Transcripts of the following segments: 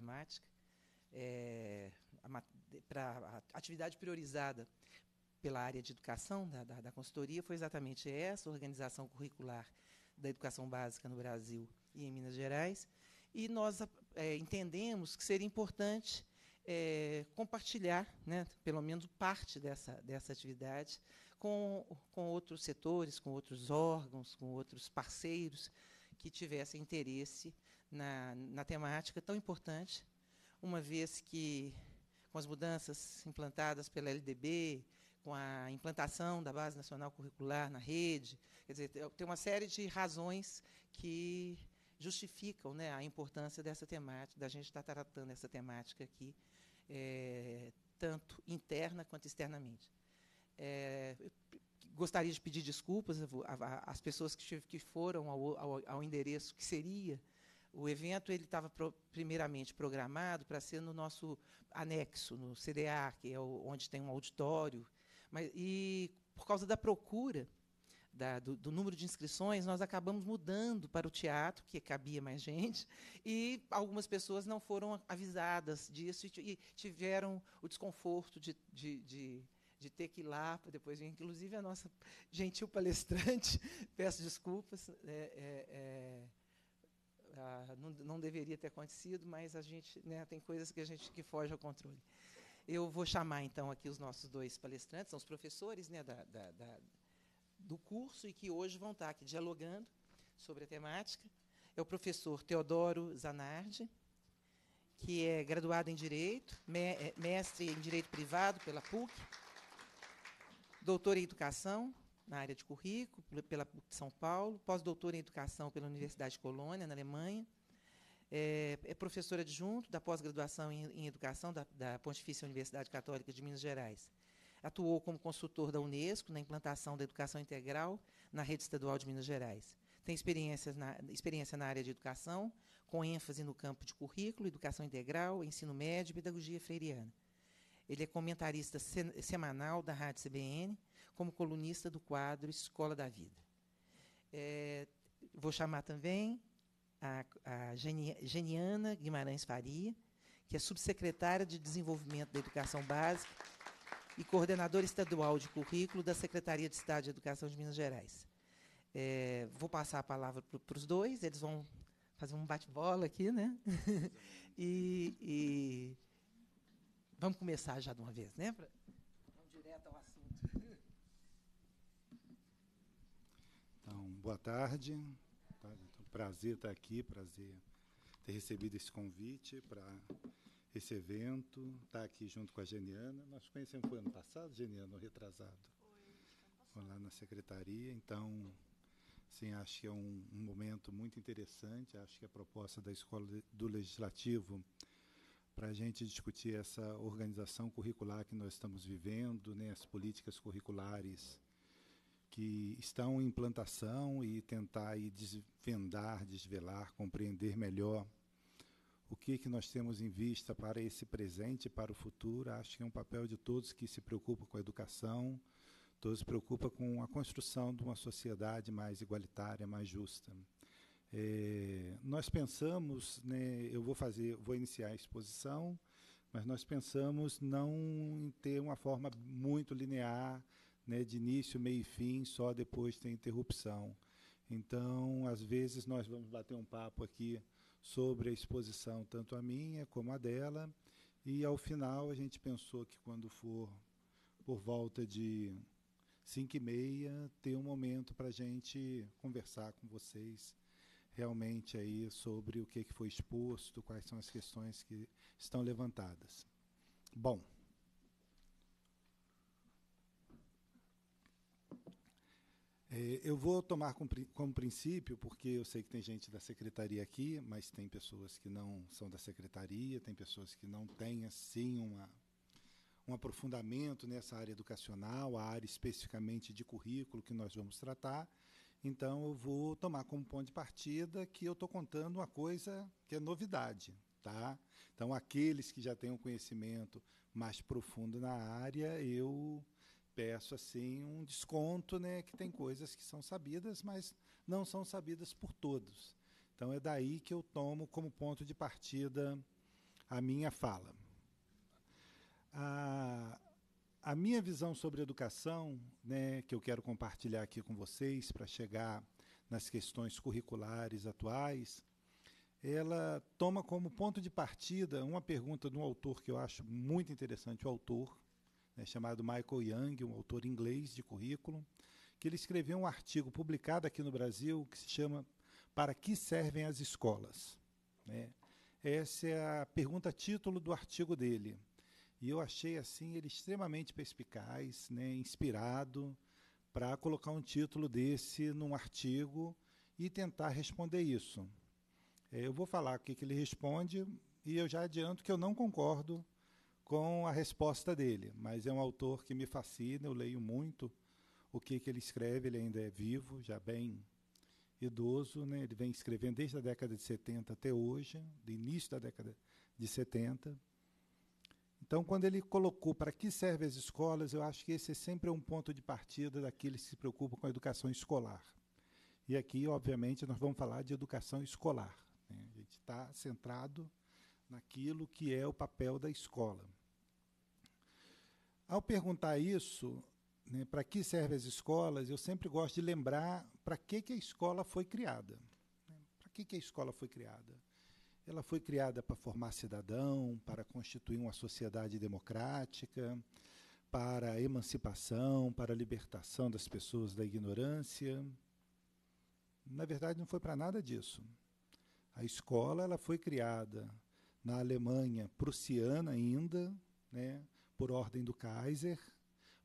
matemática, é, para a atividade priorizada pela área de educação da, da, da consultoria foi exatamente essa organização curricular da educação básica no Brasil e em Minas Gerais. E nós é, entendemos que seria importante é, compartilhar, né, pelo menos parte dessa, dessa atividade, com, com outros setores, com outros órgãos, com outros parceiros que tivessem interesse na, na temática tão importante, uma vez que, com as mudanças implantadas pela LDB, com a implantação da Base Nacional Curricular na rede, quer dizer, tem uma série de razões que justificam né, a importância dessa temática, da gente estar tratando essa temática aqui, é, tanto interna quanto externamente. É, gostaria de pedir desculpas às pessoas que, que foram ao, ao, ao endereço que seria o evento ele estava pro, primeiramente programado para ser no nosso anexo, no CDA, que é o, onde tem um auditório. Mas, e por causa da procura, da, do, do, número de inscrições, nós acabamos mudando para o teatro, que cabia mais gente, e algumas pessoas não foram avisadas disso e, tiveram o desconforto de, de, de, de ter que ir lá para depois vir. Inclusive, a nossa gentil palestrante, peço desculpas, é, é, é ah, não, não, deveria ter acontecido, mas a gente né, tem coisas que a gente que foge ao controle. Eu vou chamar então aqui os nossos dois palestrantes, são os professores né, da, da, da, do curso e que hoje vão estar aqui dialogando sobre a temática. É o professor Teodoro Zanardi, que é graduado em Direito, é, mestre em Direito Privado pela PUC, doutor em Educação, na área de currículo, pela PUC de São Paulo, pós-doutora em educação pela Universidade de Colônia, na Alemanha. É, é professora adjunto da pós-graduação em, em, educação da, da Pontifícia Universidade Católica de Minas Gerais. Atuou como consultor da Unesco na implantação da educação integral na rede estadual de Minas Gerais. Tem experiências na, experiência na área de educação, com ênfase no campo de currículo, educação integral, ensino médio e pedagogia freiriana. Ele é comentarista semanal da Rádio CBN, como colunista do quadro Escola da Vida. É, vou chamar também a, a Geniana Guimarães Faria, que é subsecretária de Desenvolvimento da Educação Básica e coordenadora estadual de currículo da Secretaria de Estado de Educação de Minas Gerais. É, vou passar a palavra para os dois, eles vão fazer um bate-bola aqui, né? e, e, vamos começar já de uma vez, né? vamos direto ao assunto. Boa tarde. Tá, então, prazer estar aqui, prazer ter recebido esse convite para esse evento, estar tá aqui junto com a Geniana. Nós conhecemos foi ano passado, Geniana, ou retrasado? Foi, lá na secretaria. Então, sim, acho que é um, um momento muito interessante. Acho que a proposta da Escola do Legislativo para a gente discutir essa organização curricular que nós estamos vivendo, né, as políticas curriculares que estão em implantação e tentar aí desvendar, desvelar, compreender melhor o que, que nós temos em vista para esse presente e para o futuro. Acho que é um papel de todos que se preocupam com a educação, todos se preocupam com a construção de uma sociedade mais igualitária, mais justa. É, nós pensamos, né, eu vou fazer, vou iniciar a exposição, mas nós pensamos não em ter uma forma muito linear né, de início, meio e fim, só depois tem interrupção. Então, às vezes, nós vamos bater um papo aqui sobre a exposição, tanto a minha como a dela, e ao final a gente pensou que quando for por volta de 5 e meia, ter um momento para a gente conversar com vocês realmente aí sobre o que foi exposto, quais são as questões que estão levantadas. Bom. É, eu vou tomar como, como princípio, porque eu sei que tem gente da secretaria aqui, mas tem pessoas que não são da secretaria, tem pessoas que não têm assim uma, um aprofundamento nessa área educacional, a área especificamente de currículo que nós vamos tratar. Então, eu vou tomar como ponto de partida que eu estou contando uma coisa que é novidade. Tá? Então, aqueles que já têm um conhecimento mais profundo na área, eu peço assim um desconto, né, que tem coisas que são sabidas, mas não são sabidas por todos. Então é daí que eu tomo como ponto de partida a minha fala. A, a minha visão sobre educação, né, que eu quero compartilhar aqui com vocês para chegar nas questões curriculares atuais, ela toma como ponto de partida uma pergunta de um autor que eu acho muito interessante, o autor, né, chamado Michael Young, um autor inglês de currículo, que ele escreveu um artigo publicado aqui no Brasil que se chama Para que servem as escolas? Né? Essa é a pergunta título do artigo dele. E eu achei assim ele extremamente perspicaz, né, inspirado para colocar um título desse num artigo e tentar responder isso. É, eu vou falar o que, que ele responde e eu já adianto que eu não concordo com a resposta dele. Mas é um autor que me fascina, eu leio muito o que, que ele escreve, ele ainda é vivo, já bem idoso, né? ele vem escrevendo desde a década de 70 até hoje, do início da década de 70. Então, quando ele colocou para que servem as escolas, eu acho que esse é sempre um ponto de partida daqueles que se preocupam com a educação escolar. E aqui, obviamente, nós vamos falar de educação escolar. Né? A gente está centrado naquilo que é o papel da escola. Ao perguntar isso, né, para que servem as escolas, eu sempre gosto de lembrar para que, que a escola foi criada. Né. Para que, que a escola foi criada? Ela foi criada para formar cidadão, para constituir uma sociedade democrática, para a emancipação, para a libertação das pessoas da ignorância. Na verdade, não foi para nada disso. A escola ela foi criada na Alemanha prussiana ainda, né, por ordem do Kaiser,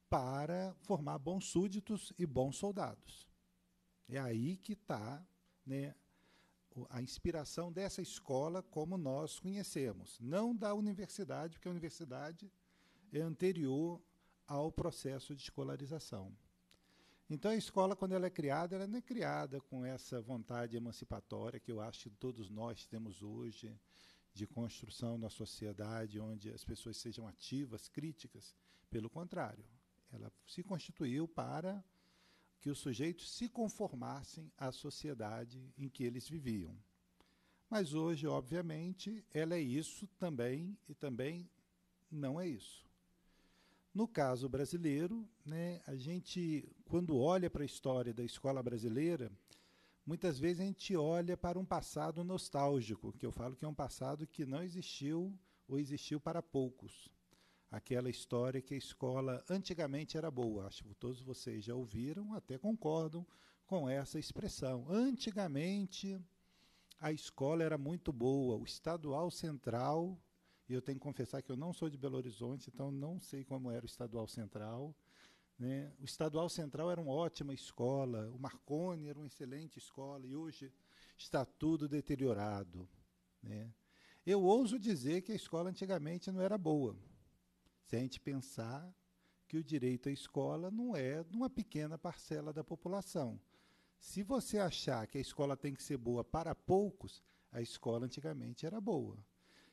para formar bons súditos e bons soldados. É aí que está né, a inspiração dessa escola como nós conhecemos, não da universidade, porque a universidade é anterior ao processo de escolarização. Então a escola, quando ela é criada, ela não é criada com essa vontade emancipatória que eu acho que todos nós temos hoje, de construção da sociedade onde as pessoas sejam ativas, críticas. Pelo contrário, ela se constituiu para que os sujeitos se conformassem à sociedade em que eles viviam. Mas hoje, obviamente, ela é isso também e também não é isso. No caso brasileiro, né, a gente, quando olha para a história da escola brasileira, muitas vezes a gente olha para um passado nostálgico, que eu falo que é um passado que não existiu ou existiu para poucos. Aquela história que a escola antigamente era boa. Acho que todos vocês já ouviram, até concordam com essa expressão. Antigamente a escola era muito boa, o estadual central, e eu tenho que confessar que eu não sou de Belo Horizonte, então não sei como era o estadual central, né? O Estadual Central era uma ótima escola, o Marconi era uma excelente escola e hoje está tudo deteriorado. Né? Eu ouso dizer que a escola antigamente não era boa. Se a gente pensar que o direito à escola não é de uma pequena parcela da população. Se você achar que a escola tem que ser boa para poucos, a escola antigamente era boa.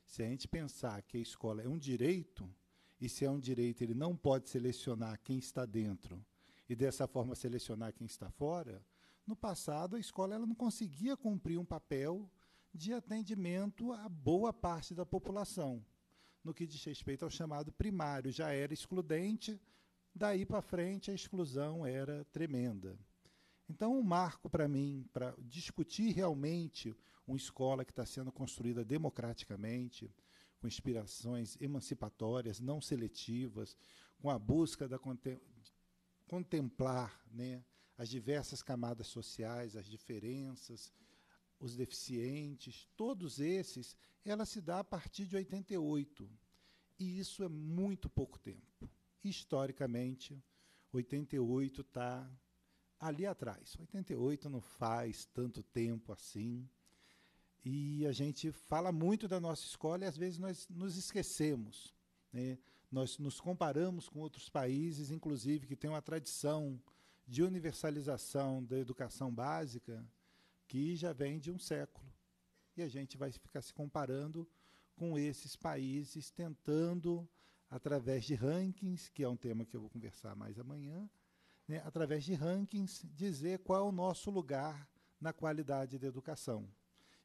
Se a gente pensar que a escola é um direito, e se é um direito ele não pode selecionar quem está dentro e dessa forma selecionar quem está fora, no passado a escola ela não conseguia cumprir um papel de atendimento a boa parte da população. No que diz respeito ao chamado primário, já era excludente, daí para frente a exclusão era tremenda. Então, um marco para mim, para discutir realmente uma escola que está sendo construída democraticamente, com inspirações emancipatórias, não seletivas, com a busca da contem contemplar né, as diversas camadas sociais, as diferenças, os deficientes, todos esses, ela se dá a partir de 88. E isso é muito pouco tempo. Historicamente, 88 está ali atrás. 88 não faz tanto tempo assim. E a gente fala muito da nossa escola e às vezes nós nos esquecemos. Né? Nós nos comparamos com outros países, inclusive, que têm uma tradição de universalização da educação básica que já vem de um século. E a gente vai ficar se comparando com esses países, tentando, através de rankings, que é um tema que eu vou conversar mais amanhã, né? através de rankings, dizer qual é o nosso lugar na qualidade da educação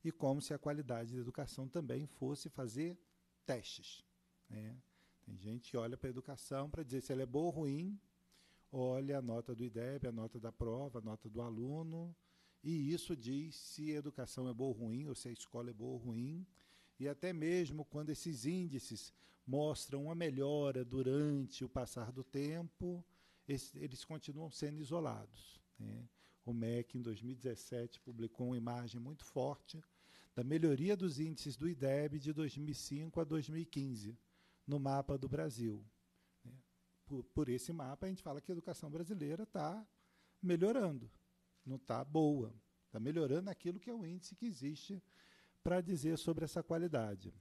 e como se a qualidade da educação também fosse fazer testes. Né? Tem gente que olha para a educação para dizer se ela é boa ou ruim, olha a nota do IDEB, a nota da prova, a nota do aluno, e isso diz se a educação é boa ou ruim, ou se a escola é boa ou ruim, e até mesmo quando esses índices mostram uma melhora durante o passar do tempo, eles continuam sendo isolados. Né? O MEC, em 2017, publicou uma imagem muito forte da melhoria dos índices do IDEB de 2005 a 2015, no mapa do Brasil. Né? Por, por esse mapa, a gente fala que a educação brasileira está melhorando, não está boa. Está melhorando aquilo que é o índice que existe para dizer sobre essa qualidade.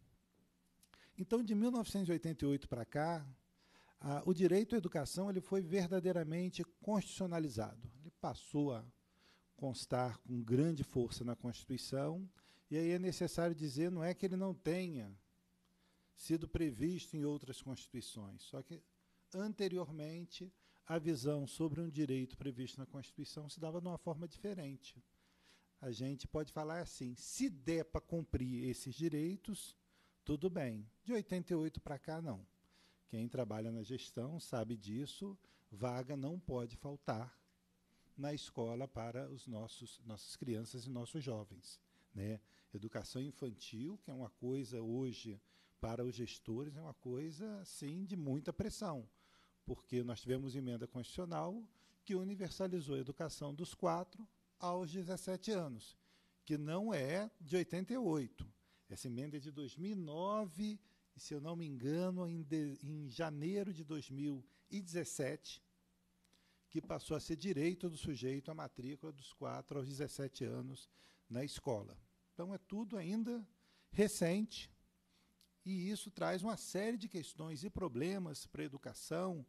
Então, de 1988 para cá, a, o direito à educação ele foi verdadeiramente constitucionalizado. Ele passou a constar com grande força na Constituição e aí é necessário dizer, não é que ele não tenha sido previsto em outras constituições, só que anteriormente a visão sobre um direito previsto na Constituição se dava de uma forma diferente. A gente pode falar assim: se der para cumprir esses direitos, tudo bem. De 88 para cá, não. Quem trabalha na gestão sabe disso. Vaga não pode faltar na escola para os nossos nossas crianças e nossos jovens, né? Educação infantil, que é uma coisa hoje para os gestores, é uma coisa, sim, de muita pressão, porque nós tivemos emenda constitucional que universalizou a educação dos quatro aos 17 anos, que não é de 88. Essa emenda é de 2009 e, se eu não me engano, em, de, em janeiro de 2017, que passou a ser direito do sujeito à matrícula dos 4 aos 17 anos na escola. Então é tudo ainda recente e isso traz uma série de questões e problemas para a educação,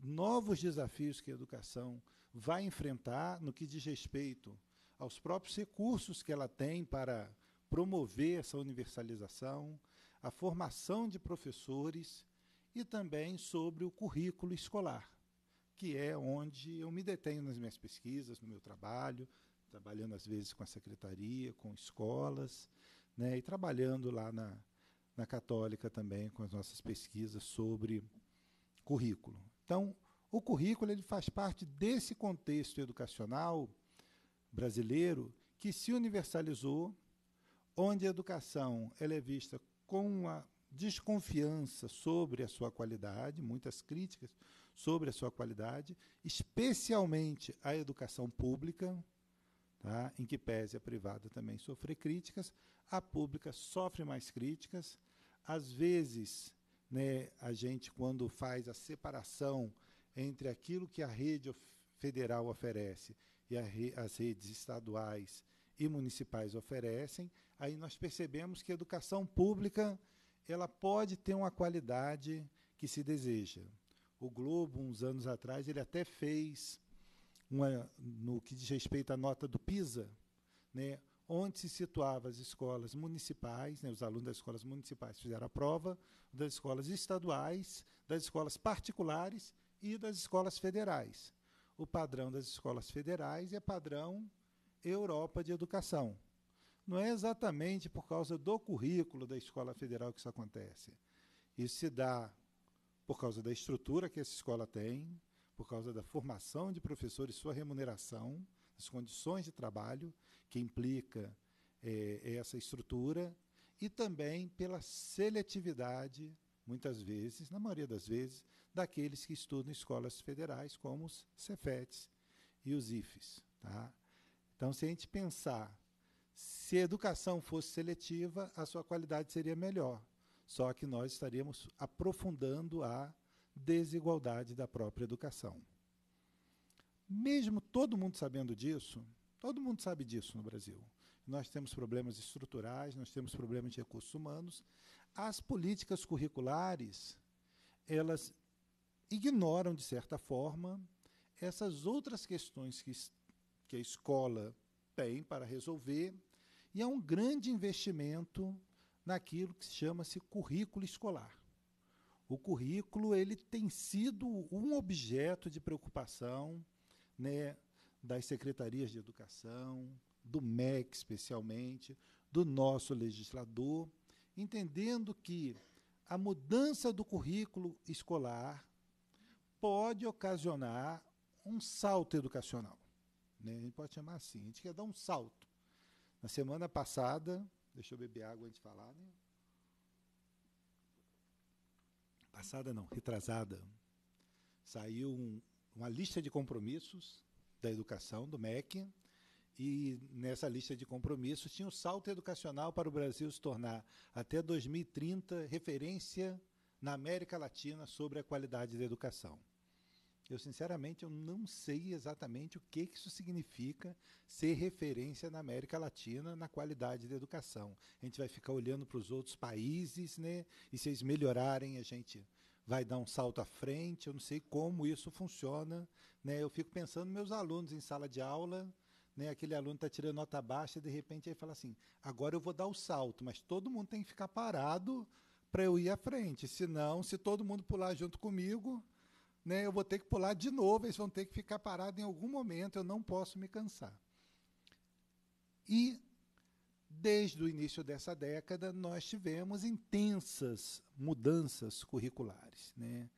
novos desafios que a educação vai enfrentar no que diz respeito aos próprios recursos que ela tem para promover essa universalização, a formação de professores e também sobre o currículo escolar, que é onde eu me detenho nas minhas pesquisas, no meu trabalho, trabalhando às vezes com a secretaria, com escolas, né, e trabalhando lá na, na Católica também com as nossas pesquisas sobre currículo. Então, o currículo ele faz parte desse contexto educacional brasileiro que se universalizou, onde a educação ela é vista com uma desconfiança sobre a sua qualidade, muitas críticas sobre a sua qualidade, especialmente a educação pública, tá? em que pese a privada também sofrer críticas, a pública sofre mais críticas. Às vezes, né, a gente, quando faz a separação entre aquilo que a rede federal oferece e re as redes estaduais e municipais oferecem, aí nós percebemos que a educação pública ela pode ter uma qualidade que se deseja. O Globo, uns anos atrás, ele até fez uma, é no que diz respeito à nota do PISA, né, onde se situavam as escolas municipais, né, os alunos das escolas municipais fizeram a prova, das escolas estaduais, das escolas particulares e das escolas federais. O padrão das escolas federais é padrão Europa de educação. Não é exatamente por causa do currículo da escola federal que isso acontece. Isso se dá por causa da estrutura que essa escola tem, por causa da formação de professores, sua remuneração, as condições de trabalho que implica é, essa estrutura e também pela seletividade, muitas vezes, na maioria das vezes, daqueles que estudam em escolas federais, como os Cefetes e os IFES. Tá? Então, se a gente pensar, se a educação fosse seletiva, a sua qualidade seria melhor. Só que nós estaríamos aprofundando a desigualdade da própria educação. Mesmo todo mundo sabendo disso, todo mundo sabe disso no Brasil. Nós temos problemas estruturais, nós temos problemas de recursos humanos. As políticas curriculares, elas ignoram, de certa forma, essas outras questões que, que a escola tem para resolver, e é um grande investimento naquilo que chama-se currículo escolar o currículo ele tem sido um objeto de preocupação né, das secretarias de educação, do MEC especialmente, do nosso legislador, entendendo que a mudança do currículo escolar pode ocasionar um salto educacional. Né? A gente pode chamar assim, a gente quer dar um salto. Na semana passada, deixa eu beber água antes de falar, né? passada não, retrasada, saiu um, uma lista de compromissos da educação do MEC e nessa lista de compromissos tinha o um salto educacional para o Brasil se tornar até 2030 referência na América Latina sobre a qualidade da educação. Eu sinceramente eu não sei exatamente o que, que isso significa ser referência na América Latina na qualidade da educação. A gente vai ficar olhando para os outros países, né? E se eles melhorarem, a gente vai dar um salto à frente. Eu não sei como isso funciona, né? Eu fico pensando meus alunos em sala de aula, né? Aquele aluno está tirando nota baixa e de repente aí fala assim: agora eu vou dar o salto, mas todo mundo tem que ficar parado para eu ir à frente. Senão, se todo mundo pular junto comigo né, eu vou ter que pular de novo, eles vão ter que ficar parados em algum momento, eu não posso me cansar. E, desde o início dessa década, nós tivemos intensas mudanças curriculares. Né?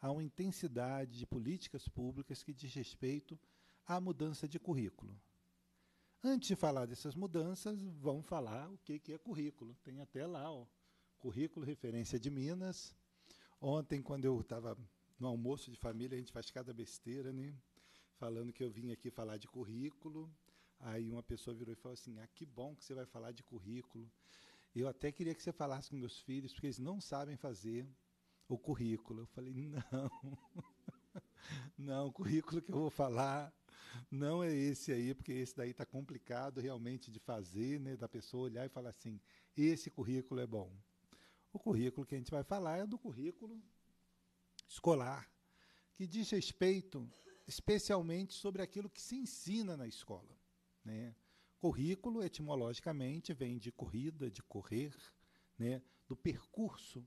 Há uma intensidade de políticas públicas que diz respeito à mudança de currículo. Antes de falar dessas mudanças, vamos falar o que, é currículo. Tem até lá, ó, currículo referência de Minas. Ontem, quando eu estava no almoço de família a gente faz cada besteira, né? Falando que eu vim aqui falar de currículo. Aí uma pessoa virou e falou assim: "Ah, que bom que você vai falar de currículo. Eu até queria que você falasse com meus filhos, porque eles não sabem fazer o currículo". Eu falei: "Não. Não, o currículo que eu vou falar não é esse aí, porque esse daí está complicado realmente de fazer, né, da pessoa olhar e falar assim: esse currículo é bom. O currículo que a gente vai falar é do currículo escolar, que diz respeito especialmente sobre aquilo que se ensina na escola. Né? Currículo, etimologicamente, vem de corrida, de correr, né? do percurso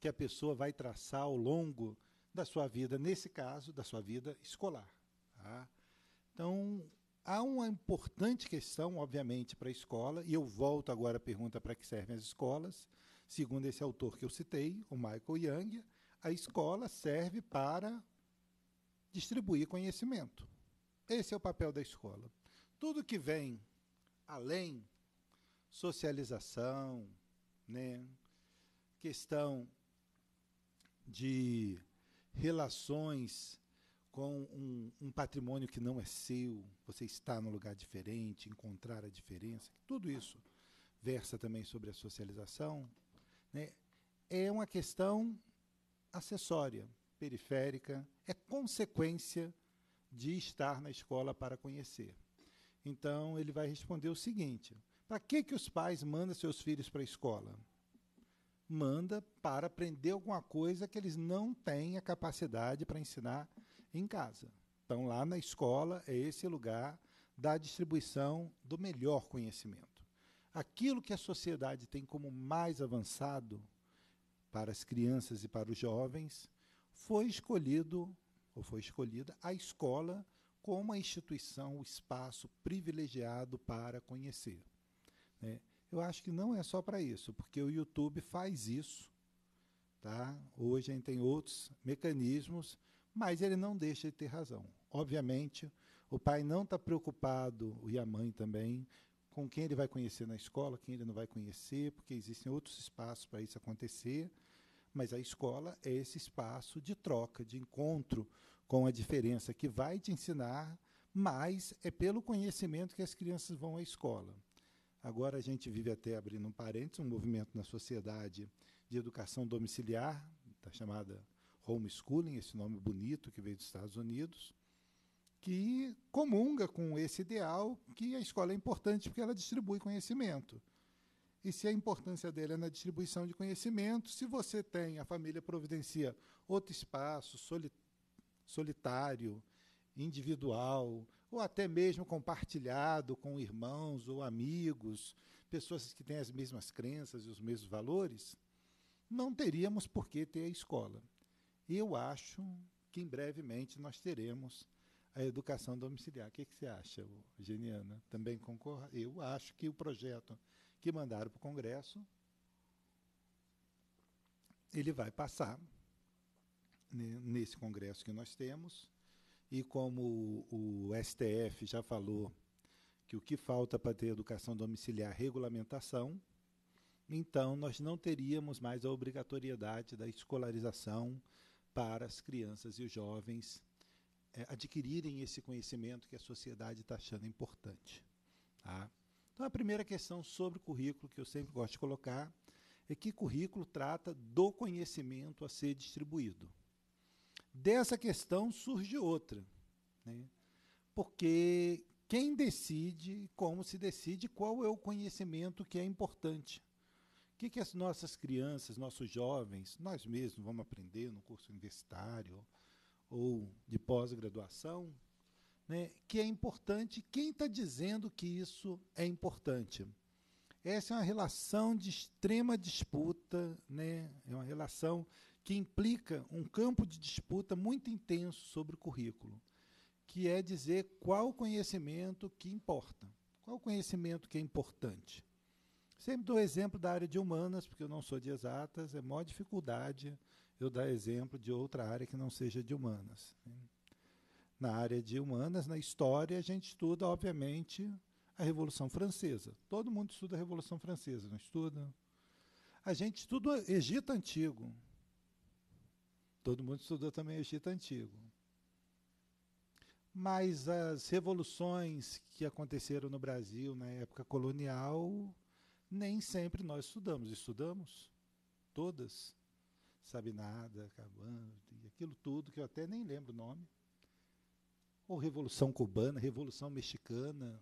que a pessoa vai traçar ao longo da sua vida, nesse caso, da sua vida escolar. Tá? Então, há uma importante questão, obviamente, para a escola, e eu volto agora à pergunta para que servem as escolas, segundo esse autor que eu citei, o Michael Young, a escola serve para distribuir conhecimento. Esse é o papel da escola. Tudo que vem além, socialização, né? questão de relações com um, um, patrimônio que não é seu, você está num lugar diferente, encontrar a diferença, tudo isso versa também sobre a socialização, né? é uma questão acessória, periférica, é consequência de estar na escola para conhecer. Então, ele vai responder o seguinte: para que, que os pais mandam seus filhos para a escola? Manda para aprender alguma coisa que eles não têm a capacidade para ensinar em casa. Então, lá na escola é esse lugar da distribuição do melhor conhecimento. Aquilo que a sociedade tem como mais avançado para as crianças e para os jovens, foi escolhido ou foi escolhida a escola como a instituição, o espaço privilegiado para conhecer. Né? Eu acho que não é só para isso, porque o YouTube faz isso. Tá? Hoje a gente tem outros mecanismos, mas ele não deixa de ter razão. Obviamente, o pai não está preocupado, e a mãe também, com quem ele vai conhecer na escola, quem ele não vai conhecer, porque existem outros espaços para isso acontecer. Mas a escola é esse espaço de troca, de encontro com a diferença, que vai te ensinar, mas é pelo conhecimento que as crianças vão à escola. Agora a gente vive até, abrindo um parênteses, um movimento na sociedade de educação domiciliar, da tá chamada homeschooling, esse nome bonito que veio dos Estados Unidos, que comunga com esse ideal que a escola é importante porque ela distribui conhecimento. E se a importância dela é na distribuição de conhecimento, se você tem, a família providencia outro espaço solitário, individual, ou até mesmo compartilhado com irmãos ou amigos, pessoas que têm as mesmas crenças e os mesmos valores, não teríamos por que ter a escola. Eu acho que em brevemente nós teremos a educação domiciliar. O que, que você acha, Geniana? Também concorda? Eu acho que o projeto que mandaram para o Congresso, ele vai passar né, nesse Congresso que nós temos, e como o STF já falou que o que falta para ter educação domiciliar é regulamentação, então nós não teríamos mais a obrigatoriedade da escolarização para as crianças e os jovens é, adquirirem esse conhecimento que a sociedade está achando importante. Tá? Então, a primeira questão sobre o currículo que eu sempre gosto de colocar é que currículo trata do conhecimento a ser distribuído. Dessa questão surge outra, né? porque quem decide, como se decide, qual é o conhecimento que é importante. O que, que as nossas crianças, nossos jovens, nós mesmos vamos aprender no curso universitário, ou de pós-graduação, né, que é importante. Quem está dizendo que isso é importante? Essa é uma relação de extrema disputa, né, é uma relação que implica um campo de disputa muito intenso sobre o currículo, que é dizer qual conhecimento que importa, qual conhecimento que é importante. Sempre dou exemplo da área de humanas, porque eu não sou de exatas, é maior dificuldade eu dar exemplo de outra área que não seja de humanas. Né? Na área de humanas, na história, a gente estuda, obviamente, a Revolução Francesa. Todo mundo estuda a Revolução Francesa, não estuda? A gente estuda o Egito Antigo. Todo mundo estudou também o Egito Antigo. Mas as revoluções que aconteceram no Brasil na época colonial, nem sempre nós estudamos. Estudamos? Todas? sabe nada, acabando, aquilo tudo que eu até nem lembro o nome. Ou Revolução Cubana, Revolução Mexicana.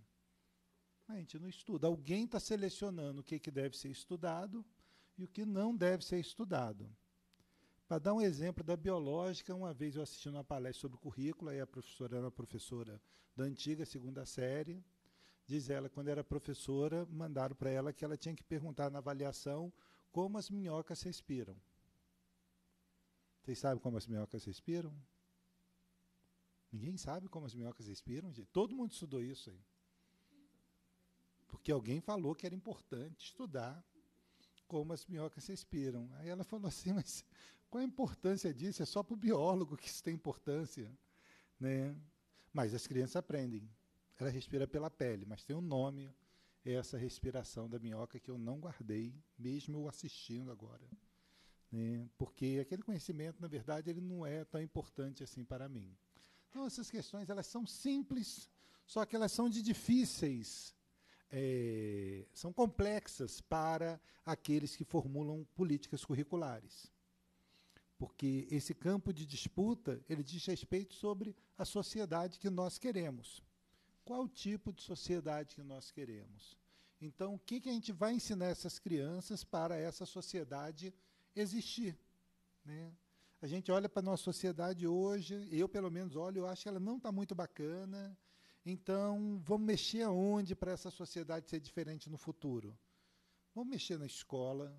A gente não estuda. Alguém está selecionando o que, que deve ser estudado e o que não deve ser estudado. Para dar um exemplo da biológica, uma vez eu assisti uma palestra sobre o currículo, aí a professora era uma professora da antiga segunda série. Diz ela, quando era professora, mandaram para ela que ela tinha que perguntar na avaliação como as minhocas respiram. Vocês sabem como as minhocas respiram? Ninguém sabe como as minhocas respiram, gente. Todo mundo estudou isso aí. Porque alguém falou que era importante estudar como as minhocas respiram. Aí ela falou assim, mas qual a importância disso? É só para o biólogo que isso tem importância. Né? Mas as crianças aprendem. Ela respira pela pele, mas tem um nome é essa respiração da minhoca que eu não guardei, mesmo eu assistindo agora né? porque aquele conhecimento, na verdade, ele não é tão importante assim para mim. Então, essas questões elas são simples, só que elas são de difíceis, é, são complexas para aqueles que formulam políticas curriculares. Porque esse campo de disputa, ele diz respeito sobre a sociedade que nós queremos. Qual tipo de sociedade que nós queremos? Então, o que, que a gente vai ensinar essas crianças para essa sociedade existir. Né? A gente olha para a nossa sociedade hoje, eu pelo menos olho, eu acho que ela não está muito bacana. Então, vamos mexer aonde para essa sociedade ser diferente no futuro? Vamos mexer na escola,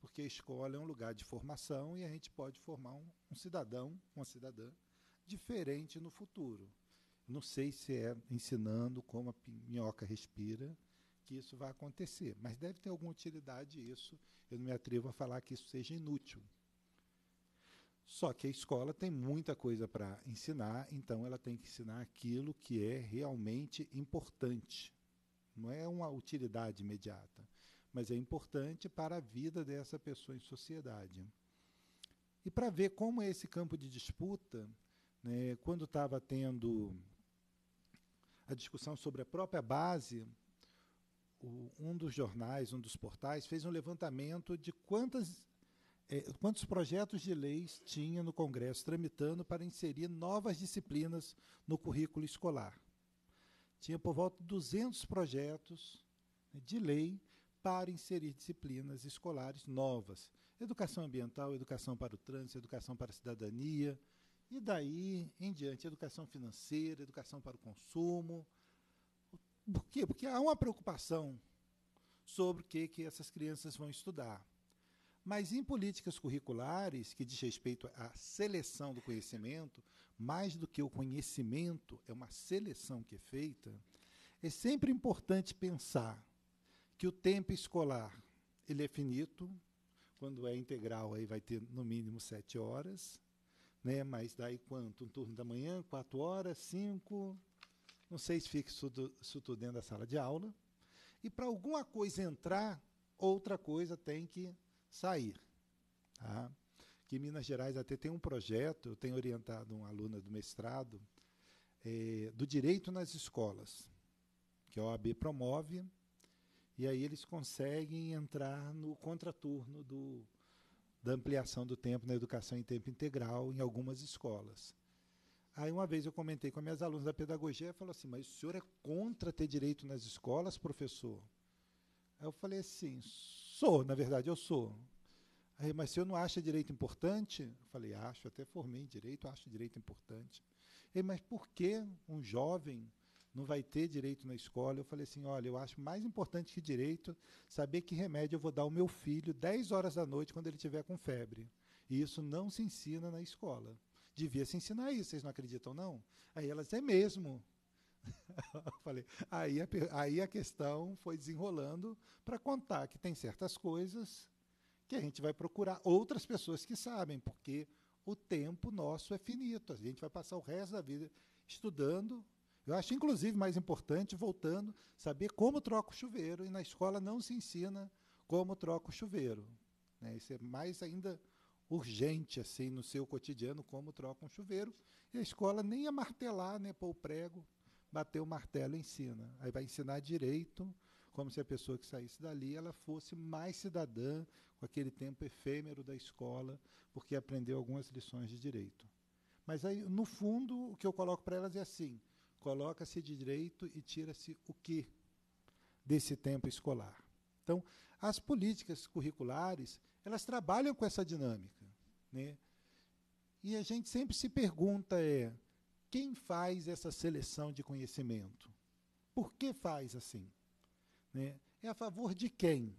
porque a escola é um lugar de formação e a gente pode formar um, um cidadão, uma cidadã, diferente no futuro. Não sei se é ensinando como a minhoca respira, que isso vai acontecer, mas deve ter alguma utilidade isso. Eu não me atrevo a falar que isso seja inútil. Só que a escola tem muita coisa para ensinar, então ela tem que ensinar aquilo que é realmente importante. Não é uma utilidade imediata, mas é importante para a vida dessa pessoa em sociedade. E para ver como é esse campo de disputa, né, quando estava tendo a discussão sobre a própria base o, um dos jornais, um dos portais, fez um levantamento de quantas, é, quantos projetos de leis tinha no Congresso tramitando para inserir novas disciplinas no currículo escolar. Tinha por volta de 200 projetos né, de lei para inserir disciplinas escolares novas. Educação ambiental, educação para o trânsito, educação para a cidadania, e daí em diante, educação financeira, educação para o consumo, por quê? Porque há uma preocupação sobre o que, que essas crianças vão estudar. Mas em políticas curriculares, que diz respeito à seleção do conhecimento, mais do que o conhecimento, é uma seleção que é feita, é sempre importante pensar que o tempo escolar ele é finito, quando é integral aí vai ter no mínimo sete horas, né? mas daí quanto? Um turno da manhã, quatro horas, cinco, não sei se fica isso tudo, isso tudo dentro da sala de aula. E para alguma coisa entrar, outra coisa tem que sair. Tá? Que Minas Gerais até tem um projeto, eu tenho orientado um aluna do mestrado, é, do direito nas escolas, que a OAB promove, e aí eles conseguem entrar no contraturno do, da ampliação do tempo na educação em tempo integral em algumas escolas. Aí uma vez eu comentei com as minhas alunas da pedagogia, falou assim, mas o senhor é contra ter direito nas escolas, professor? Aí eu falei assim, sou, na verdade eu sou. Aí, mas o senhor não acha direito importante? Eu falei, acho, até formei em direito, acho direito importante. Aí, mas por que um jovem não vai ter direito na escola? Eu falei assim, olha, eu acho mais importante que direito saber que remédio eu vou dar ao meu filho 10 horas da noite quando ele tiver com febre. E isso não se ensina na escola devia se ensinar isso, vocês não acreditam, não? Aí elas, é mesmo. falei, aí a, aí a questão foi desenrolando para contar que tem certas coisas que a gente vai procurar outras pessoas que sabem, porque o tempo nosso é finito. A gente vai passar o resto da vida estudando. Eu acho, inclusive, mais importante, voltando, saber como troca o chuveiro. E na escola não se ensina como troca o chuveiro. Né? Isso é mais ainda urgente assim no seu cotidiano, como troca um chuveiro, e a escola nem a martelar, né, pôr o prego, bater o martelo ensina. Aí vai ensinar direito, como se a pessoa que saísse dali ela fosse mais cidadã com aquele tempo efêmero da escola, porque aprendeu algumas lições de direito. Mas aí, no fundo, o que eu coloco para elas é assim: coloca-se de direito e tira-se o que desse tempo escolar. Então, as políticas curriculares, elas trabalham com essa dinâmica. Né? E a gente sempre se pergunta é quem faz essa seleção de conhecimento? Por que faz assim? Né? É a favor de quem?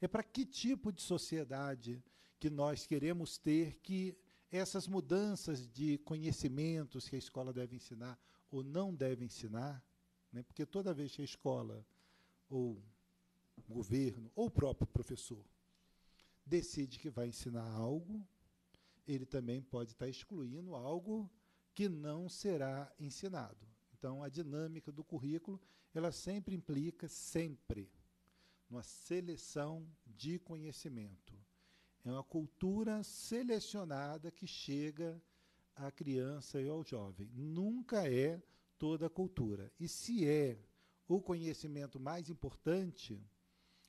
É para que tipo de sociedade que nós queremos ter que essas mudanças de conhecimentos que a escola deve ensinar ou não deve ensinar, né? porque toda vez que a escola ou o governo ou o próprio professor decide que vai ensinar algo, ele também pode estar excluindo algo que não será ensinado. Então, a dinâmica do currículo, ela sempre implica, sempre, numa seleção de conhecimento. É uma cultura selecionada que chega à criança e ao jovem. Nunca é toda a cultura. E se é o conhecimento mais importante,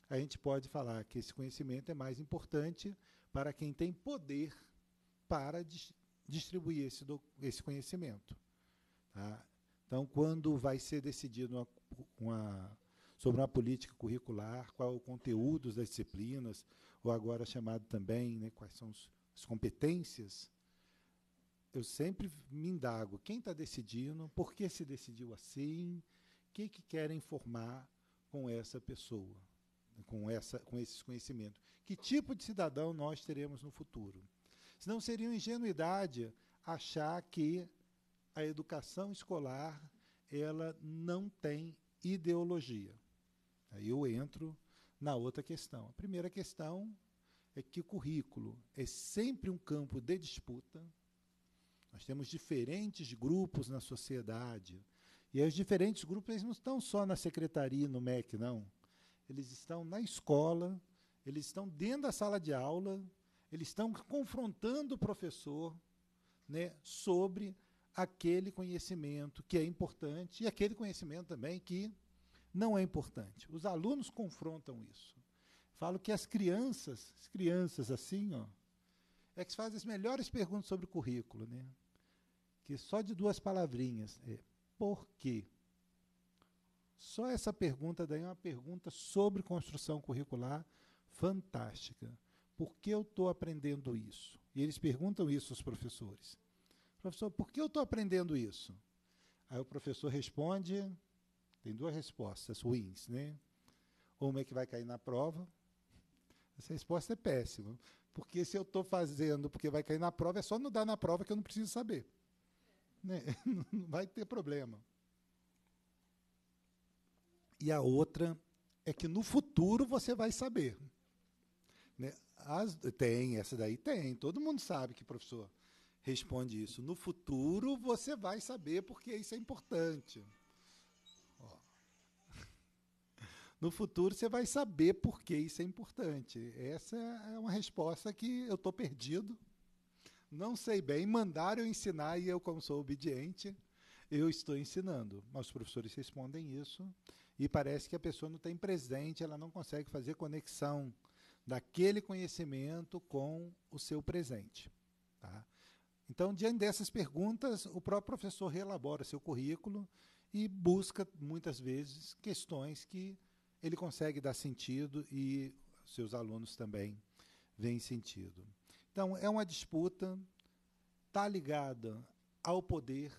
a gente pode falar que esse conhecimento é mais importante para quem tem poder para distribuir esse, do, esse conhecimento. Tá? Então, quando vai ser decidido uma, uma, sobre uma política curricular, qual o conteúdo das disciplinas, ou agora chamado também, né, quais são as competências, eu sempre me indago quem está decidindo, por que se decidiu assim, o que, que querem formar com essa pessoa, com, essa, com esses conhecimentos. Que tipo de cidadão nós teremos no futuro? Senão seria uma ingenuidade achar que a educação escolar ela não tem ideologia. Aí eu entro na outra questão. A primeira questão é que o currículo é sempre um campo de disputa. Nós temos diferentes grupos na sociedade. E os diferentes grupos eles não estão só na secretaria no MEC, não. Eles estão na escola, eles estão dentro da sala de aula, eles estão confrontando o professor né, sobre aquele conhecimento que é importante e aquele conhecimento também que não é importante. Os alunos confrontam isso. Falo que as crianças, as crianças assim, ó, é que fazem as melhores perguntas sobre o currículo, né? Que só de duas palavrinhas é por quê? Só essa pergunta daí é uma pergunta sobre construção curricular fantástica por que eu estou aprendendo isso? E eles perguntam isso aos professores. Professor, por que eu estou aprendendo isso? Aí o professor responde, tem duas respostas ruins, né? Uma é que vai cair na prova. Essa resposta é péssima. Porque se eu estou fazendo porque vai cair na prova, é só não dar na prova que eu não preciso saber. Né? Não vai ter problema. E a outra é que no futuro você vai saber. Né? as, tem, essa daí tem. Todo mundo sabe que professor responde isso. No futuro você vai saber porque isso é importante. Ó. No futuro você vai saber porque isso é importante. Essa é uma resposta que eu estou perdido. Não sei bem, mandaram eu ensinar e eu, como sou obediente, eu estou ensinando. Mas os professores respondem isso e parece que a pessoa não tem presente, ela não consegue fazer conexão daquele conhecimento com o seu presente. Tá? Então, diante dessas perguntas, o próprio professor reelabora seu currículo e busca, muitas vezes, questões que ele consegue dar sentido e seus alunos também veem sentido. Então, é uma disputa, está ligada ao poder,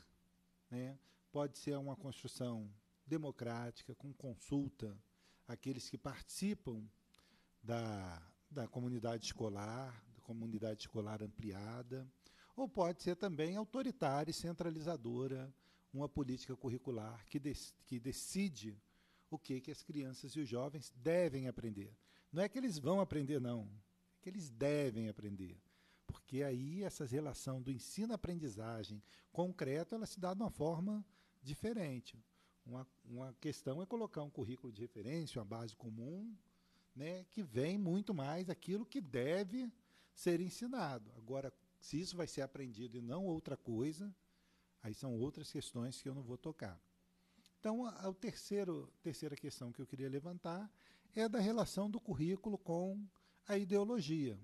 né? pode ser uma construção democrática, com consulta àqueles que participam da, da comunidade escolar, da comunidade escolar ampliada, ou pode ser também autoritária e centralizadora, uma política curricular que, de, que decide o que, que as crianças e os jovens devem aprender. Não é que eles vão aprender, não, é que eles devem aprender. Porque aí essa relação do ensino-aprendizagem concreto ela se dá de uma forma diferente. Uma, uma questão é colocar um currículo de referência, uma base comum, né, que vem muito mais aquilo que deve ser ensinado. Agora, se isso vai ser aprendido e não outra coisa, aí são outras questões que eu não vou tocar. Então, a, a terceiro, terceira questão que eu queria levantar é da relação do currículo com a ideologia.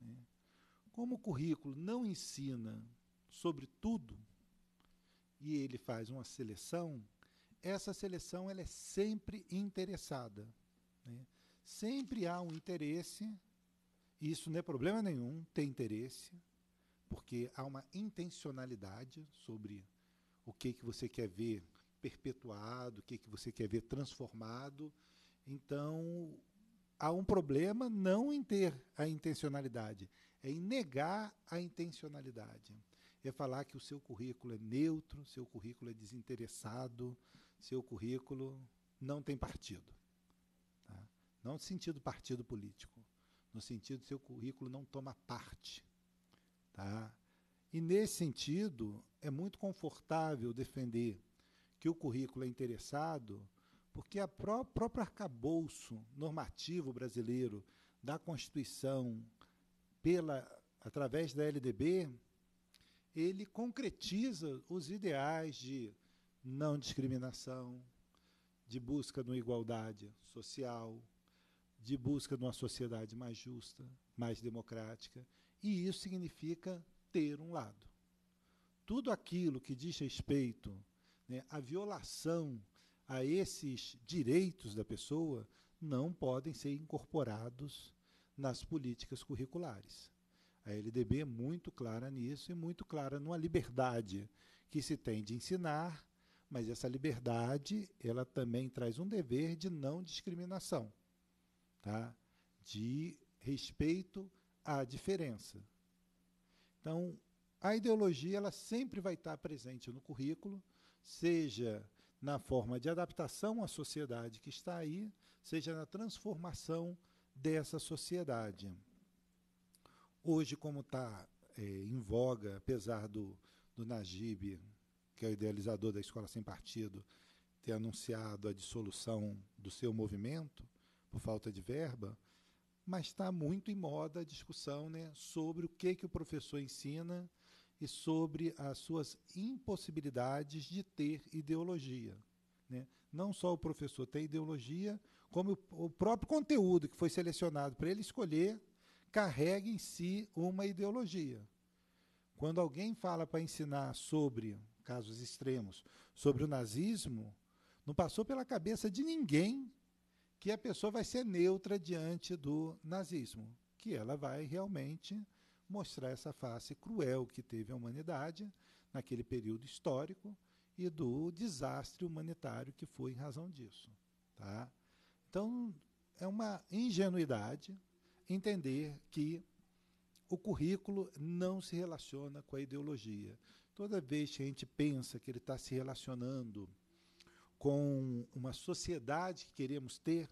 Né? Como o currículo não ensina sobre tudo e ele faz uma seleção, essa seleção ela é sempre interessada. Né? Sempre há um interesse, e isso não é problema nenhum ter interesse, porque há uma intencionalidade sobre o que, que você quer ver perpetuado, o que, que você quer ver transformado. Então, há um problema não em ter a intencionalidade, é em negar a intencionalidade. É falar que o seu currículo é neutro, seu currículo é desinteressado, seu currículo não tem partido. Não no sentido partido político, no sentido seu currículo não toma parte. Tá? E nesse sentido, é muito confortável defender que o currículo é interessado, porque o pró próprio arcabouço normativo brasileiro da Constituição, pela, através da LDB, ele concretiza os ideais de não discriminação, de busca de igualdade social, de busca de uma sociedade mais justa, mais democrática, e isso significa ter um lado. Tudo aquilo que diz respeito né, à violação a esses direitos da pessoa não podem ser incorporados nas políticas curriculares. A LDB é muito clara nisso e muito clara numa liberdade que se tem de ensinar, mas essa liberdade ela também traz um dever de não discriminação tá? de respeito à diferença. Então, a ideologia ela sempre vai estar presente no currículo, seja na forma de adaptação à sociedade que está aí, seja na transformação dessa sociedade. Hoje, como está é, em voga, apesar do, do Najib, que é o idealizador da Escola Sem Partido, ter anunciado a dissolução do seu movimento, por falta de verba, mas está muito em moda a discussão né, sobre o que, que o professor ensina e sobre as suas impossibilidades de ter ideologia. Né? Não só o professor tem ideologia, como o, o próprio conteúdo que foi selecionado para ele escolher carrega em si uma ideologia. Quando alguém fala para ensinar sobre casos extremos, sobre o nazismo, não passou pela cabeça de ninguém que a pessoa vai ser neutra diante do nazismo, que ela vai realmente mostrar essa face cruel que teve a humanidade naquele período histórico e do desastre humanitário que foi em razão disso, tá? Então, é uma ingenuidade entender que o currículo não se relaciona com a ideologia. Toda vez que a gente pensa que ele está se relacionando com uma sociedade que queremos ter,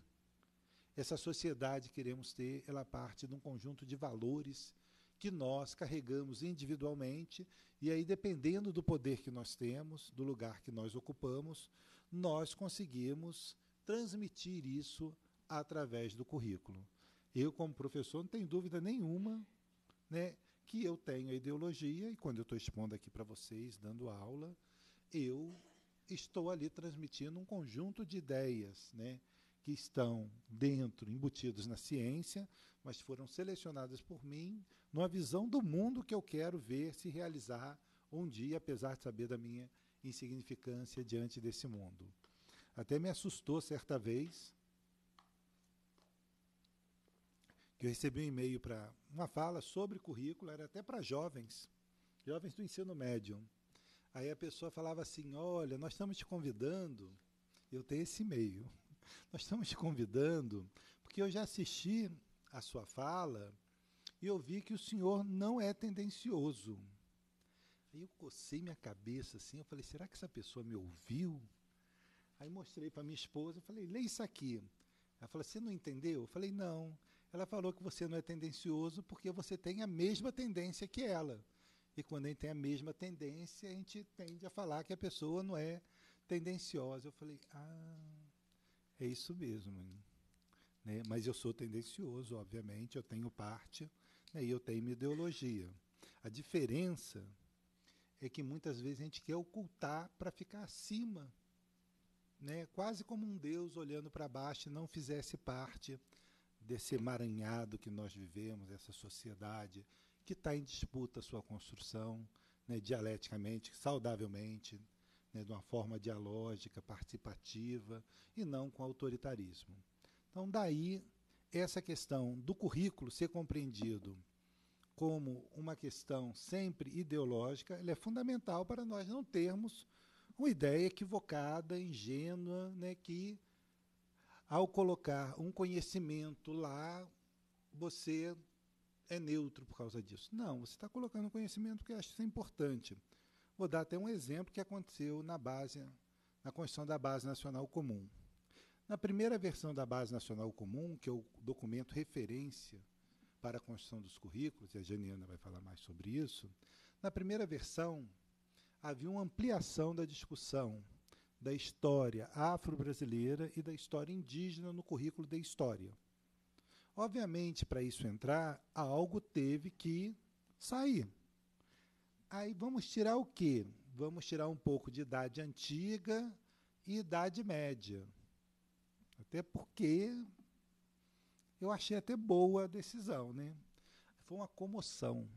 essa sociedade que queremos ter, ela parte de um conjunto de valores que nós carregamos individualmente, e aí, dependendo do poder que nós temos, do lugar que nós ocupamos, nós conseguimos transmitir isso através do currículo. Eu, como professor, não tenho dúvida nenhuma né, que eu tenho a ideologia, e quando eu estou expondo aqui para vocês, dando aula, eu estou ali transmitindo um conjunto de ideias, né? que estão dentro, embutidos na ciência, mas foram selecionadas por mim numa visão do mundo que eu quero ver se realizar um dia, apesar de saber da minha insignificância diante desse mundo. Até me assustou certa vez que eu recebi um e-mail para uma fala sobre currículo, era até para jovens, jovens do ensino médio. Aí a pessoa falava assim: Olha, nós estamos te convidando. Eu tenho esse e-mail. Nós estamos te convidando porque eu já assisti a sua fala e eu vi que o senhor não é tendencioso. Aí eu cocei minha cabeça assim. Eu falei: Será que essa pessoa me ouviu? Aí mostrei para minha esposa. Eu falei: Lê isso aqui. Ela falou: Você não entendeu? Eu falei: Não. Ela falou que você não é tendencioso porque você tem a mesma tendência que ela. E quando a gente tem a mesma tendência, a gente tende a falar que a pessoa não é tendenciosa. Eu falei, ah, é isso mesmo. Né? Mas eu sou tendencioso, obviamente, eu tenho parte né? e eu tenho minha ideologia. A diferença é que muitas vezes a gente quer ocultar para ficar acima, né? quase como um Deus olhando para baixo e não fizesse parte desse emaranhado que nós vivemos, essa sociedade que está em disputa a sua construção, né, dialeticamente, saudavelmente, né, de uma forma dialógica, participativa, e não com autoritarismo. Então, daí, essa questão do currículo ser compreendido como uma questão sempre ideológica, ela é fundamental para nós não termos uma ideia equivocada, ingênua, né, que ao colocar um conhecimento lá, você é neutro por causa disso. Não, você está colocando conhecimento que acha isso é importante. Vou dar até um exemplo que aconteceu na base, na construção da Base Nacional Comum. Na primeira versão da Base Nacional Comum, que é o documento referência para a construção dos currículos, e a Janiana vai falar mais sobre isso, na primeira versão havia uma ampliação da discussão da história afro-brasileira e da história indígena no currículo de história. Obviamente, para isso entrar, algo teve que sair. Aí vamos tirar o quê? Vamos tirar um pouco de idade antiga e idade média. Até porque eu achei até boa a decisão, né? Foi uma comoção.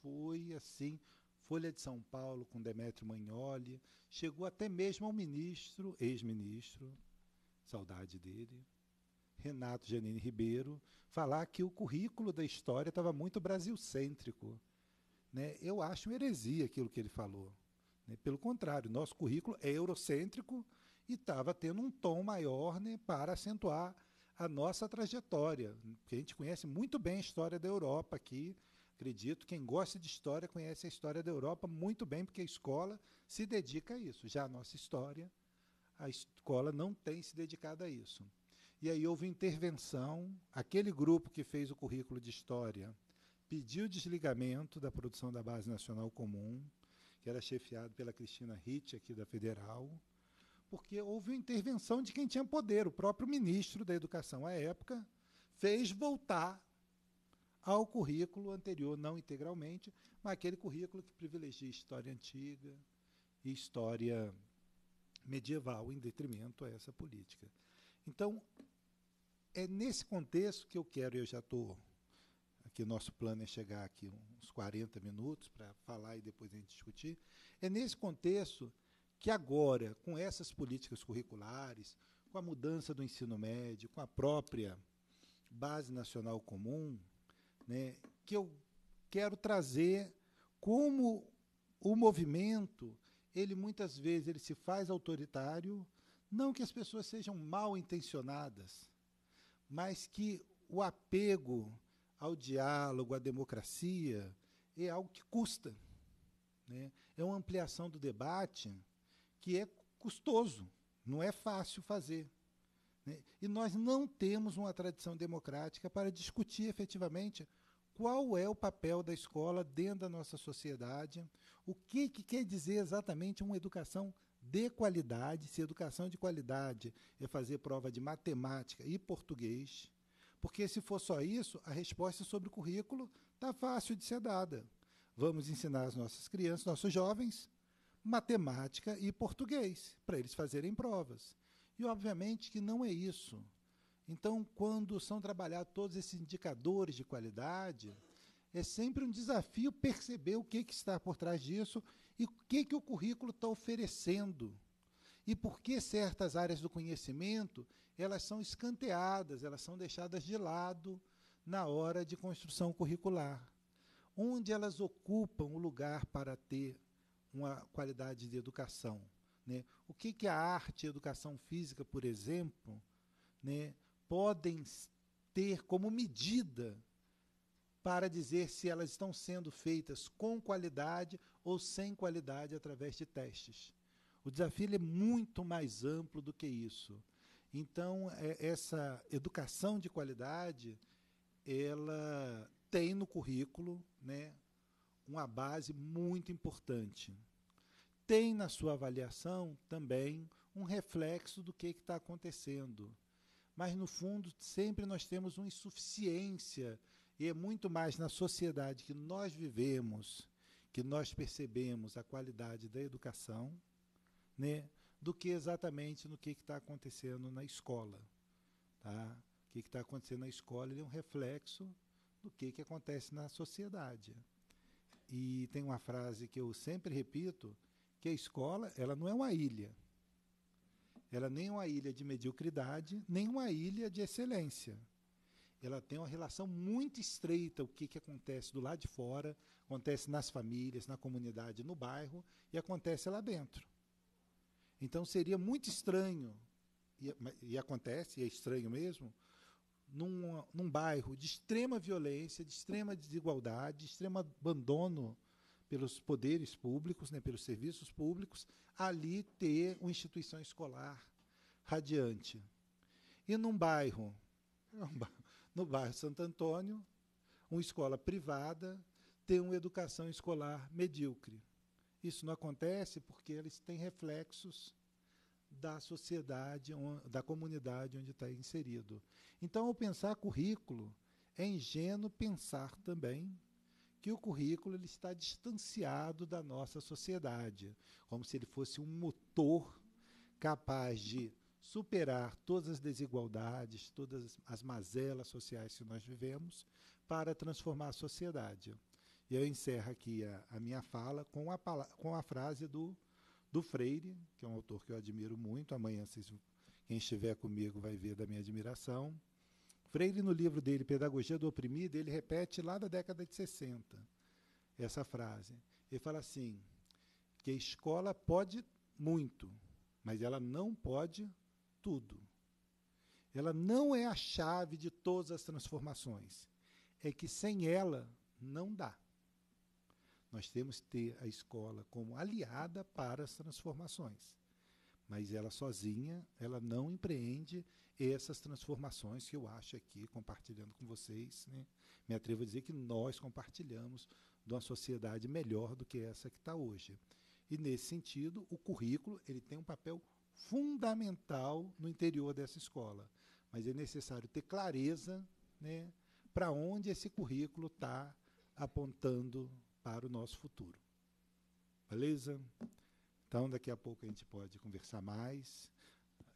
Foi assim, Folha de São Paulo com Demétrio Magnoli, chegou até mesmo ao ministro, ex-ministro, saudade dele, Renato Janine Ribeiro, falar que o currículo da história estava muito brasilcêntrico. Né? Eu acho heresia aquilo que ele falou. Né? Pelo contrário, nosso currículo é eurocêntrico e estava tendo um tom maior né, para acentuar a nossa trajetória, porque a gente conhece muito bem a história da Europa aqui. Acredito que quem gosta de história conhece a história da Europa muito bem, porque a escola se dedica a isso. Já a nossa história, a escola não tem se dedicado a isso. E aí houve intervenção, aquele grupo que fez o currículo de história pediu desligamento da produção da Base Nacional Comum, que era chefiado pela Cristina Ritt, aqui da Federal, porque houve intervenção de quem tinha poder. O próprio ministro da Educação, à época, fez voltar ao currículo anterior, não integralmente, mas aquele currículo que privilegia história antiga e história medieval, em detrimento a essa política. Então, é nesse contexto que eu quero, eu já estou. Aqui, nosso plano é chegar aqui uns 40 minutos para falar e depois a gente discutir. É nesse contexto que agora, com essas políticas curriculares, com a mudança do ensino médio, com a própria base nacional comum, né, que eu quero trazer como o movimento, ele muitas vezes ele se faz autoritário, não que as pessoas sejam mal intencionadas, mas que o apego ao diálogo, à democracia, é algo que custa. Né? É uma ampliação do debate que é custoso, não é fácil fazer. Né? E nós não temos uma tradição democrática para discutir efetivamente qual é o papel da escola dentro da nossa sociedade, o que, que quer dizer exatamente uma educação democrática de qualidade, se educação de qualidade é fazer prova de matemática e português, porque se for só isso, a resposta sobre o currículo está fácil de ser dada. Vamos ensinar as nossas crianças, nossos jovens, matemática e português, para eles fazerem provas. E, obviamente, que não é isso. Então, quando são trabalhados todos esses indicadores de qualidade, é sempre um desafio perceber o que, que está por trás disso e o que, que o currículo está oferecendo? E por que certas áreas do conhecimento elas são escanteadas, elas são deixadas de lado na hora de construção curricular? Onde elas ocupam o lugar para ter uma qualidade de educação? Né? O que, que a arte e a educação física, por exemplo, né, podem ter como medida para dizer se elas estão sendo feitas com qualidade ou sem qualidade através de testes. O desafio é muito mais amplo do que isso. Então, é, essa educação de qualidade, ela tem no currículo né, uma base muito importante. Tem na sua avaliação também um reflexo do que está acontecendo. Mas, no fundo, sempre nós temos uma insuficiência, e é muito mais na sociedade que nós vivemos que nós percebemos a qualidade da educação, né, do que exatamente no que está acontecendo na escola. Tá? O que está acontecendo na escola é um reflexo do que, que acontece na sociedade. E tem uma frase que eu sempre repito, que a escola ela não é uma ilha. Ela é nem é uma ilha de mediocridade, nem uma ilha de excelência ela tem uma relação muito estreita o que, que acontece do lado de fora, acontece nas famílias, na comunidade, no bairro e acontece lá dentro. Então seria muito estranho, e, e acontece, e é estranho mesmo, num, num bairro de extrema violência, de extrema desigualdade, de extremo abandono pelos poderes públicos, né, pelos serviços públicos, ali ter uma instituição escolar radiante. E num bairro, bairro no bairro Santo Antônio, uma escola privada ter uma educação escolar medíocre. Isso não acontece porque eles têm reflexos da sociedade, da comunidade onde está inserido. Então, ao pensar currículo, é ingênuo pensar também que o currículo ele está distanciado da nossa sociedade, como se ele fosse um motor capaz de superar todas as desigualdades, todas as mazelas sociais que nós vivemos, para transformar a sociedade. E eu encerro aqui a, a minha fala com a, com a frase do, do Freire, que é um autor que eu admiro muito. Amanhã, vocês, quem estiver comigo vai ver da minha admiração. Freire, no livro dele, Pedagogia do Oprimido, ele repete lá da década de 60 essa frase. Ele fala assim: que a escola pode muito, mas ela não pode tudo. Ela não é a chave de todas as transformações. É que sem ela não dá. Nós temos que ter a escola como aliada para as transformações. Mas ela sozinha, ela não empreende essas transformações que eu acho aqui, compartilhando com vocês. Né? Me atrevo a dizer que nós compartilhamos de uma sociedade melhor do que essa que está hoje. E, nesse sentido, o currículo ele tem um papel fundamental no interior dessa escola. Mas é necessário ter clareza né, para onde esse currículo está apontando para o nosso futuro. Beleza? Então, daqui a pouco a gente pode conversar mais.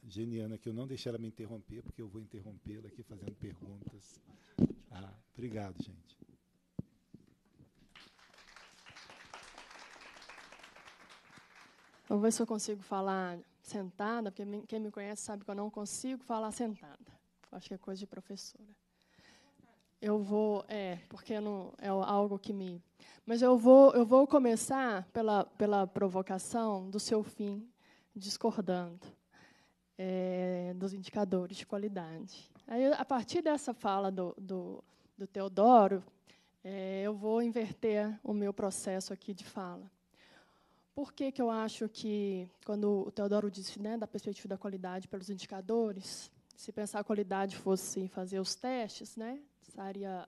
Geniana, que eu não deixei ela me interromper, porque eu vou interrompê-la aqui fazendo perguntas. Ah, obrigado, gente. Vamos vou ver se eu consigo falar sentada, porque quem me conhece sabe que eu não consigo falar sentada. Acho que é coisa de professora. Eu vou, é, porque não é algo que me. Mas eu vou, eu vou começar pela pela provocação do seu fim, discordando é, dos indicadores de qualidade. Aí, a partir dessa fala do, do, do Teodoro, é, eu vou inverter o meu processo aqui de fala. Por que, que eu acho que, quando o Teodoro disse né, da perspectiva da qualidade pelos indicadores, se pensar a qualidade fosse fazer os testes, né, estaria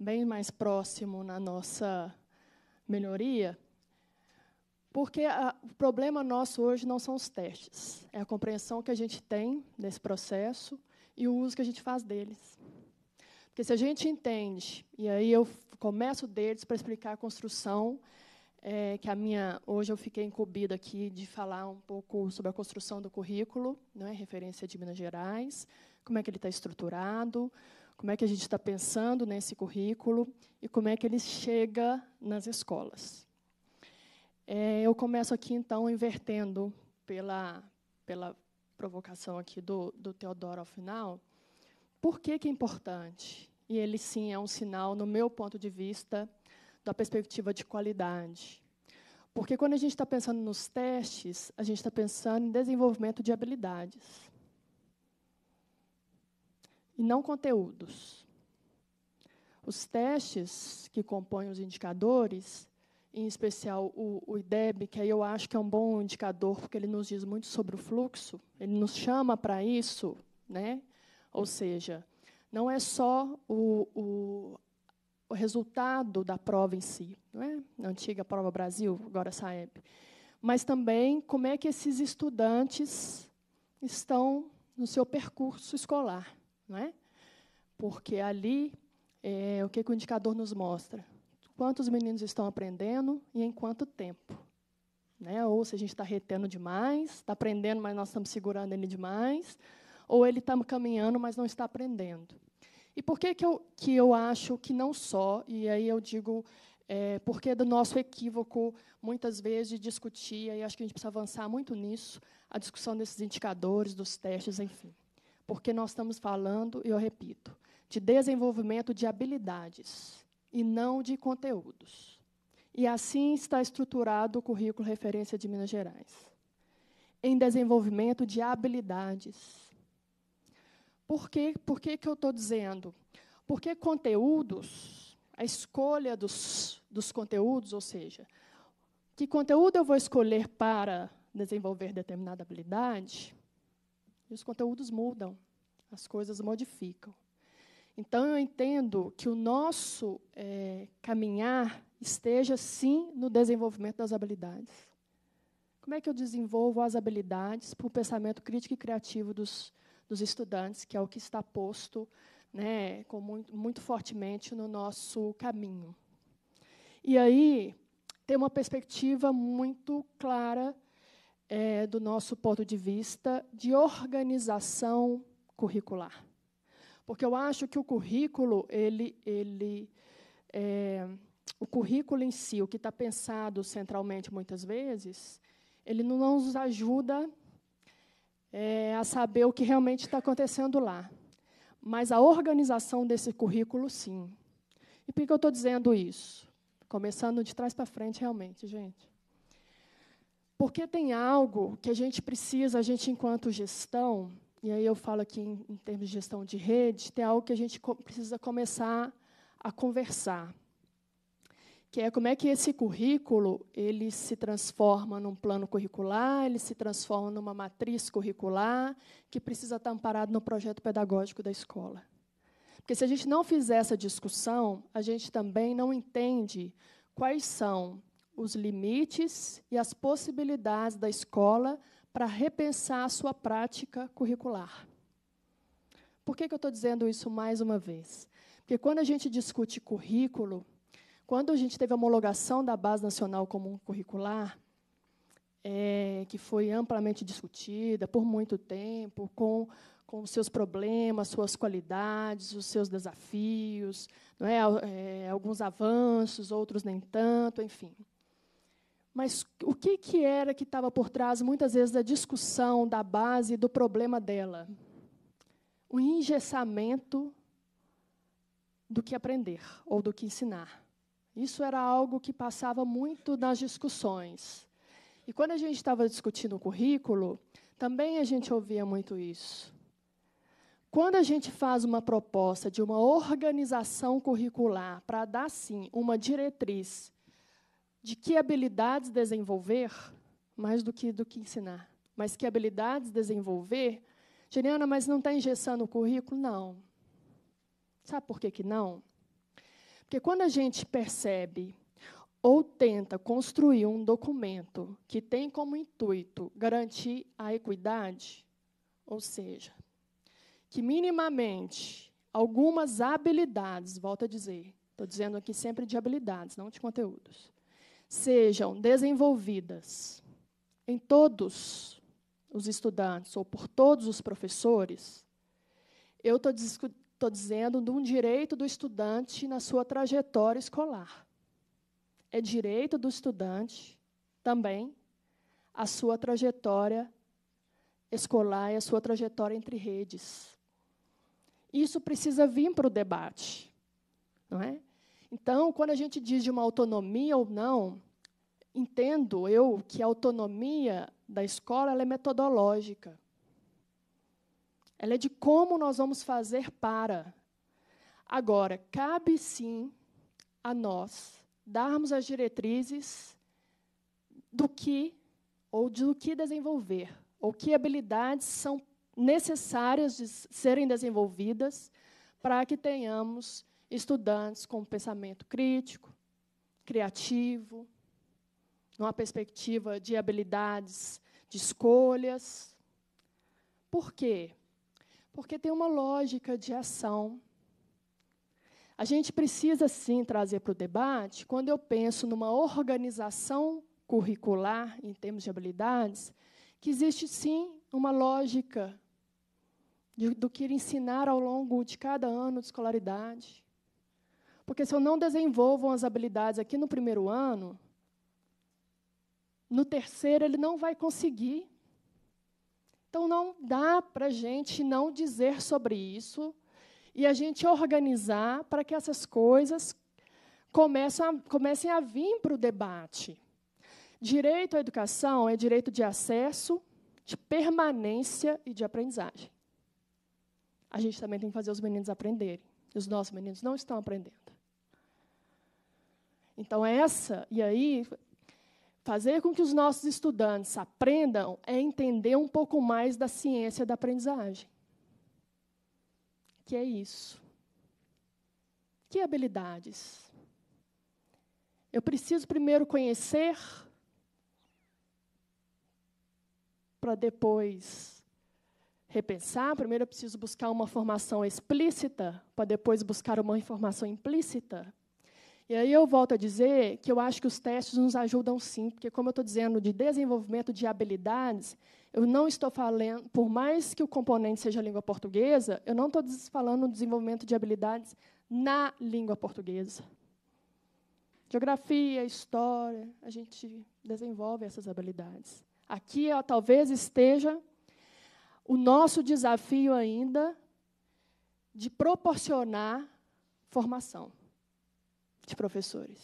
bem mais próximo na nossa melhoria? Porque a, o problema nosso hoje não são os testes, é a compreensão que a gente tem desse processo e o uso que a gente faz deles. Porque se a gente entende, e aí eu começo deles para explicar a construção é, que a minha hoje eu fiquei incumbida aqui de falar um pouco sobre a construção do currículo, é referência de Minas Gerais, como é que ele está estruturado, como é que a gente está pensando nesse currículo e como é que ele chega nas escolas. É, eu começo aqui então invertendo pela pela provocação aqui do, do Teodoro ao final. Por que, que é importante? E ele sim é um sinal, no meu ponto de vista, da perspectiva de qualidade. Porque quando a gente está pensando nos testes, a gente está pensando em desenvolvimento de habilidades. E não conteúdos. Os testes que compõem os indicadores, em especial o, o IDEB, que aí eu acho que é um bom indicador, porque ele nos diz muito sobre o fluxo, ele nos chama para isso. Né? Ou seja, não é só o, o, o resultado da prova em si, não é? antiga prova Brasil, agora Saeb, mas também como é que esses estudantes estão no seu percurso escolar, não é? Porque ali é, o que, que o indicador nos mostra? Quantos meninos estão aprendendo e em quanto tempo? Né? Ou se a gente está retendo demais, está aprendendo, mas nós estamos segurando ele demais, ou ele está caminhando, mas não está aprendendo. E por que, que, eu, que eu acho que não só, e aí eu digo é, porque é do nosso equívoco, muitas vezes, de discutir, e acho que a gente precisa avançar muito nisso, a discussão desses indicadores, dos testes, enfim. Porque nós estamos falando, e eu repito, de desenvolvimento de habilidades e não de conteúdos. E assim está estruturado o currículo referência de Minas Gerais. Em desenvolvimento de habilidades por, que? Por que, que eu estou dizendo? Porque conteúdos, a escolha dos, dos conteúdos, ou seja, que conteúdo eu vou escolher para desenvolver determinada habilidade, e os conteúdos mudam, as coisas modificam. Então, eu entendo que o nosso é, caminhar esteja, sim, no desenvolvimento das habilidades. Como é que eu desenvolvo as habilidades para o pensamento crítico e criativo dos, dos estudantes, que é o que está posto né, com muito, muito fortemente no nosso caminho. E aí tem uma perspectiva muito clara é, do nosso ponto de vista de organização curricular, porque eu acho que o currículo ele ele é, o currículo em si, o que está pensado centralmente muitas vezes, ele não nos ajuda é, a saber o que realmente está acontecendo lá. Mas a organização desse currículo, sim. E por que eu estou dizendo isso? Começando de trás para frente, realmente, gente. Porque tem algo que a gente precisa, a gente, enquanto gestão, e aí eu falo aqui em, em termos de gestão de rede, tem algo que a gente co precisa começar a conversar que é como é que esse currículo ele se transforma num plano curricular, ele se transforma numa matriz curricular que precisa estar amparado no projeto pedagógico da escola. Porque se a gente não fizer essa discussão, a gente também não entende quais são os limites e as possibilidades da escola para repensar a sua prática curricular. Por que, que eu estou dizendo isso mais uma vez? Porque quando a gente discute currículo, quando a gente teve a homologação da Base Nacional Comum Curricular, é, que foi amplamente discutida por muito tempo, com, com seus problemas, suas qualidades, os seus desafios, não é? é alguns avanços, outros nem tanto, enfim. Mas o que, que era que estava por trás, muitas vezes, da discussão, da base, do problema dela? O engessamento do que aprender ou do que ensinar. Isso era algo que passava muito nas discussões. E quando a gente estava discutindo o currículo, também a gente ouvia muito isso. Quando a gente faz uma proposta de uma organização curricular para dar, sim, uma diretriz de que habilidades desenvolver, mais do que, do que ensinar, mas que habilidades desenvolver, Juliana, mas não está engessando o currículo? Não. Sabe por que, que não? Porque quando a gente percebe ou tenta construir um documento que tem como intuito garantir a equidade, ou seja, que minimamente algumas habilidades, volto a dizer, estou dizendo aqui sempre de habilidades, não de conteúdos, sejam desenvolvidas em todos os estudantes ou por todos os professores, eu estou Estou dizendo de um direito do estudante na sua trajetória escolar. É direito do estudante também a sua trajetória escolar e a sua trajetória entre redes. Isso precisa vir para o debate, não é? Então, quando a gente diz de uma autonomia ou não, entendo eu que a autonomia da escola é metodológica. Ela é de como nós vamos fazer para. Agora, cabe sim a nós darmos as diretrizes do que ou do que desenvolver, ou que habilidades são necessárias de serem desenvolvidas para que tenhamos estudantes com pensamento crítico, criativo, numa perspectiva de habilidades, de escolhas. Por quê? Porque tem uma lógica de ação. A gente precisa sim trazer para o debate, quando eu penso numa organização curricular em termos de habilidades, que existe sim uma lógica de, do que ensinar ao longo de cada ano de escolaridade. Porque se eu não desenvolvo as habilidades aqui no primeiro ano, no terceiro ele não vai conseguir. Então, não dá para a gente não dizer sobre isso e a gente organizar para que essas coisas comecem a, comecem a vir para o debate. Direito à educação é direito de acesso, de permanência e de aprendizagem. A gente também tem que fazer os meninos aprenderem. E os nossos meninos não estão aprendendo. Então, essa, e aí, fazer com que os nossos estudantes aprendam é entender um pouco mais da ciência da aprendizagem. Que é isso? Que habilidades? Eu preciso primeiro conhecer para depois repensar. Primeiro eu preciso buscar uma formação explícita para depois buscar uma informação implícita e aí eu volto a dizer que eu acho que os testes nos ajudam sim, porque, como eu estou dizendo, de desenvolvimento de habilidades, eu não estou falando, por mais que o componente seja a língua portuguesa, eu não estou falando do desenvolvimento de habilidades na língua portuguesa. Geografia, história, a gente desenvolve essas habilidades. Aqui ó, talvez esteja o nosso desafio ainda de proporcionar formação de professores,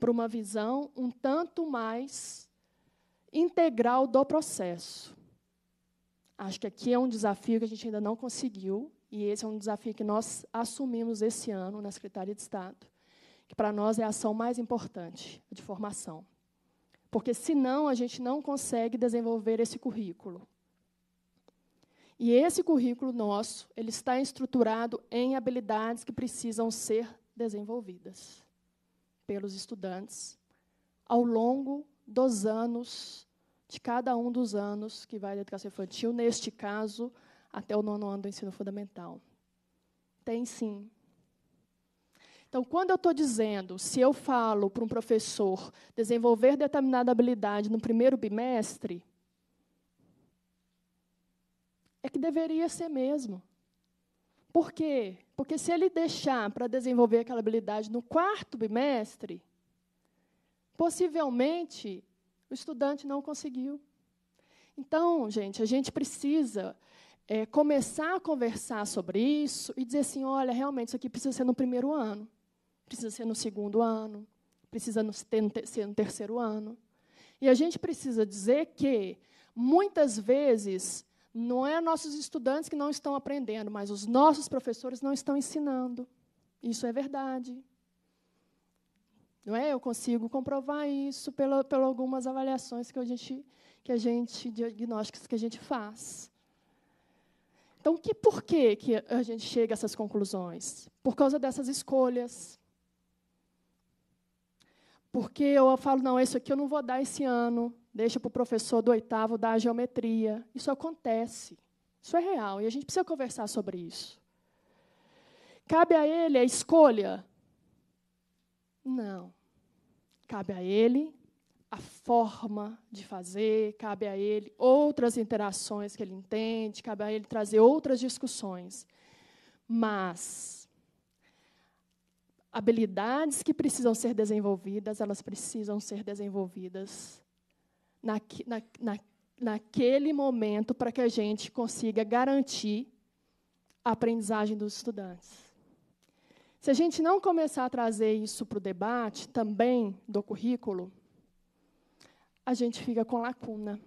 para uma visão um tanto mais integral do processo. Acho que aqui é um desafio que a gente ainda não conseguiu, e esse é um desafio que nós assumimos esse ano na Secretaria de Estado, que para nós é a ação mais importante, de formação. Porque senão a gente não consegue desenvolver esse currículo. E esse currículo nosso, ele está estruturado em habilidades que precisam ser desenvolvidas pelos estudantes ao longo dos anos, de cada um dos anos que vai da educação infantil, neste caso, até o nono ano do ensino fundamental. Tem sim. Então, quando eu estou dizendo, se eu falo para um professor desenvolver determinada habilidade no primeiro bimestre, é que deveria ser mesmo. Por quê? Porque se ele deixar para desenvolver aquela habilidade no quarto bimestre, possivelmente o estudante não conseguiu. Então, gente, a gente precisa é, começar a conversar sobre isso e dizer assim: olha, realmente isso aqui precisa ser no primeiro ano, precisa ser no segundo ano, precisa no, ser no terceiro ano. E a gente precisa dizer que, muitas vezes, não é nossos estudantes que não estão aprendendo, mas os nossos professores não estão ensinando. Isso é verdade. Não é? Eu consigo comprovar isso pelo pela algumas avaliações que a gente, que a gente diagnósticos que a gente faz. Então, que por que, que a gente chega a essas conclusões? Por causa dessas escolhas. Porque eu falo, não, isso aqui eu não vou dar esse ano deixa para o professor do oitavo dar a geometria. Isso acontece. Isso é real e a gente precisa conversar sobre isso. Cabe a ele a escolha? Não. Cabe a ele a forma de fazer, cabe a ele outras interações que ele entende, cabe a ele trazer outras discussões. Mas habilidades que precisam ser desenvolvidas, elas precisam ser desenvolvidas na, na, naquele momento para que a gente consiga garantir a aprendizagem dos estudantes. Se a gente não começar a trazer isso para o debate, também do currículo, a gente fica com lacuna.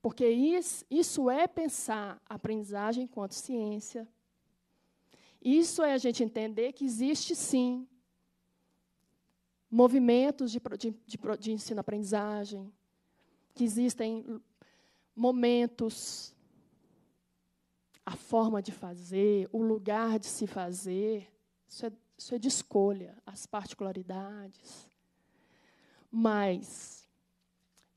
Porque isso, isso é pensar a aprendizagem enquanto ciência. Isso é a gente entender que existe, sim, movimentos de, de, de, de ensino-aprendizagem, que existem momentos, a forma de fazer, o lugar de se fazer, isso é, isso é de escolha, as particularidades. Mas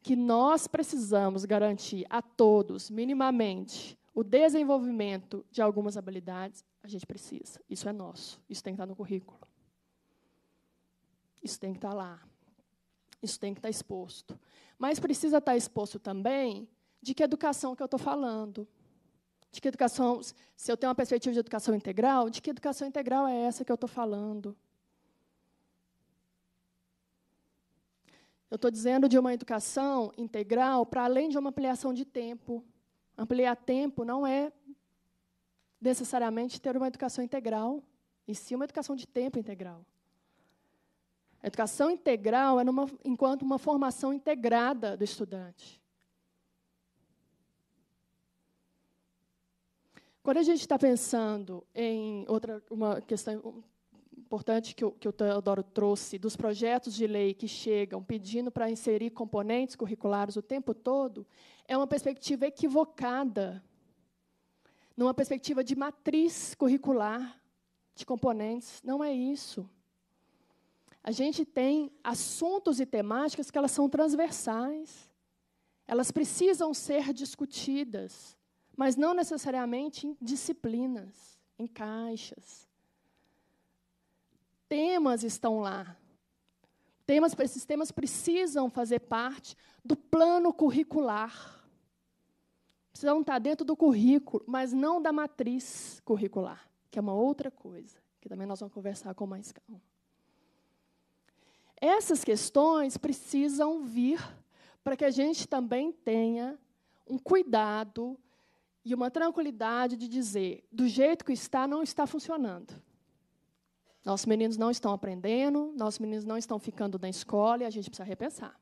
que nós precisamos garantir a todos, minimamente, o desenvolvimento de algumas habilidades, a gente precisa. Isso é nosso, isso tem que estar no currículo. Isso tem que estar lá. Isso tem que estar tá exposto. Mas precisa estar tá exposto também de que educação que eu estou falando. De que educação, se eu tenho uma perspectiva de educação integral, de que educação integral é essa que eu estou falando? Eu estou dizendo de uma educação integral para além de uma ampliação de tempo. Ampliar tempo não é necessariamente ter uma educação integral, e sim uma educação de tempo integral. A educação integral é numa, enquanto uma formação integrada do estudante. Quando a gente está pensando em outra uma questão importante que o, que o Teodoro trouxe, dos projetos de lei que chegam pedindo para inserir componentes curriculares o tempo todo, é uma perspectiva equivocada, numa perspectiva de matriz curricular de componentes. Não é isso a gente tem assuntos e temáticas que elas são transversais. Elas precisam ser discutidas, mas não necessariamente em disciplinas, em caixas. Temas estão lá. Temas, esses temas precisam fazer parte do plano curricular. Precisam estar dentro do currículo, mas não da matriz curricular, que é uma outra coisa, que também nós vamos conversar com mais calma. Essas questões precisam vir para que a gente também tenha um cuidado e uma tranquilidade de dizer: do jeito que está, não está funcionando. Nossos meninos não estão aprendendo, nossos meninos não estão ficando na escola e a gente precisa repensar.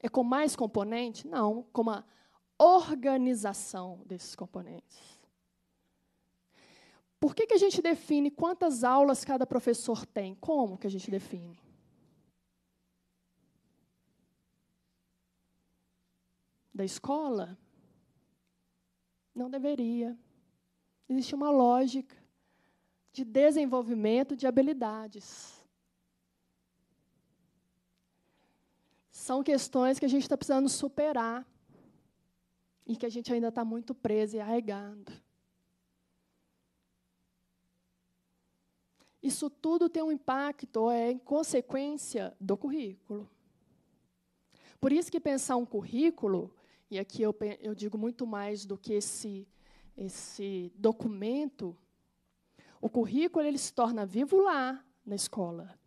É com mais componente? Não, com uma organização desses componentes. Por que, que a gente define quantas aulas cada professor tem? Como que a gente define? Da escola? Não deveria. Existe uma lógica de desenvolvimento de habilidades. São questões que a gente está precisando superar e que a gente ainda está muito preso e arregado. Isso tudo tem um impacto, é em consequência do currículo. Por isso que pensar um currículo, e aqui eu, eu digo muito mais do que esse, esse documento, o currículo ele se torna vivo lá na escola.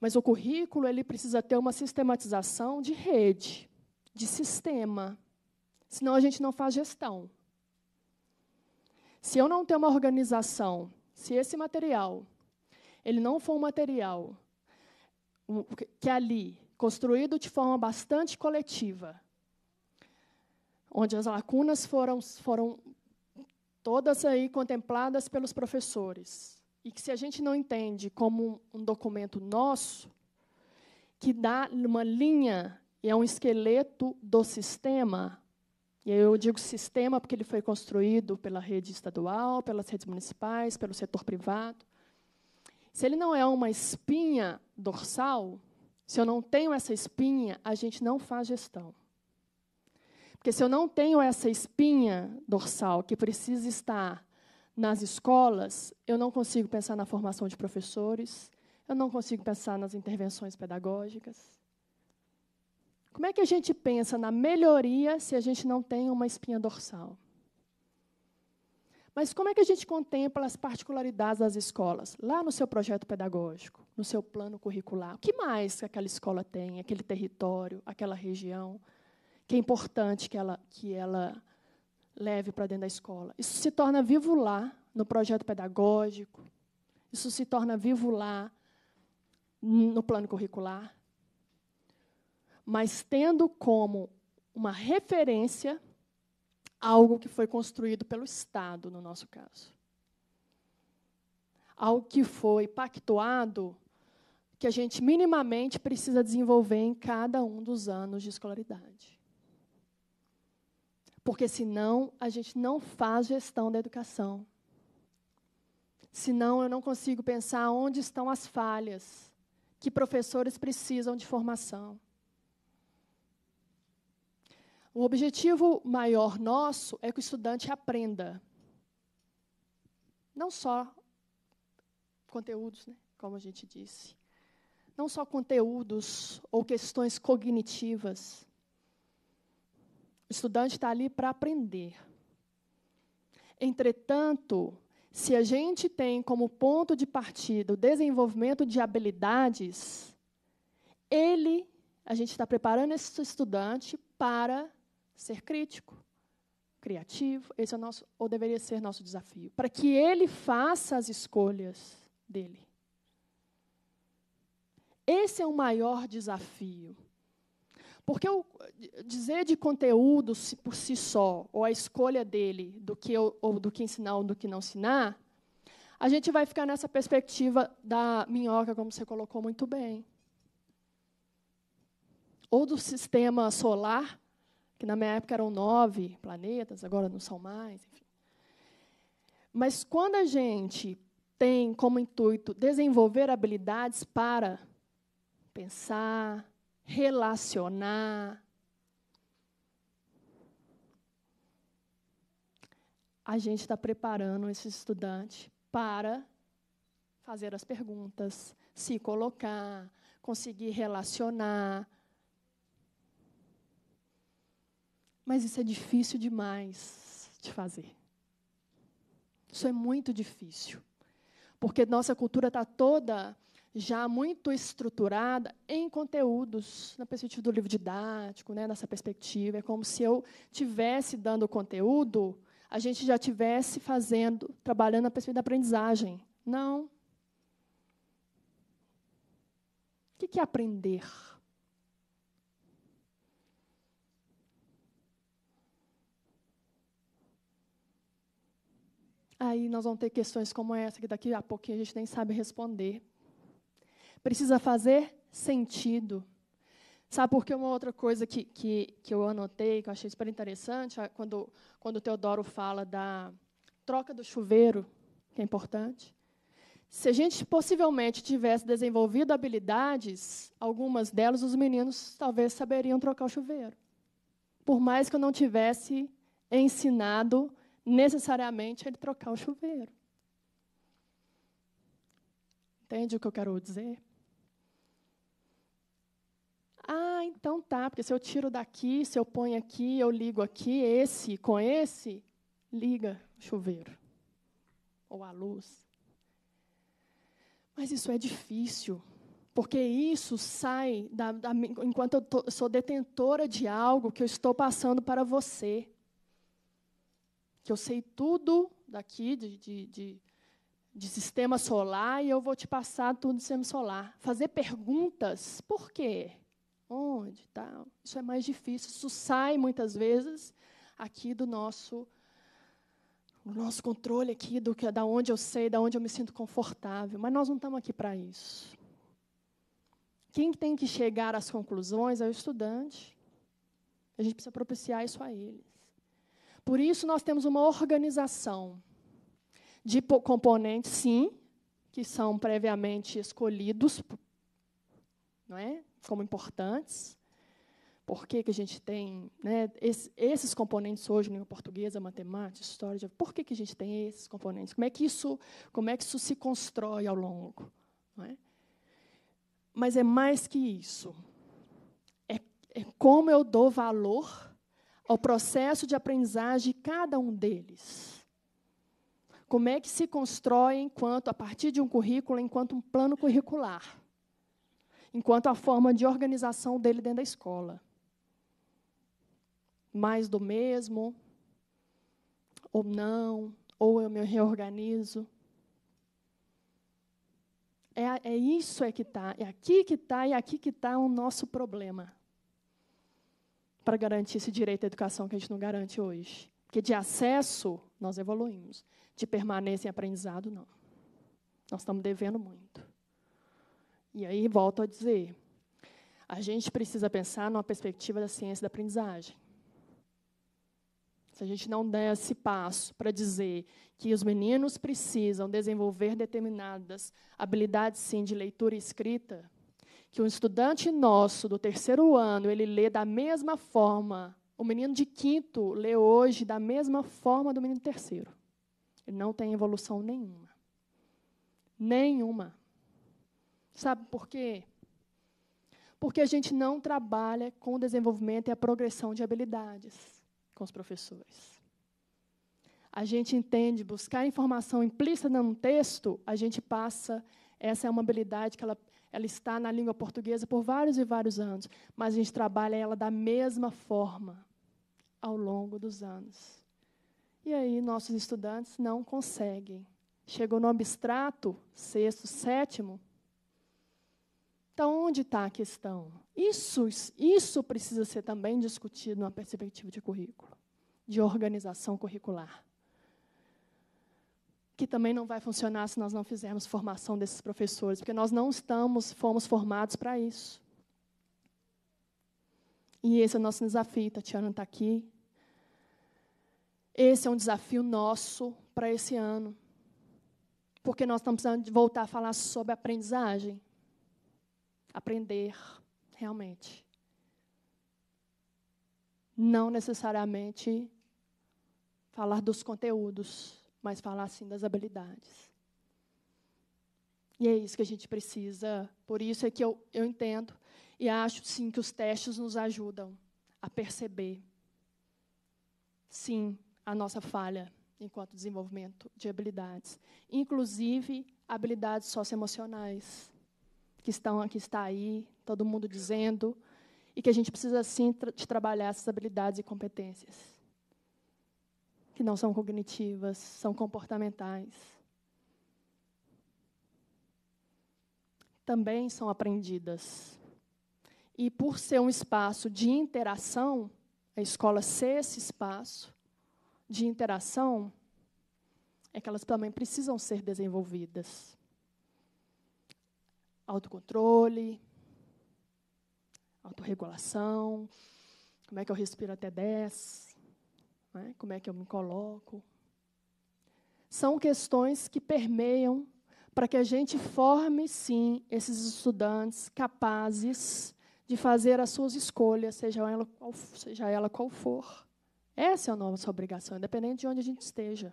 Mas o currículo ele precisa ter uma sistematização de rede, de sistema. Senão a gente não faz gestão. Se eu não tenho uma organização se esse material ele não for um material que é ali construído de forma bastante coletiva, onde as lacunas foram foram todas aí contempladas pelos professores e que se a gente não entende como um documento nosso que dá uma linha e é um esqueleto do sistema, e eu digo sistema porque ele foi construído pela rede estadual, pelas redes municipais, pelo setor privado. Se ele não é uma espinha dorsal, se eu não tenho essa espinha, a gente não faz gestão. Porque se eu não tenho essa espinha dorsal que precisa estar nas escolas, eu não consigo pensar na formação de professores, eu não consigo pensar nas intervenções pedagógicas, como é que a gente pensa na melhoria se a gente não tem uma espinha dorsal? Mas como é que a gente contempla as particularidades das escolas? Lá no seu projeto pedagógico, no seu plano curricular. O que mais que aquela escola tem, aquele território, aquela região, que é importante que ela, que ela leve para dentro da escola? Isso se torna vivo lá, no projeto pedagógico. Isso se torna vivo lá, no plano curricular mas tendo como uma referência algo que foi construído pelo Estado, no nosso caso. Algo que foi pactuado, que a gente minimamente precisa desenvolver em cada um dos anos de escolaridade. Porque senão a gente não faz gestão da educação. Senão eu não consigo pensar onde estão as falhas, que professores precisam de formação. O objetivo maior nosso é que o estudante aprenda. Não só conteúdos, né, como a gente disse. Não só conteúdos ou questões cognitivas. O estudante está ali para aprender. Entretanto, se a gente tem como ponto de partida o desenvolvimento de habilidades, ele, a gente está preparando esse estudante para ser crítico, criativo. Esse é o nosso, ou deveria ser nosso desafio, para que ele faça as escolhas dele. Esse é o maior desafio. Porque eu, dizer de conteúdo por si só, ou a escolha dele, do que, eu, ou do que ensinar ou do que não ensinar, a gente vai ficar nessa perspectiva da minhoca, como você colocou muito bem. Ou do sistema solar, que na minha época eram nove planetas, agora não são mais. Enfim. Mas quando a gente tem como intuito desenvolver habilidades para pensar, relacionar, a gente está preparando esse estudante para fazer as perguntas, se colocar, conseguir relacionar, Mas isso é difícil demais de fazer. Isso é muito difícil. Porque nossa cultura está toda já muito estruturada em conteúdos, na perspectiva do livro didático, né, nessa perspectiva. É como se eu tivesse dando conteúdo, a gente já tivesse fazendo, trabalhando na perspectiva da aprendizagem. Não. O que é aprender? Aí nós vamos ter questões como essa, que daqui a pouquinho a gente nem sabe responder. Precisa fazer sentido. Sabe por que uma outra coisa que, que, que eu anotei, que eu achei super interessante, é quando, quando o Teodoro fala da troca do chuveiro, que é importante. Se a gente possivelmente tivesse desenvolvido habilidades, algumas delas os meninos talvez saberiam trocar o chuveiro. Por mais que eu não tivesse ensinado necessariamente ele trocar o chuveiro. Entende o que eu quero dizer? Ah, então tá, porque se eu tiro daqui, se eu ponho aqui, eu ligo aqui, esse com esse, liga o chuveiro ou a luz. Mas isso é difícil, porque isso sai da, da, enquanto eu tô, sou detentora de algo que eu estou passando para você que eu sei tudo daqui de, de, de, de sistema solar e eu vou te passar tudo de sistema solar. Fazer perguntas, por quê? Onde? Tal. Isso é mais difícil. Isso sai muitas vezes aqui do nosso o nosso controle aqui do que da onde eu sei, da onde eu me sinto confortável, mas nós não estamos aqui para isso. Quem tem que chegar às conclusões é o estudante. A gente precisa propiciar isso a ele. Por isso, nós temos uma organização de componentes, sim, que são previamente escolhidos não é? como importantes. Por que, que a gente tem né, esses, componentes hoje, língua portuguesa, matemática, história? por que, que a gente tem esses componentes? Como é que isso, como é que isso se constrói ao longo? É? Mas é mais que isso. É, é como eu dou valor ao processo de aprendizagem de cada um deles. Como é que se constrói enquanto a partir de um currículo, enquanto um plano curricular, enquanto a forma de organização dele dentro da escola? Mais do mesmo ou não, ou eu me reorganizo? É, é isso é que está, é aqui que está e é aqui que está o nosso problema para garantir esse direito à educação que a gente não garante hoje. Porque de acesso, nós evoluímos. De permanência em aprendizado, não. Nós estamos devendo muito. E aí, volto a dizer, a gente precisa pensar numa perspectiva da ciência da aprendizagem. Se a gente não der esse passo para dizer que os meninos precisam desenvolver determinadas habilidades, sim, de leitura e escrita, que um estudante nosso do terceiro ano ele lê da mesma forma, o menino de quinto lê hoje da mesma forma do menino terceiro. Ele não tem evolução nenhuma. Nenhuma. Sabe por quê? Porque a gente não trabalha com o desenvolvimento e a progressão de habilidades com os professores. A gente entende buscar informação implícita num texto, a gente passa. Essa é uma habilidade que ela ela está na língua portuguesa por vários e vários anos, mas a gente trabalha ela da mesma forma ao longo dos anos. E aí nossos estudantes não conseguem. Chegou no abstrato, sexto, sétimo. Então, onde está a questão? Isso, isso precisa ser também discutido numa perspectiva de currículo, de organização curricular que também não vai funcionar se nós não fizermos formação desses professores, porque nós não estamos, fomos formados para isso. E esse é o nosso desafio, Tatiana está aqui. Esse é um desafio nosso para esse ano. Porque nós estamos precisando voltar a falar sobre aprendizagem. Aprender, realmente. Não necessariamente falar dos conteúdos, mas falar sim das habilidades. E é isso que a gente precisa. Por isso é que eu, eu entendo e acho sim que os testes nos ajudam a perceber, sim, a nossa falha enquanto desenvolvimento de habilidades, inclusive habilidades socioemocionais que estão aqui está aí, todo mundo dizendo, e que a gente precisa sim tra de trabalhar essas habilidades e competências que não são cognitivas, são comportamentais. Também são aprendidas. E por ser um espaço de interação, a escola ser esse espaço de interação, é que elas também precisam ser desenvolvidas. Autocontrole, autorregulação, como é que eu respiro até 10, né? Como é que eu me coloco? São questões que permeiam para que a gente forme, sim, esses estudantes capazes de fazer as suas escolhas, seja ela qual, seja ela qual for. Essa é a nossa obrigação, independente de onde a gente esteja.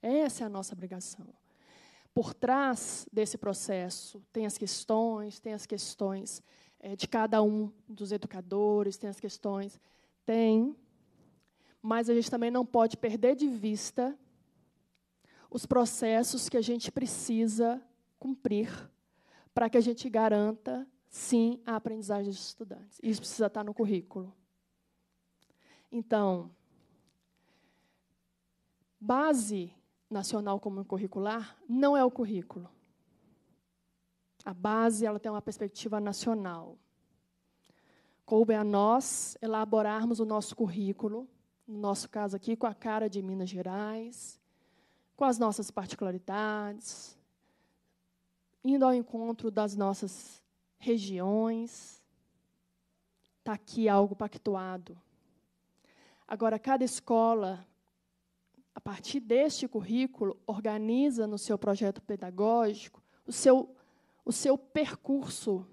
Essa é a nossa obrigação. Por trás desse processo tem as questões, tem as questões é, de cada um dos educadores, tem as questões. Tem. Mas a gente também não pode perder de vista os processos que a gente precisa cumprir para que a gente garanta, sim, a aprendizagem dos estudantes. Isso precisa estar no currículo. Então, base nacional comum curricular não é o currículo. A base ela tem uma perspectiva nacional. Coube a nós elaborarmos o nosso currículo, no nosso caso aqui, com a cara de Minas Gerais, com as nossas particularidades, indo ao encontro das nossas regiões. Está aqui algo pactuado. Agora, cada escola, a partir deste currículo, organiza no seu projeto pedagógico o seu o seu percurso,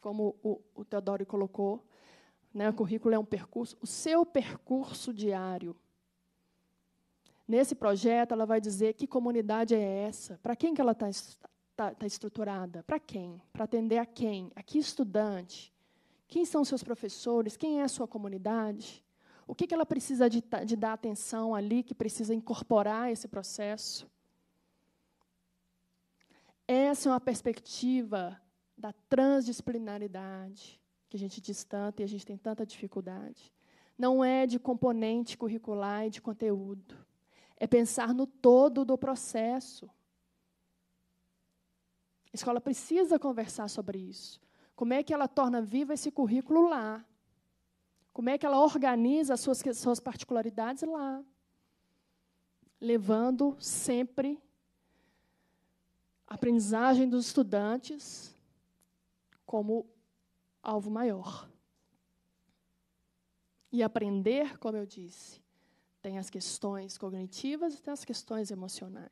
como o, o Teodoro colocou, né, o currículo é um percurso, o seu percurso diário. Nesse projeto, ela vai dizer que comunidade é essa, para quem que ela está tá, tá estruturada, para quem, para atender a quem, a que estudante, quem são seus professores, quem é a sua comunidade, o que, que ela precisa de, de dar atenção ali, que precisa incorporar esse processo. Essa é uma perspectiva da transdisciplinaridade, que a gente diz tanto e a gente tem tanta dificuldade. Não é de componente curricular e de conteúdo. É pensar no todo do processo. A escola precisa conversar sobre isso. Como é que ela torna vivo esse currículo lá? Como é que ela organiza as suas, suas particularidades lá? Levando sempre aprendizagem dos estudantes como alvo maior. E aprender, como eu disse, tem as questões cognitivas e tem as questões emocionais.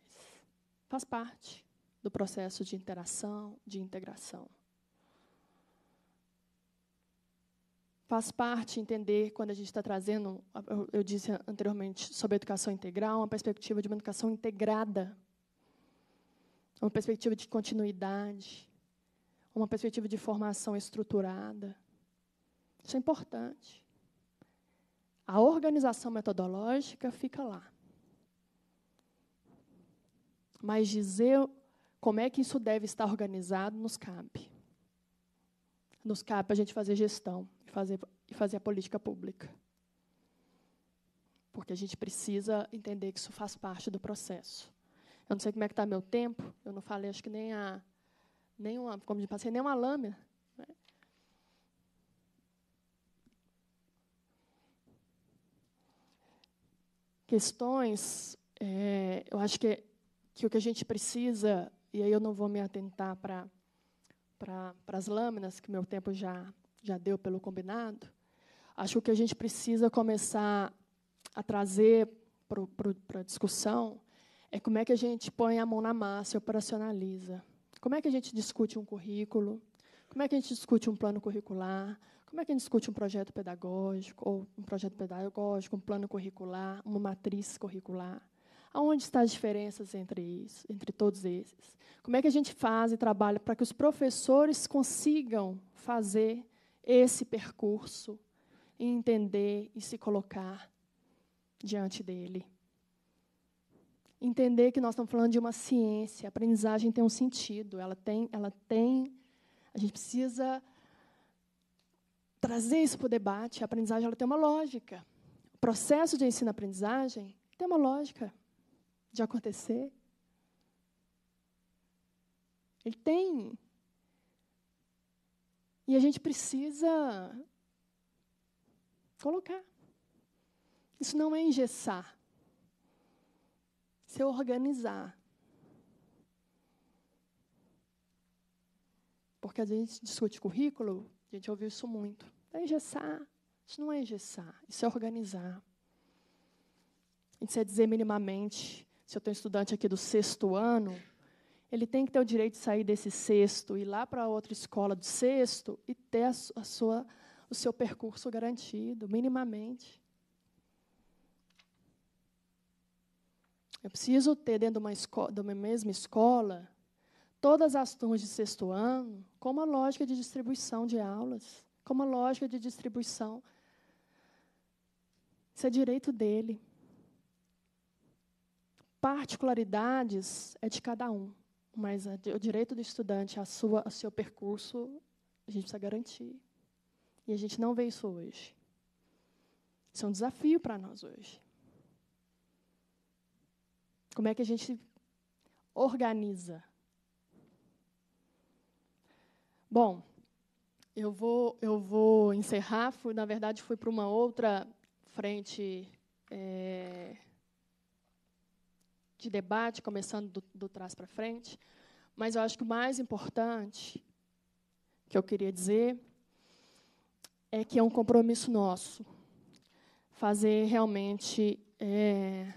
Faz parte do processo de interação, de integração. Faz parte entender quando a gente está trazendo, eu, disse anteriormente sobre a educação integral, uma perspectiva de uma educação integrada uma perspectiva de continuidade, uma perspectiva de formação estruturada. Isso é importante. A organização metodológica fica lá. Mas dizer como é que isso deve estar organizado nos cabe. Nos cabe a gente fazer gestão e fazer, e fazer a política pública. Porque a gente precisa entender que isso faz parte do processo. Eu não sei como é que está meu tempo. Eu não falei, acho que nem a, nem uma, como eu passei, nem uma lâmina. Questões, é, eu acho que, que o que a gente precisa, e aí eu não vou me atentar para para as lâminas, que meu tempo já, já deu pelo combinado, acho que o que a gente precisa começar a trazer para a discussão é como é que a gente põe a mão na massa e operacionaliza. Como é que a gente discute um currículo? Como é que a gente discute um plano curricular? Como é que a gente discute um projeto pedagógico, ou um projeto pedagógico, um plano curricular, uma matriz curricular? Aonde estão as diferenças entre isso, entre todos esses? Como é que a gente faz e trabalha para que os professores consigam fazer esse percurso, e entender e se colocar diante dele? entender que nós estamos falando de uma ciência. A aprendizagem tem um sentido, ela tem, ela tem. A gente precisa trazer isso para o debate. A aprendizagem ela tem uma lógica. O processo de ensino-aprendizagem tem uma lógica de acontecer. Ele tem. E a gente precisa colocar. Isso não é engessar se organizar. Porque a gente discute currículo, a gente ouviu isso muito. É engessar. Isso não é engessar, isso é organizar. Isso é dizer minimamente, se eu tenho um estudante aqui do sexto ano, ele tem que ter o direito de sair desse sexto, ir lá para outra escola do sexto e ter a sua, o seu percurso garantido, minimamente. Eu preciso ter dentro de uma, escola, mesma escola todas as turmas de sexto ano com uma lógica de distribuição de aulas, com uma lógica de distribuição. Isso é direito dele. Particularidades é de cada um, mas o direito do estudante, a sua, seu percurso, a gente precisa garantir. E a gente não vê isso hoje. Isso é um desafio para nós hoje. Como é que a gente organiza? Bom, eu vou, eu vou encerrar. Fui, na verdade, fui para uma outra frente é, de debate, começando do, do trás para frente. Mas eu acho que o mais importante que eu queria dizer é que é um compromisso nosso fazer realmente é,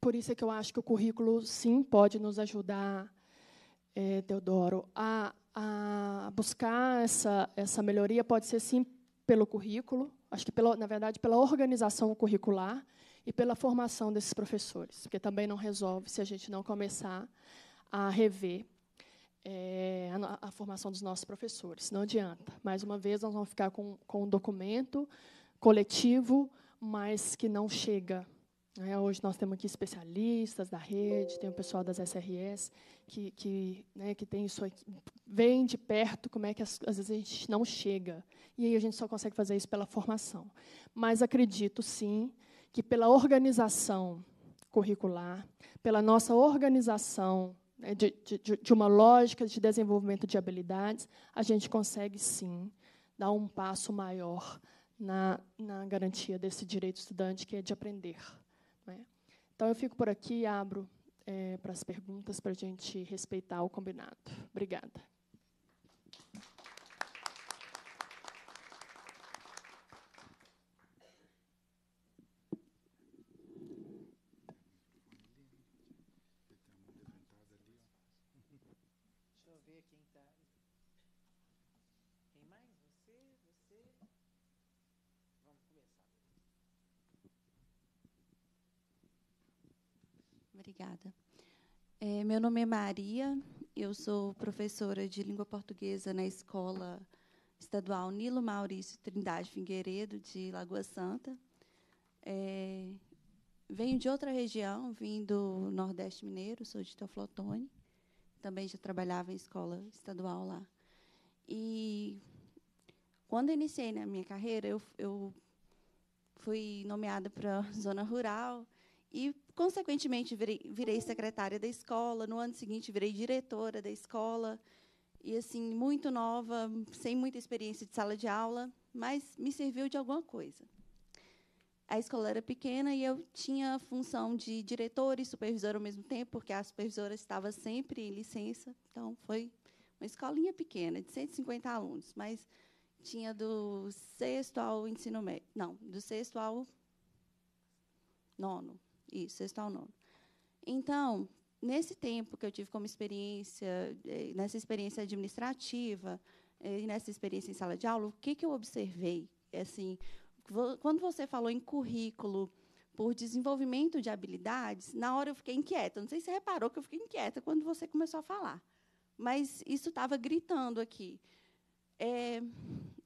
por isso é que eu acho que o currículo, sim, pode nos ajudar, é, Teodoro, a, a buscar essa, essa melhoria. Pode ser, sim, pelo currículo, acho que, pela, na verdade, pela organização curricular e pela formação desses professores, porque também não resolve se a gente não começar a rever é, a, a, formação dos nossos professores. Não adianta. Mais uma vez, nós vamos ficar com, com um documento coletivo, mas que não chega é, hoje nós temos aqui especialistas da rede, tem o pessoal das SRS que, que, né, que tem isso aqui, vem de perto como é que as, às vezes a gente não chega. E aí a gente só consegue fazer isso pela formação. Mas acredito sim que pela organização curricular, pela nossa organização né, de, de, de uma lógica de desenvolvimento de habilidades, a gente consegue sim dar um passo maior na, na garantia desse direito estudante que é de aprender. Então, eu fico por aqui e abro é, eh, para as perguntas para a gente respeitar o combinado. Obrigada. Obrigada. É, meu nome é Maria, eu sou professora de língua portuguesa na escola estadual Nilo Maurício Trindade Figueiredo, de Lagoa Santa. É, venho de outra região, vim do Nordeste Mineiro, sou de Teoflotone. Também já trabalhava em escola estadual lá. E quando iniciei na minha carreira, eu, eu fui nomeada para a zona rural e, consequentemente, virei, virei secretária da escola. No ano seguinte, virei diretora da escola. E, assim, muito nova, sem muita experiência de sala de aula, mas me serviu de alguma coisa. A escola era pequena e eu tinha a função de diretora e supervisora ao mesmo tempo, porque a supervisora estava sempre em licença. Então, foi uma escolinha pequena, de 150 alunos, mas tinha do sexto ao ensino médio. Não, do sexto ao nono. Isso, sexto ao é nono. Então, nesse tempo que eu tive como experiência, eh, nessa experiência administrativa, eh, e nessa experiência em sala de aula, o que, que eu observei? É assim, quando você falou em currículo por desenvolvimento de habilidades, na hora eu fiquei inquieta. Não sei se você reparou que eu fiquei inquieta quando você começou a falar, mas isso estava gritando aqui. É,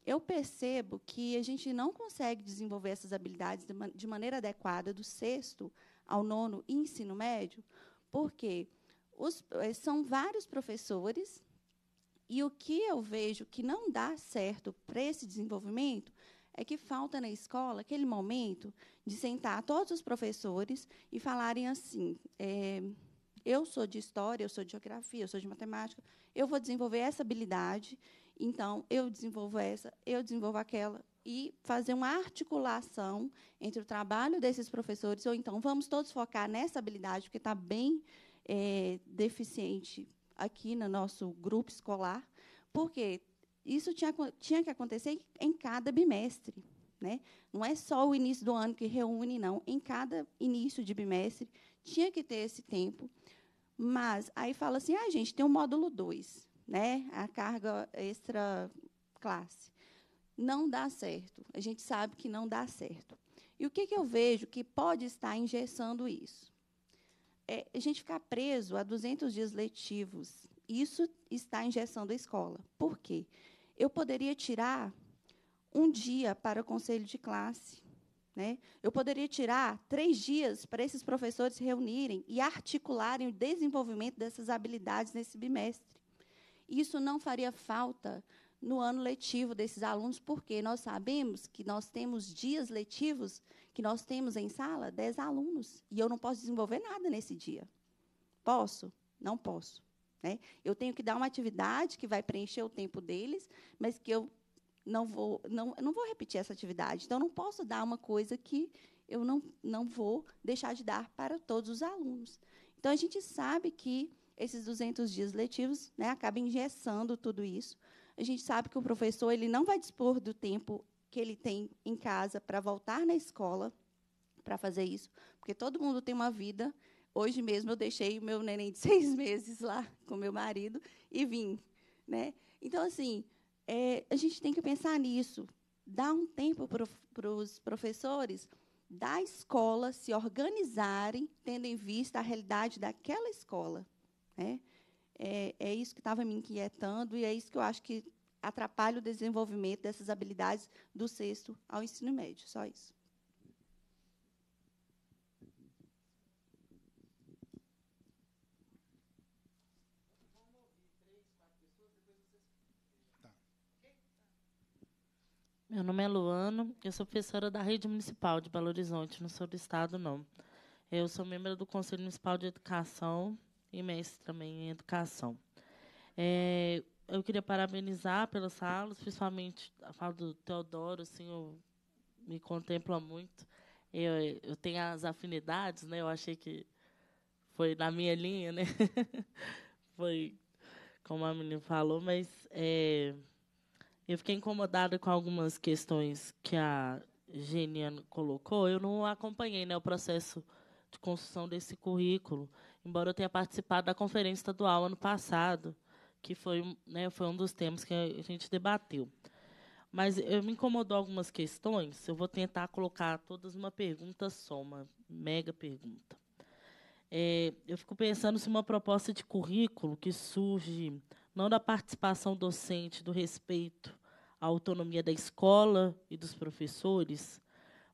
eu percebo que a gente não consegue desenvolver essas habilidades de, man de maneira adequada do sexto ao nono ensino médio, porque os, eh, são vários professores e o que eu vejo que não dá certo para esse desenvolvimento é que falta na escola aquele momento de sentar todos os professores e falarem assim: é, eu sou de história, eu sou de geografia, eu sou de matemática, eu vou desenvolver essa habilidade, então eu desenvolvo essa, eu desenvolvo aquela, e fazer uma articulação entre o trabalho desses professores, ou então vamos todos focar nessa habilidade, porque está bem é, deficiente aqui no nosso grupo escolar, porque isso tinha, tinha que acontecer em cada bimestre. Né? Não é só o início do ano que reúne, não. Em cada início de bimestre tinha que ter esse tempo. Mas aí fala assim: ah, gente, tem o módulo 2, né? a carga extra classe não dá certo. A gente sabe que não dá certo. E o que, que eu vejo que pode estar engessando isso? É a gente ficar preso a 200 dias letivos. Isso está engessando a escola. Por quê? Eu poderia tirar um dia para o conselho de classe. Né? Eu poderia tirar três dias para esses professores se reunirem e articularem o desenvolvimento dessas habilidades nesse bimestre. Isso não faria falta no ano letivo desses alunos, porque nós sabemos que nós temos dias letivos que nós temos em sala 10 alunos e eu não posso desenvolver nada nesse dia. Posso? Não posso. Né? Eu tenho que dar uma atividade que vai preencher o tempo deles, mas que eu não vou, não, não vou repetir essa atividade. Então, não posso dar uma coisa que eu não, não vou deixar de dar para todos os alunos. Então, a gente sabe que esses 200 dias letivos né, acabam engessando tudo isso, a gente sabe que o professor ele não vai dispor do tempo que ele tem em casa para voltar na escola para fazer isso, porque todo mundo tem uma vida. Hoje mesmo eu deixei o meu neném de seis meses lá com meu marido e vim, né? Então assim, é, a gente tem que pensar nisso, dar um tempo para os professores da escola se organizarem, tendo em vista a realidade daquela escola, né? É, é isso que estava me inquietando e é isso que eu acho que atrapalha o desenvolvimento dessas habilidades do sexto ao ensino médio. Só isso. Meu nome é Luano, eu sou professora da Rede Municipal de Belo Horizonte, não sou do Estado, não. Eu sou membro do Conselho Municipal de Educação e mestre também em educação. É, eu queria parabenizar pelas salas, principalmente a fala do Teodoro, assim, eu, me contempla muito. Eu, eu tenho as afinidades, né? Eu achei que foi na minha linha, né? foi como a menina falou, mas é, eu fiquei incomodada com algumas questões que a Geniana colocou. Eu não acompanhei né, o processo de construção desse currículo embora eu tenha participado da conferência estadual ano passado, que foi, né, foi um dos temas que a gente debateu. Mas eu me incomodou algumas questões, eu vou tentar colocar todas uma pergunta só, uma mega pergunta. É, eu fico pensando se uma proposta de currículo que surge não da participação docente, do respeito à autonomia da escola e dos professores,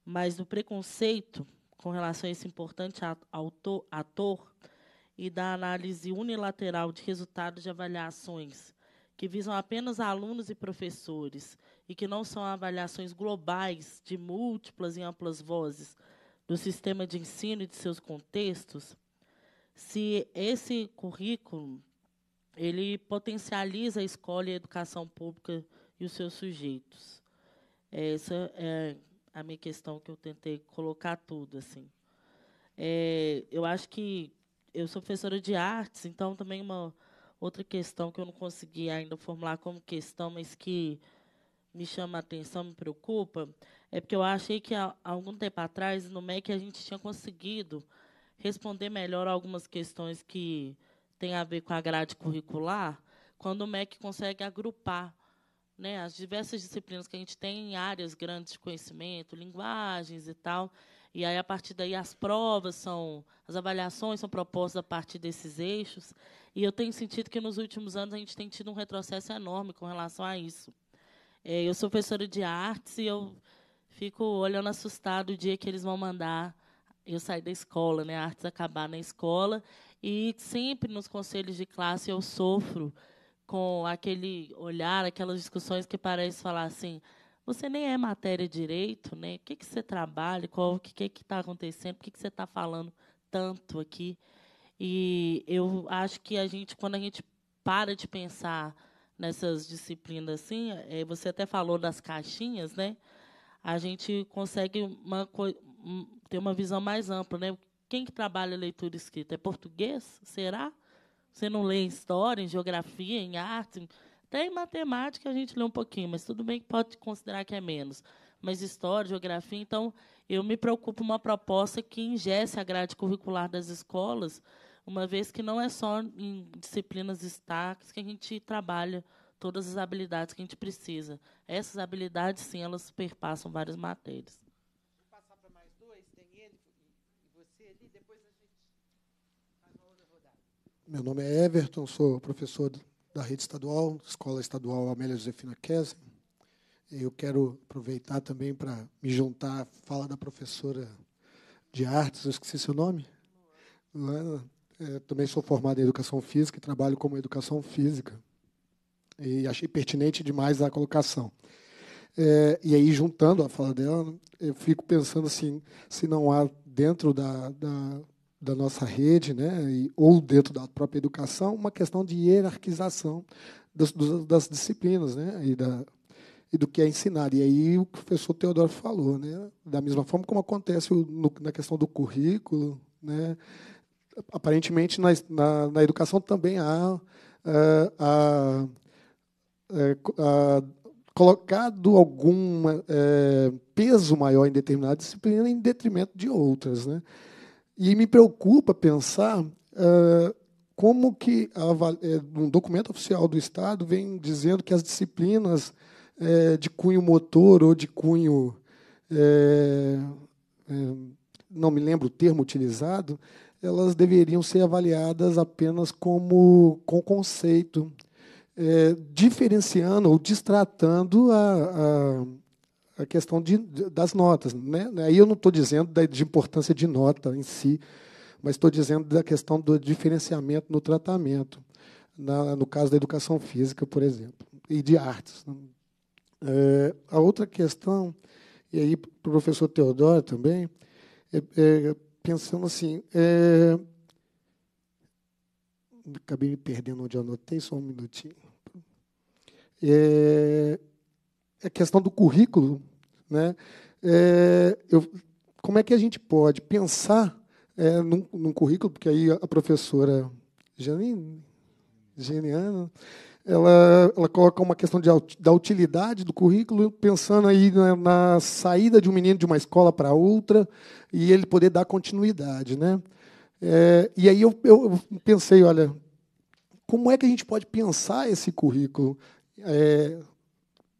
mas do preconceito com relação a esse importante ator, ator e da análise unilateral de resultados de avaliações, que visam apenas alunos e professores, e que não são avaliações globais de múltiplas e amplas vozes do sistema de ensino e de seus contextos, se esse currículo ele potencializa a escola e a educação pública e os seus sujeitos. Essa é a minha questão que eu tentei colocar tudo assim. É, eu acho que eu sou professora de artes, então também uma outra questão que eu não consegui ainda formular como questão, mas que me chama a atenção, me preocupa, é porque eu achei que há algum tempo atrás no MEC a gente tinha conseguido responder melhor algumas questões que têm a ver com a grade curricular, quando o MEC consegue agrupar né, as diversas disciplinas que a gente tem em áreas grandes de conhecimento, linguagens e tal, e aí, a partir daí, as provas são, as avaliações são propostas a partir desses eixos. E eu tenho sentido que nos últimos anos a gente tem tido um retrocesso enorme com relação a isso. É, eu sou professora de artes e eu fico olhando assustado o dia que eles vão mandar eu sair da escola, né, artes acabar na escola. E sempre nos conselhos de classe eu sofro com aquele olhar, aquelas discussões que parece falar assim: você nem é matéria direito, né? O que, que você trabalha, qual, o que está é acontecendo, por que, que você está falando tanto aqui. E eu acho que a gente, quando a gente para de pensar nessas disciplinas assim, é, você até falou das caixinhas, né? A gente consegue uma, ter uma visão mais ampla, né? Quem que trabalha leitura escrita é português? Será? Você não lê em história, em geografia, em arte? Até em matemática a gente lê um pouquinho, mas tudo bem que pode considerar que é menos. Mas história, geografia, então eu me preocupo com uma proposta que ingesse a grade curricular das escolas, uma vez que não é só em disciplinas destaques que a gente trabalha todas as habilidades que a gente precisa. Essas habilidades, sim, elas superpassam várias matérias. passar para mais dois, você ali, depois a gente uma outra rodada. Meu nome é Everton, sou professor da rede estadual, Escola Estadual Amélia Josefina Kesen. Eu quero aproveitar também para me juntar à fala da professora de artes, eu esqueci seu nome. Luana. É, também sou formado em educação física e trabalho como educação física. E achei pertinente demais a colocação. É, e aí, juntando a fala dela, eu fico pensando assim: se não há dentro da, da da nossa rede, né, e, ou dentro da própria educação, uma questão de hierarquização das, das disciplinas né, e, da, e do que é ensinado. E aí o professor Teodoro falou, né, da mesma forma como acontece no, na questão do currículo, né, aparentemente na, na, na educação também há a, a, a, colocado algum é, peso maior em determinada disciplina em detrimento de outras. Né? E me preocupa pensar uh, como que a, eh, um documento oficial do Estado vem dizendo que as disciplinas uh, de cunho motor ou de cunho. Uh, não me lembro o termo utilizado, elas deveriam ser avaliadas apenas como com conceito, diferenciando ou distratando a, a a questão de, das notas. Né? Aí eu não estou dizendo da, de importância de nota em si, mas estou dizendo da questão do diferenciamento no tratamento, na, no caso da educação física, por exemplo, e de artes. Né? É, a outra questão, e aí para o professor Teodoro também, é, é, pensando assim, é, acabei me perdendo onde anotei, só um minutinho. É, a é questão do currículo, né? É, eu, como é que a gente pode pensar é, num, num, currículo, porque aí a professora Geniana, ela, ela coloca uma questão de, da utilidade do currículo, pensando aí na, na saída de um menino de uma escola para outra e ele poder dar continuidade, né? É, e aí eu, eu, pensei, olha, como é que a gente pode pensar esse currículo? É,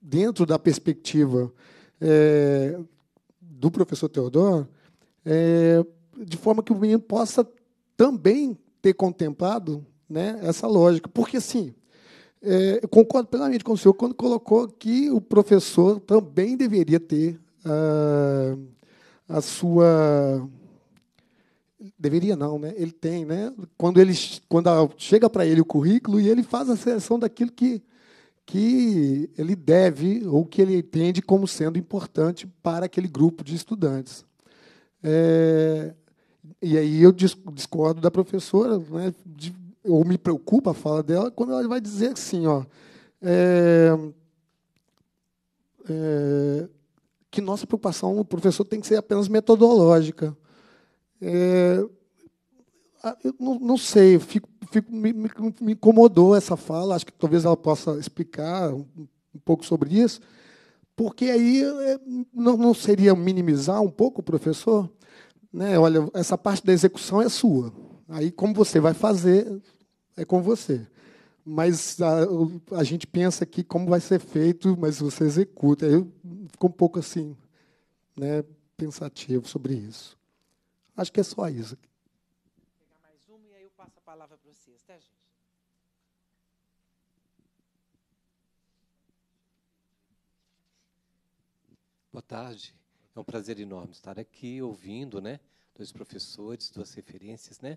dentro da perspectiva é, do professor Teodoro, é, de forma que o menino possa também ter contemplado né, essa lógica. Porque, sim, é, eu concordo plenamente com o senhor quando colocou que o professor também deveria ter ah, a sua. Deveria não, né? Ele tem, né? Quando, ele, quando chega para ele o currículo e ele faz a seleção daquilo que que ele deve ou que ele entende como sendo importante para aquele grupo de estudantes. É, e aí eu discordo da professora, né, de, ou me preocupa a fala dela, quando ela vai dizer assim, ó, é, é, que nossa preocupação, o professor, tem que ser apenas metodológica. É, eu não, não sei, eu fico fico, me, me, me, incomodou essa fala, acho que talvez ela possa explicar um, um pouco sobre isso, porque aí é, não, não, seria minimizar um pouco o professor? Né? Olha, essa parte da execução é sua. Aí, como você vai fazer, é com você. Mas a, a gente pensa aqui como vai ser feito, mas você executa. Aí fico um pouco assim, né, pensativo sobre isso. Acho que é só isso. Boa tarde. É um prazer enorme estar aqui ouvindo, né? Dois professores, duas referências, né?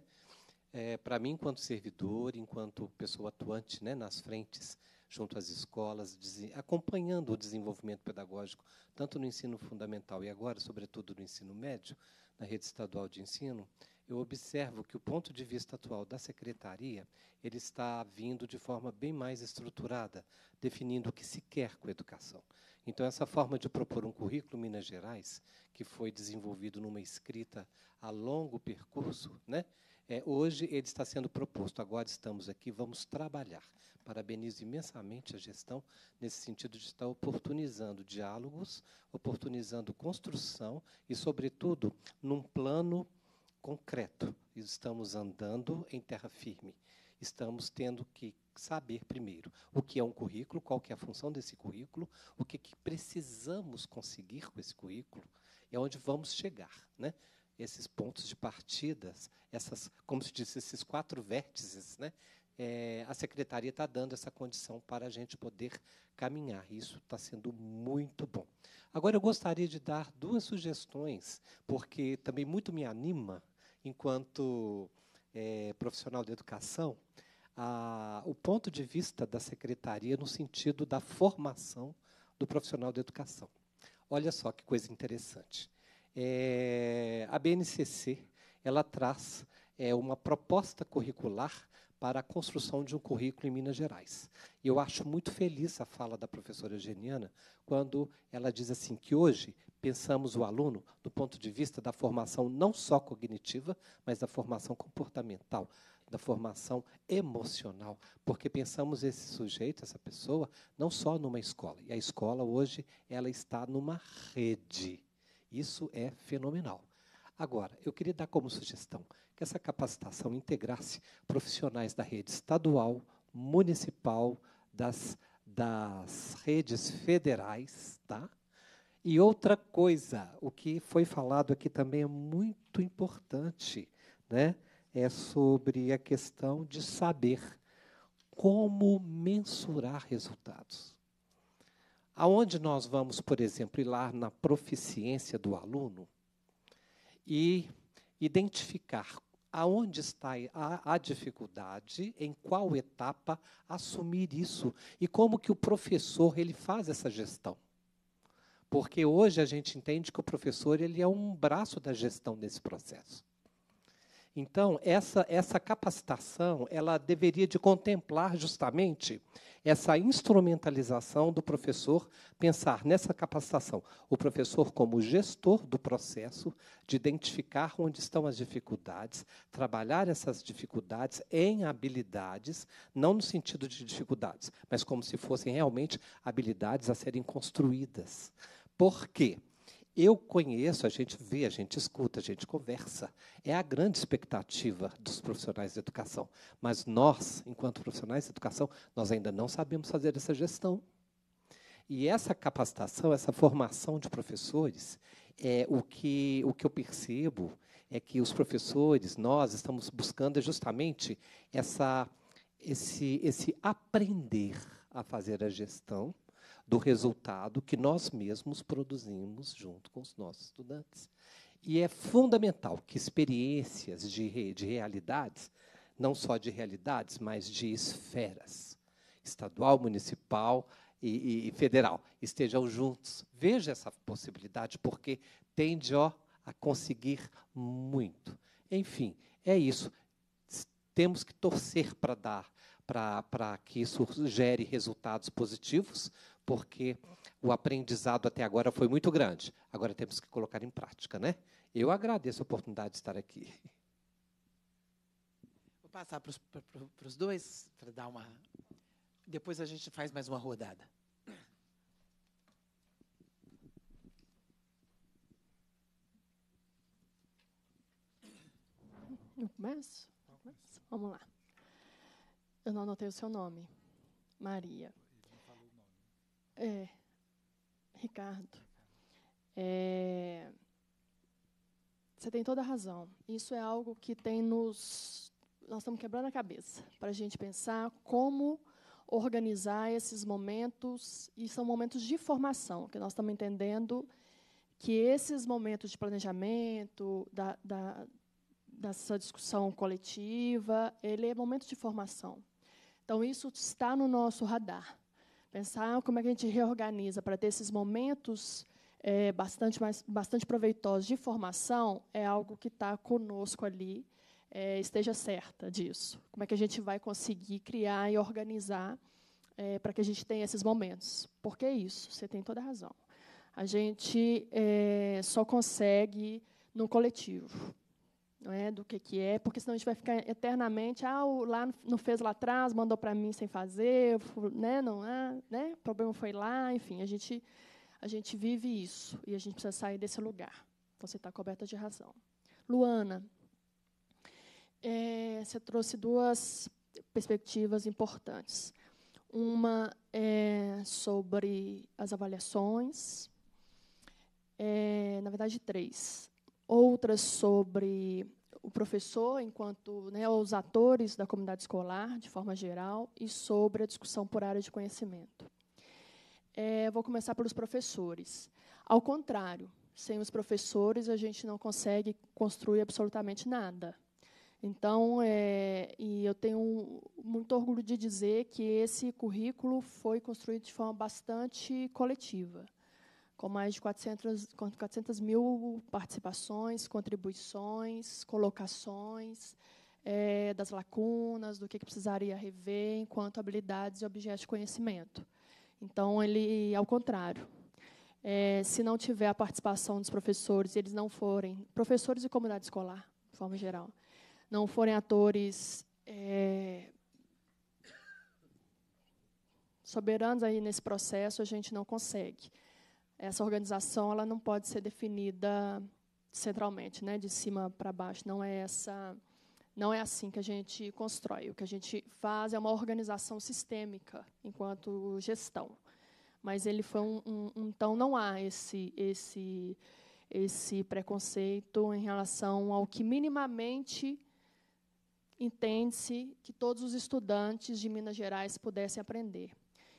É, para mim, enquanto servidor, enquanto pessoa atuante, né, nas frentes, junto às escolas, acompanhando o desenvolvimento pedagógico, tanto no ensino fundamental e agora, sobretudo, no ensino médio, na rede estadual de ensino, eu observo que o ponto de vista atual da secretaria ele está vindo de forma bem mais estruturada, definindo o que se quer com a educação. Então, essa forma de propor um currículo Minas Gerais, que foi desenvolvido numa escrita a longo percurso, né? É, hoje ele está sendo proposto. Agora estamos aqui, vamos trabalhar. Parabenizo imensamente a gestão nesse sentido de estar oportunizando diálogos, oportunizando construção e, sobretudo, num plano concreto. Estamos andando em terra firme. Estamos tendo que saber primeiro o que é um currículo, qual que é a função desse currículo, o que, que precisamos conseguir com esse currículo e aonde vamos chegar, né? Esses pontos de partidas, essas, como se disse, esses quatro vértices, né? É, a secretaria está dando essa condição para a gente poder caminhar. Isso está sendo muito bom. Agora, eu gostaria de dar duas sugestões, porque também muito me anima, enquanto é, profissional de educação, a, o ponto de vista da secretaria no sentido da formação do profissional de educação. Olha só que coisa interessante. É, a BNCC ela traz é, uma proposta curricular para a construção de um currículo em Minas Gerais. E eu acho muito feliz a fala da professora Geniana quando ela diz assim que hoje pensamos o aluno do ponto de vista da formação não só cognitiva, mas da formação comportamental, da formação emocional, porque pensamos esse sujeito, essa pessoa, não só numa escola. E a escola hoje ela está numa rede. Isso é fenomenal. Agora, eu queria dar como sugestão que essa capacitação integrasse profissionais da rede estadual, municipal, das, das redes federais, tá? E outra coisa, o que foi falado aqui também é muito importante, né? é sobre a questão de saber como mensurar resultados. Aonde nós vamos, por exemplo, ir lá na proficiência do aluno e identificar aonde está a, a, dificuldade, em qual etapa assumir isso e como que o professor ele faz essa gestão. Porque hoje a gente entende que o professor ele é um braço da gestão desse processo. Então, essa, essa capacitação, ela deveria de contemplar justamente essa instrumentalização do professor, pensar nessa capacitação, o professor como gestor do processo, de identificar onde estão as dificuldades, trabalhar essas dificuldades em habilidades, não no sentido de dificuldades, mas como se fossem realmente habilidades a serem construídas. Por quê? Eu conheço, a gente vê, a gente escuta, a gente conversa. É a grande expectativa dos profissionais de educação. Mas nós, enquanto profissionais de educação, nós ainda não sabemos fazer essa gestão. E essa capacitação, essa formação de professores, é o que, o que eu percebo é que os professores, nós estamos buscando é justamente essa, esse, esse aprender a fazer a gestão do resultado que nós mesmos produzimos junto com os nossos estudantes. E é fundamental que experiências de, de realidades, não só de realidades, mas de esferas, estadual, municipal e, e federal, estejam juntos. Veja essa possibilidade, porque tende ó, a conseguir muito. Enfim, é isso. Temos que torcer para dar, para que isso gere resultados positivos, porque o aprendizado até agora foi muito grande. Agora temos que colocar em prática, né? Eu agradeço a oportunidade de estar aqui. Vou passar para os dois, para dar uma. Depois a gente faz mais uma rodada. Eu começo? Vamos lá. Eu não anotei o seu nome. Maria. É, Ricardo, é, você tem toda a razão. Isso é algo que tem nos. Nós estamos quebrando a cabeça para a gente pensar como organizar esses momentos, e são momentos de formação, que nós estamos entendendo que esses momentos de planejamento, da, da, dessa discussão coletiva, ele é momento de formação. Então, isso está no nosso radar. Pensar ah, como é que a gente reorganiza para ter esses momentos é, bastante, mais, bastante proveitosos de formação é algo que está conosco ali, é, esteja certa disso. Como é que a gente vai conseguir criar e organizar é, para que a gente tenha esses momentos? Porque é isso, você tem toda a razão. A gente é, só consegue no coletivo é, do que, que é, porque senão a gente vai ficar eternamente, ah, o, lá não fez lá atrás, mandou para mim sem fazer, né, não, ah, né, o problema foi lá, enfim, a gente, a gente vive isso e a gente precisa sair desse lugar. Você está coberta de razão. Luana, é, você trouxe duas perspectivas importantes. Uma é sobre as avaliações, é, na verdade, três outras sobre o professor enquanto né, os atores da comunidade escolar, de forma geral, e sobre a discussão por área de conhecimento. É, vou começar pelos professores. Ao contrário, sem os professores a gente não consegue construir absolutamente nada. Então, é, e eu tenho muito orgulho de dizer que esse currículo foi construído de forma bastante coletiva com mais de 400, 400 mil participações, contribuições, colocações, é, das lacunas, do que, que precisaria rever enquanto habilidades e objetos de conhecimento. Então, ele, ao contrário, é, se não tiver a participação dos professores, eles não forem, professores e comunidade escolar, de forma geral, não forem atores é, soberanos aí nesse processo, a gente não consegue essa organização ela não pode ser definida centralmente, né, de cima para baixo. Não é essa, não é assim que a gente constrói. O que a gente faz é uma organização sistêmica enquanto gestão. Mas ele foi um, um então não há esse esse esse preconceito em relação ao que minimamente entende-se que todos os estudantes de Minas Gerais pudessem aprender.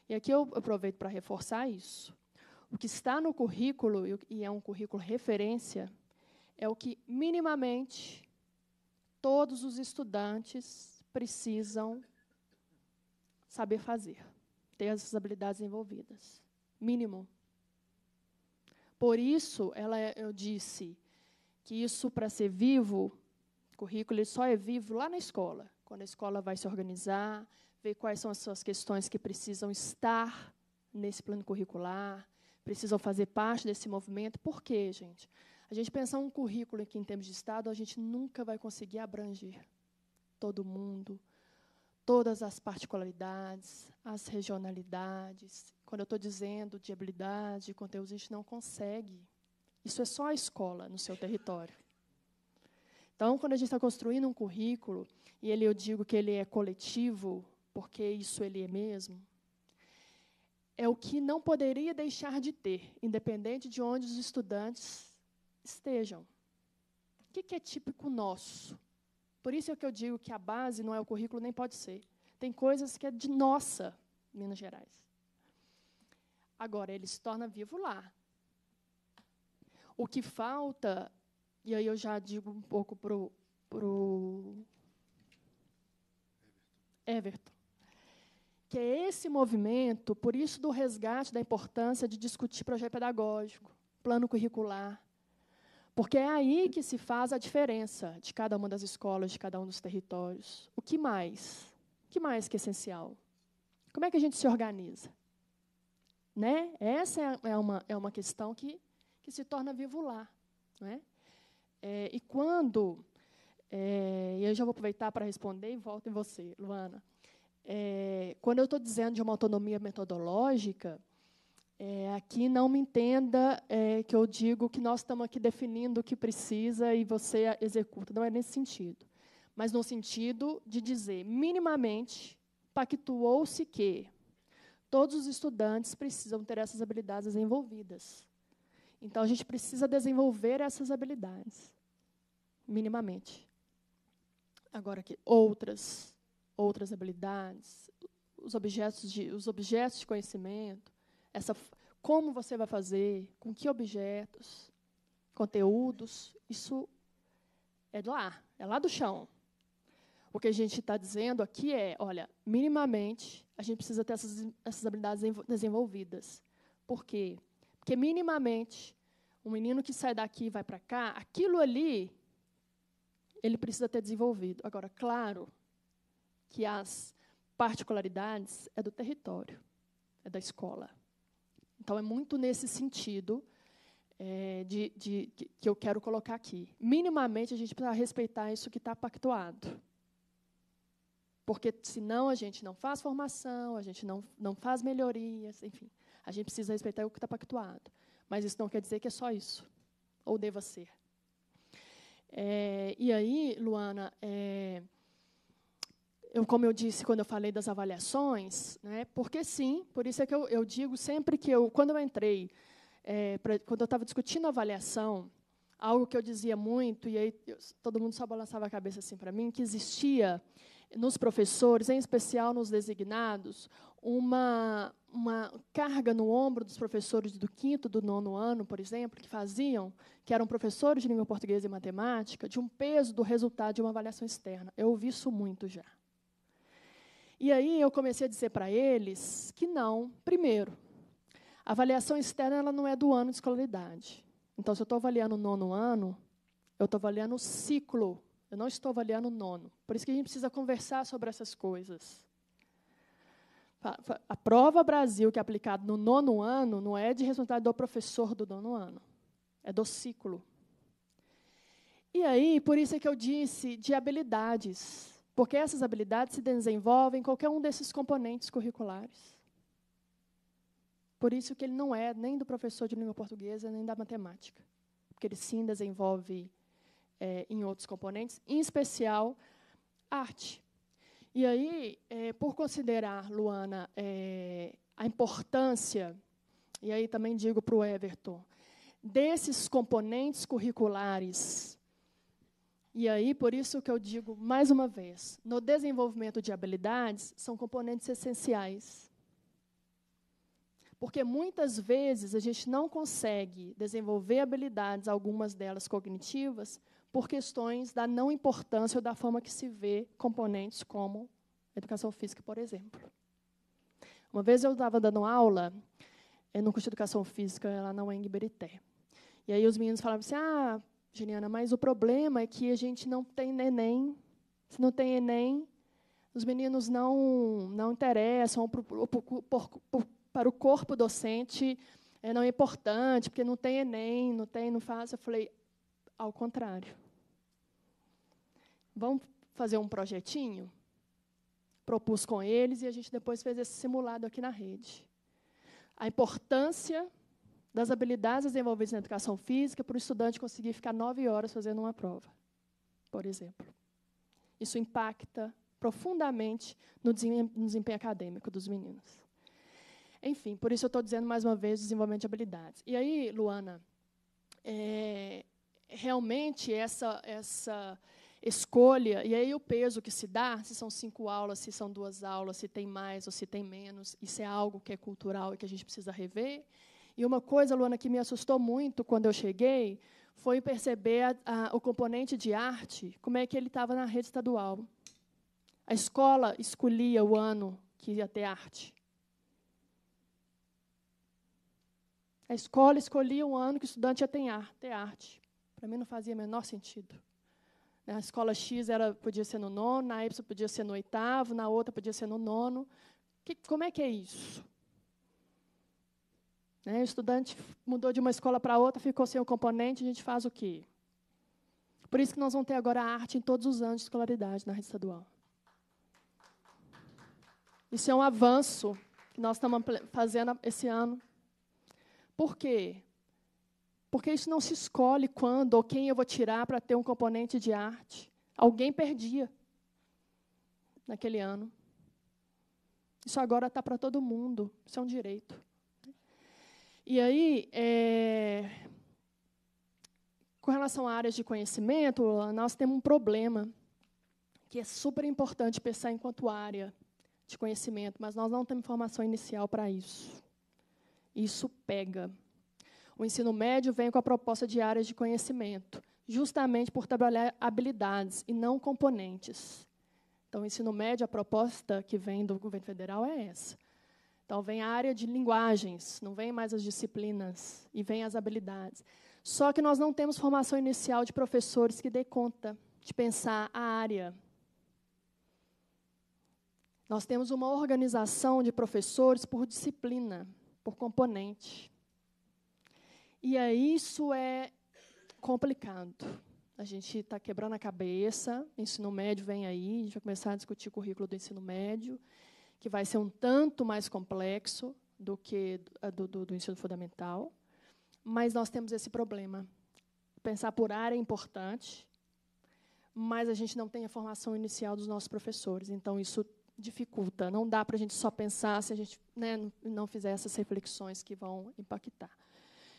E aqui eu aproveito para reforçar isso. O que está no currículo, e é um currículo referência, é o que minimamente todos os estudantes precisam saber fazer, ter essas habilidades envolvidas. Mínimo. Por isso, ela, é, eu disse que isso, para ser vivo, o currículo só é vivo lá na escola, quando a escola vai se organizar, ver quais são as suas questões que precisam estar nesse plano curricular, precisam fazer parte desse movimento. Por quê, gente? A gente pensar um currículo aqui em termos de Estado, a gente nunca vai conseguir abranger todo mundo, todas as particularidades, as regionalidades. Quando eu estou dizendo de habilidade, conteúdo, a gente não consegue. Isso é só a escola no seu território. Então, quando a gente está construindo um currículo, e ele, eu digo que ele é coletivo, porque isso ele é mesmo, é o que não poderia deixar de ter, independente de onde os estudantes estejam. O que, é típico nosso? Por isso é que eu digo que a base não é o currículo, nem pode ser. Tem coisas que é de nossa Minas Gerais. Agora, ele se torna vivo lá. O que falta, e aí eu já digo um pouco para o Everton que é esse movimento, por isso do resgate da importância de discutir projeto pedagógico, plano curricular, porque é aí que se faz a diferença de cada uma das escolas, de cada um dos territórios. O que mais? O que mais que é essencial? Como é que a gente se organiza? Né? Essa é uma, é uma questão que, que se torna vivo lá. Né? É, e quando. É, e eu já vou aproveitar para responder e volto em você, Luana. É, quando eu estou dizendo de uma autonomia metodológica, é, aqui não me entenda é, que eu digo que nós estamos aqui definindo o que precisa e você executa. Não é nesse sentido. Mas no sentido de dizer, minimamente, pactuou-se que todos os estudantes precisam ter essas habilidades desenvolvidas. Então, a gente precisa desenvolver essas habilidades, minimamente. Agora, que outras outras habilidades, os objetos de, os objetos de conhecimento, essa, como você vai fazer, com que objetos, conteúdos, isso é lá, é lá do chão. O que a gente está dizendo aqui é, olha, minimamente a gente precisa ter essas, essas habilidades desenvolvidas. Por quê? Porque minimamente um menino que sai daqui e vai para cá, aquilo ali ele precisa ter desenvolvido. Agora, claro, que as particularidades é do território, é da escola. Então, é muito nesse sentido é, de, de, que eu quero colocar aqui. Minimamente, a gente precisa respeitar isso que está pactuado. Porque, senão, a gente não faz formação, a gente não, não faz melhorias, enfim. A gente precisa respeitar o que está pactuado. Mas isso não quer dizer que é só isso, ou deva ser. É, e aí, Luana, é, eu, como eu disse quando eu falei das avaliações, né, porque sim, por isso é que eu, eu digo sempre que eu, quando eu entrei, é, pra, quando eu estava discutindo avaliação, algo que eu dizia muito, e aí eu, todo mundo só balançava a cabeça assim para mim, que existia nos professores, em especial nos designados, uma, uma carga no ombro dos professores do quinto, do nono ano, por exemplo, que faziam, que eram professores de língua portuguesa e matemática, de um peso do resultado de uma avaliação externa. Eu ouvi isso muito já. E aí eu comecei a dizer para eles que não, primeiro, a avaliação externa ela não é do ano de escolaridade. Então, se eu estou avaliando o nono ano, eu estou avaliando o ciclo, eu não estou avaliando o nono. Por isso que a gente precisa conversar sobre essas coisas. A prova Brasil, que é aplicada no nono ano, não é de resultado do professor do nono ano, é do ciclo. E aí, por isso é que eu disse de habilidades. Porque essas habilidades se desenvolvem em qualquer um desses componentes curriculares. Por isso que ele não é nem do professor de língua portuguesa, nem da matemática. Porque ele sim desenvolve é, em outros componentes, em especial arte. E aí, é, por considerar, Luana, é, a importância, e aí também digo para o Everton, desses componentes curriculares e aí, por isso que eu digo mais uma vez, no desenvolvimento de habilidades são componentes essenciais. Porque muitas vezes a gente não consegue desenvolver habilidades, algumas delas cognitivas, por questões da não importância ou da forma que se vê componentes como educação física, por exemplo. Uma vez eu estava dando aula eh, no curso de educação física lá na UENG Berité. E aí os meninos falavam assim: "Ah, Juliana, mas o problema é que a gente não tem neném. Se não tem Enem, os meninos não, não interessam por, por, por, para o corpo docente, é, não é importante, porque não tem Enem, não tem, não faz. Eu falei, ao contrário. Vamos fazer um projetinho? Propus com eles e a gente depois fez esse simulado aqui na rede. A importância das habilidades desenvolvidas na educação física para o estudante conseguir ficar nove horas fazendo uma prova, por exemplo. Isso impacta profundamente no desempenho acadêmico dos meninos. Enfim, por isso eu estou dizendo mais uma vez desenvolvimento de habilidades. E aí, Luana, é, realmente essa, essa escolha, e aí o peso que se dá, se são cinco aulas, se são duas aulas, se tem mais ou se tem menos, isso é algo que é cultural e que a gente precisa rever. E uma coisa, Luana, que me assustou muito quando eu cheguei foi perceber a, a, o componente de arte, como é que ele estava na rede estadual. A escola escolhia o ano que ia ter arte. A escola escolhia o ano que o estudante ia ter arte. Ter arte. Para mim não fazia o menor sentido. A escola X era, podia ser no nono, na Y podia ser no oitavo, na outra podia ser no nono. Que, como é que é isso? Né? O estudante mudou de uma escola para outra, ficou sem o componente, a gente faz o quê? Por isso que nós vamos ter agora arte em todos os anos de escolaridade na rede estadual. Isso é um avanço que nós estamos fazendo esse ano. Por quê? Porque isso não se escolhe quando ou quem eu vou tirar para ter um componente de arte. Alguém perdia naquele ano. Isso agora está para todo mundo. Isso é um direito. E aí, é, com relação a áreas de conhecimento, nós temos um problema que é super importante pensar enquanto área de conhecimento, mas nós não temos formação inicial para isso. Isso pega. O ensino médio vem com a proposta de áreas de conhecimento, justamente por trabalhar habilidades e não componentes. Então, o ensino médio, a proposta que vem do governo federal é essa. Então, vem a área de linguagens, não vem mais as disciplinas, e vem as habilidades. Só que nós não temos formação inicial de professores que dê conta de pensar a área. Nós temos uma organização de professores por disciplina, por componente. E aí isso é complicado. A gente está quebrando a cabeça, ensino médio vem aí, a gente vai começar a discutir o currículo do ensino médio que vai ser um tanto mais complexo do que eh, do, do, do ensino fundamental, mas nós temos esse problema. Pensar por área é importante, mas a gente não tem a formação inicial dos nossos professores, então isso dificulta. Não dá para a gente só pensar se a gente né, não fizer essas reflexões que vão impactar.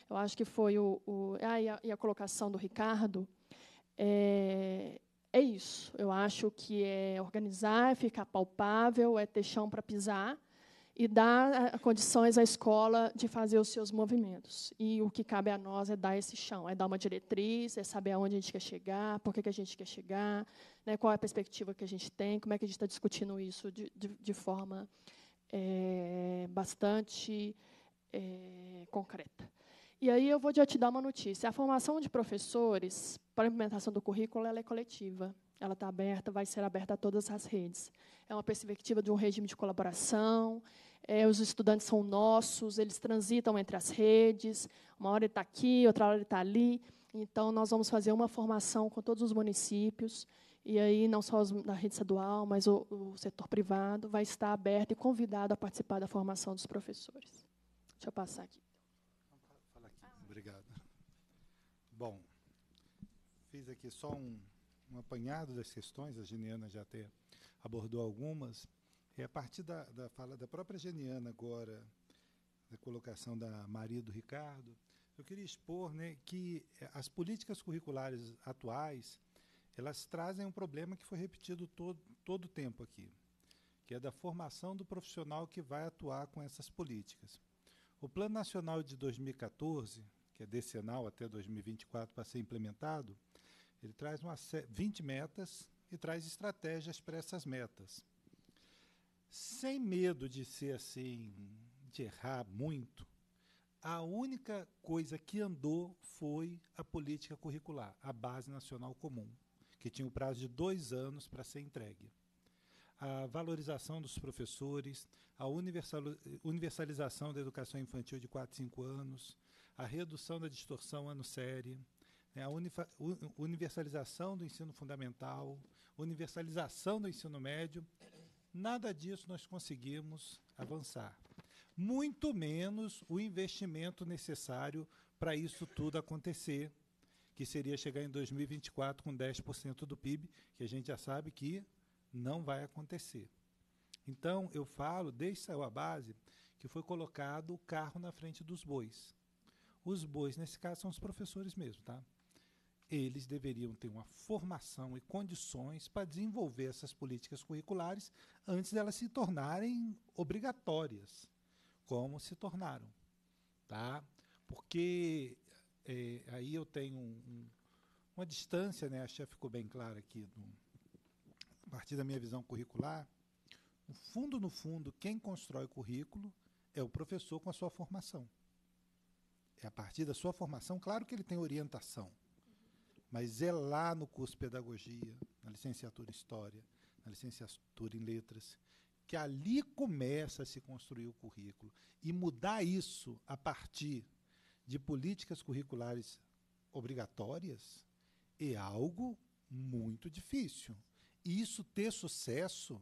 Eu acho que foi o, o ah, e, a, e a colocação do Ricardo. É, é isso. Eu acho que é organizar, é ficar palpável, é ter chão para pisar e dar ah, condições à escola de fazer os seus movimentos. E o que cabe a nós é dar esse chão, é dar uma diretriz, é saber aonde a gente quer chegar, por que, que a gente quer chegar, né, qual é a perspectiva que a gente tem, como é que a gente está discutindo isso de, de, de forma é, bastante é, concreta. E aí eu vou já te dar uma notícia. A formação de professores para a implementação do currículo é coletiva. Ela está aberta, vai ser aberta a todas as redes. É uma perspectiva de um regime de colaboração. É, os estudantes são nossos, eles transitam entre as redes. Uma hora ele está aqui, outra hora ele está ali. Então, nós vamos fazer uma formação com todos os municípios. E aí, não só os da rede estadual, mas o, o setor privado vai estar aberto e convidado a participar da formação dos professores. Deixa eu passar aqui. Bom, fiz aqui só um, um apanhado das questões, a Geniana já até abordou algumas. E é, a partir da, da fala da própria Geniana agora, da colocação da Maria do Ricardo, eu queria expor né, que é, as políticas curriculares atuais, elas trazem um problema que foi repetido todo, todo o tempo aqui, que é da formação do profissional que vai atuar com essas políticas. O Plano Nacional de 2014, que é decenal até 2024 para ser implementado, ele traz uma, 20 metas e traz estratégias para essas metas. Sem medo de ser assim, de errar muito, a única coisa que andou foi a política curricular, a Base Nacional Comum, que tinha o um prazo de dois anos para ser entregue a valorização dos professores, a universalização da educação infantil de 4, 5 anos, a redução da distorção ano-série, né, a universalização do ensino fundamental, universalização do ensino médio, nada disso nós conseguimos avançar. Muito menos o investimento necessário para isso tudo acontecer, que seria chegar em 2024 com 10% do PIB, que a gente já sabe que não vai acontecer. Então, eu falo, desde que saiu a base, que foi colocado o carro na frente dos bois. Os bois, nesse caso, são os professores mesmo, tá? Eles deveriam ter uma formação e condições para desenvolver essas políticas curriculares antes delas se tornarem obrigatórias, como se tornaram, tá? Porque é, aí eu tenho um, uma distância, né? A chefe ficou bem clara aqui, do, a partir da minha visão curricular. No fundo, no fundo, quem constrói o currículo é o professor com a sua formação. É a partir da sua formação, claro que ele tem orientação, mas é lá no curso de pedagogia, na licenciatura em história, na licenciatura em letras, que ali começa a se construir o currículo e mudar isso a partir de políticas curriculares obrigatórias é algo muito difícil. E isso ter sucesso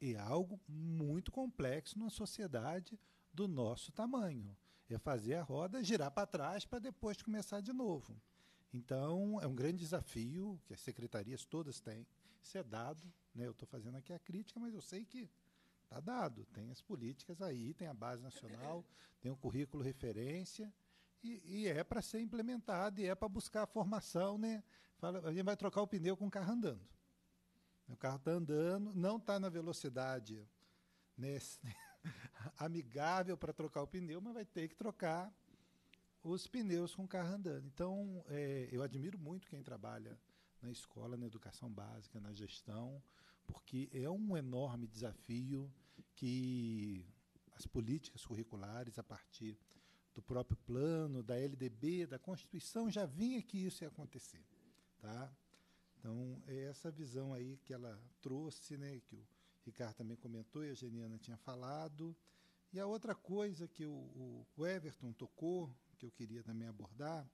é algo muito complexo numa sociedade do nosso tamanho é fazer a roda girar para trás para depois começar de novo. Então, é um grande desafio que as secretarias todas têm. Isso é dado. Né? Eu estou fazendo aqui a crítica, mas eu sei que está dado. Tem as políticas aí, tem a base nacional, tem o currículo referência. E, e é para ser implementado, e é para buscar a formação. Né? Fala, a gente vai trocar o pneu com o carro andando. O carro está andando, não está na velocidade nesse né? amigável para trocar o pneu, mas vai ter que trocar os pneus com o carro andando. Então, é, eu admiro muito quem trabalha na escola, na educação básica, na gestão, porque é um enorme desafio que as políticas curriculares, a partir do próprio plano, da LDB, da Constituição, já vinha que isso ia acontecer. Tá? Então, é essa visão aí que ela trouxe, né, que o Ricardo também comentou e a Geniana tinha falado, e a outra coisa que o, o Everton tocou, que eu queria também abordar,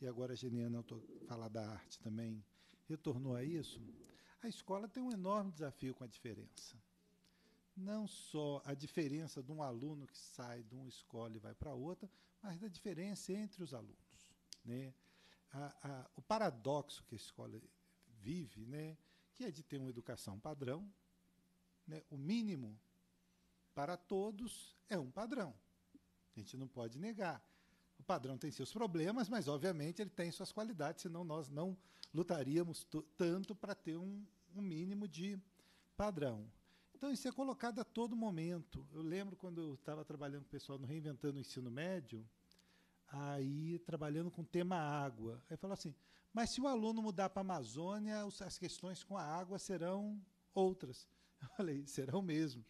e agora a Geniana falar da arte também, retornou a isso, a escola tem um enorme desafio com a diferença. Não só a diferença de um aluno que sai de uma escola e vai para outra, mas da diferença entre os alunos. Né? A, a, o paradoxo que a escola vive, né? que é de ter uma educação padrão, né? o mínimo para todos é um padrão. A gente não pode negar. O padrão tem seus problemas, mas obviamente ele tem suas qualidades, senão nós não lutaríamos tanto para ter um, um, mínimo de padrão. Então isso é colocado a todo momento. Eu lembro quando eu estava trabalhando com o pessoal no Reinventando o Ensino Médio, aí trabalhando com o tema água. Aí falou assim: mas se o aluno mudar para a Amazônia, as questões com a água serão outras. Eu falei: serão mesmo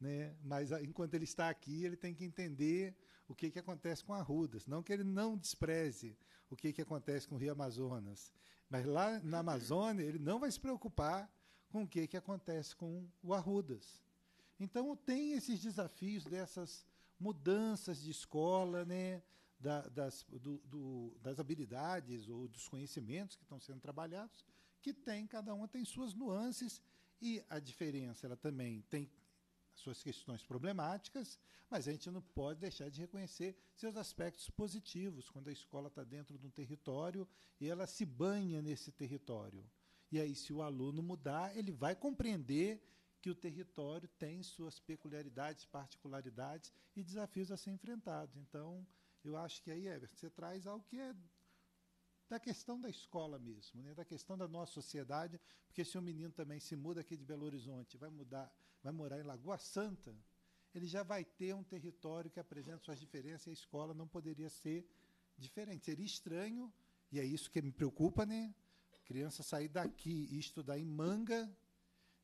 né? mas ah, enquanto ele está aqui, ele tem que entender o que, que acontece com Arrudas. Não que ele não despreze o que, que acontece com o Rio Amazonas, mas lá na Amazônia ele não vai se preocupar com o que, que acontece com o Arrudas. Então tem esses desafios dessas mudanças de escola, né? Da, das, do, do, das habilidades ou dos conhecimentos que estão sendo trabalhados, que tem, cada uma tem suas nuances e a diferença ela também tem suas questões problemáticas, mas a gente não pode deixar de reconhecer seus aspectos positivos, quando a escola está dentro de um território e ela se banha nesse território. E aí, se o aluno mudar, ele vai compreender que o território tem suas peculiaridades, particularidades e desafios a ser enfrentados. Então, eu acho que aí, Everton, você traz algo que é da questão da escola mesmo, né? da questão da nossa sociedade, porque se um menino também se muda aqui de Belo Horizonte, vai mudar, vai morar em Lagoa Santa, ele já vai ter um território que apresenta suas diferenças e a escola não poderia ser diferente, seria estranho, e é isso que me preocupa, né? criança sair daqui e estudar em manga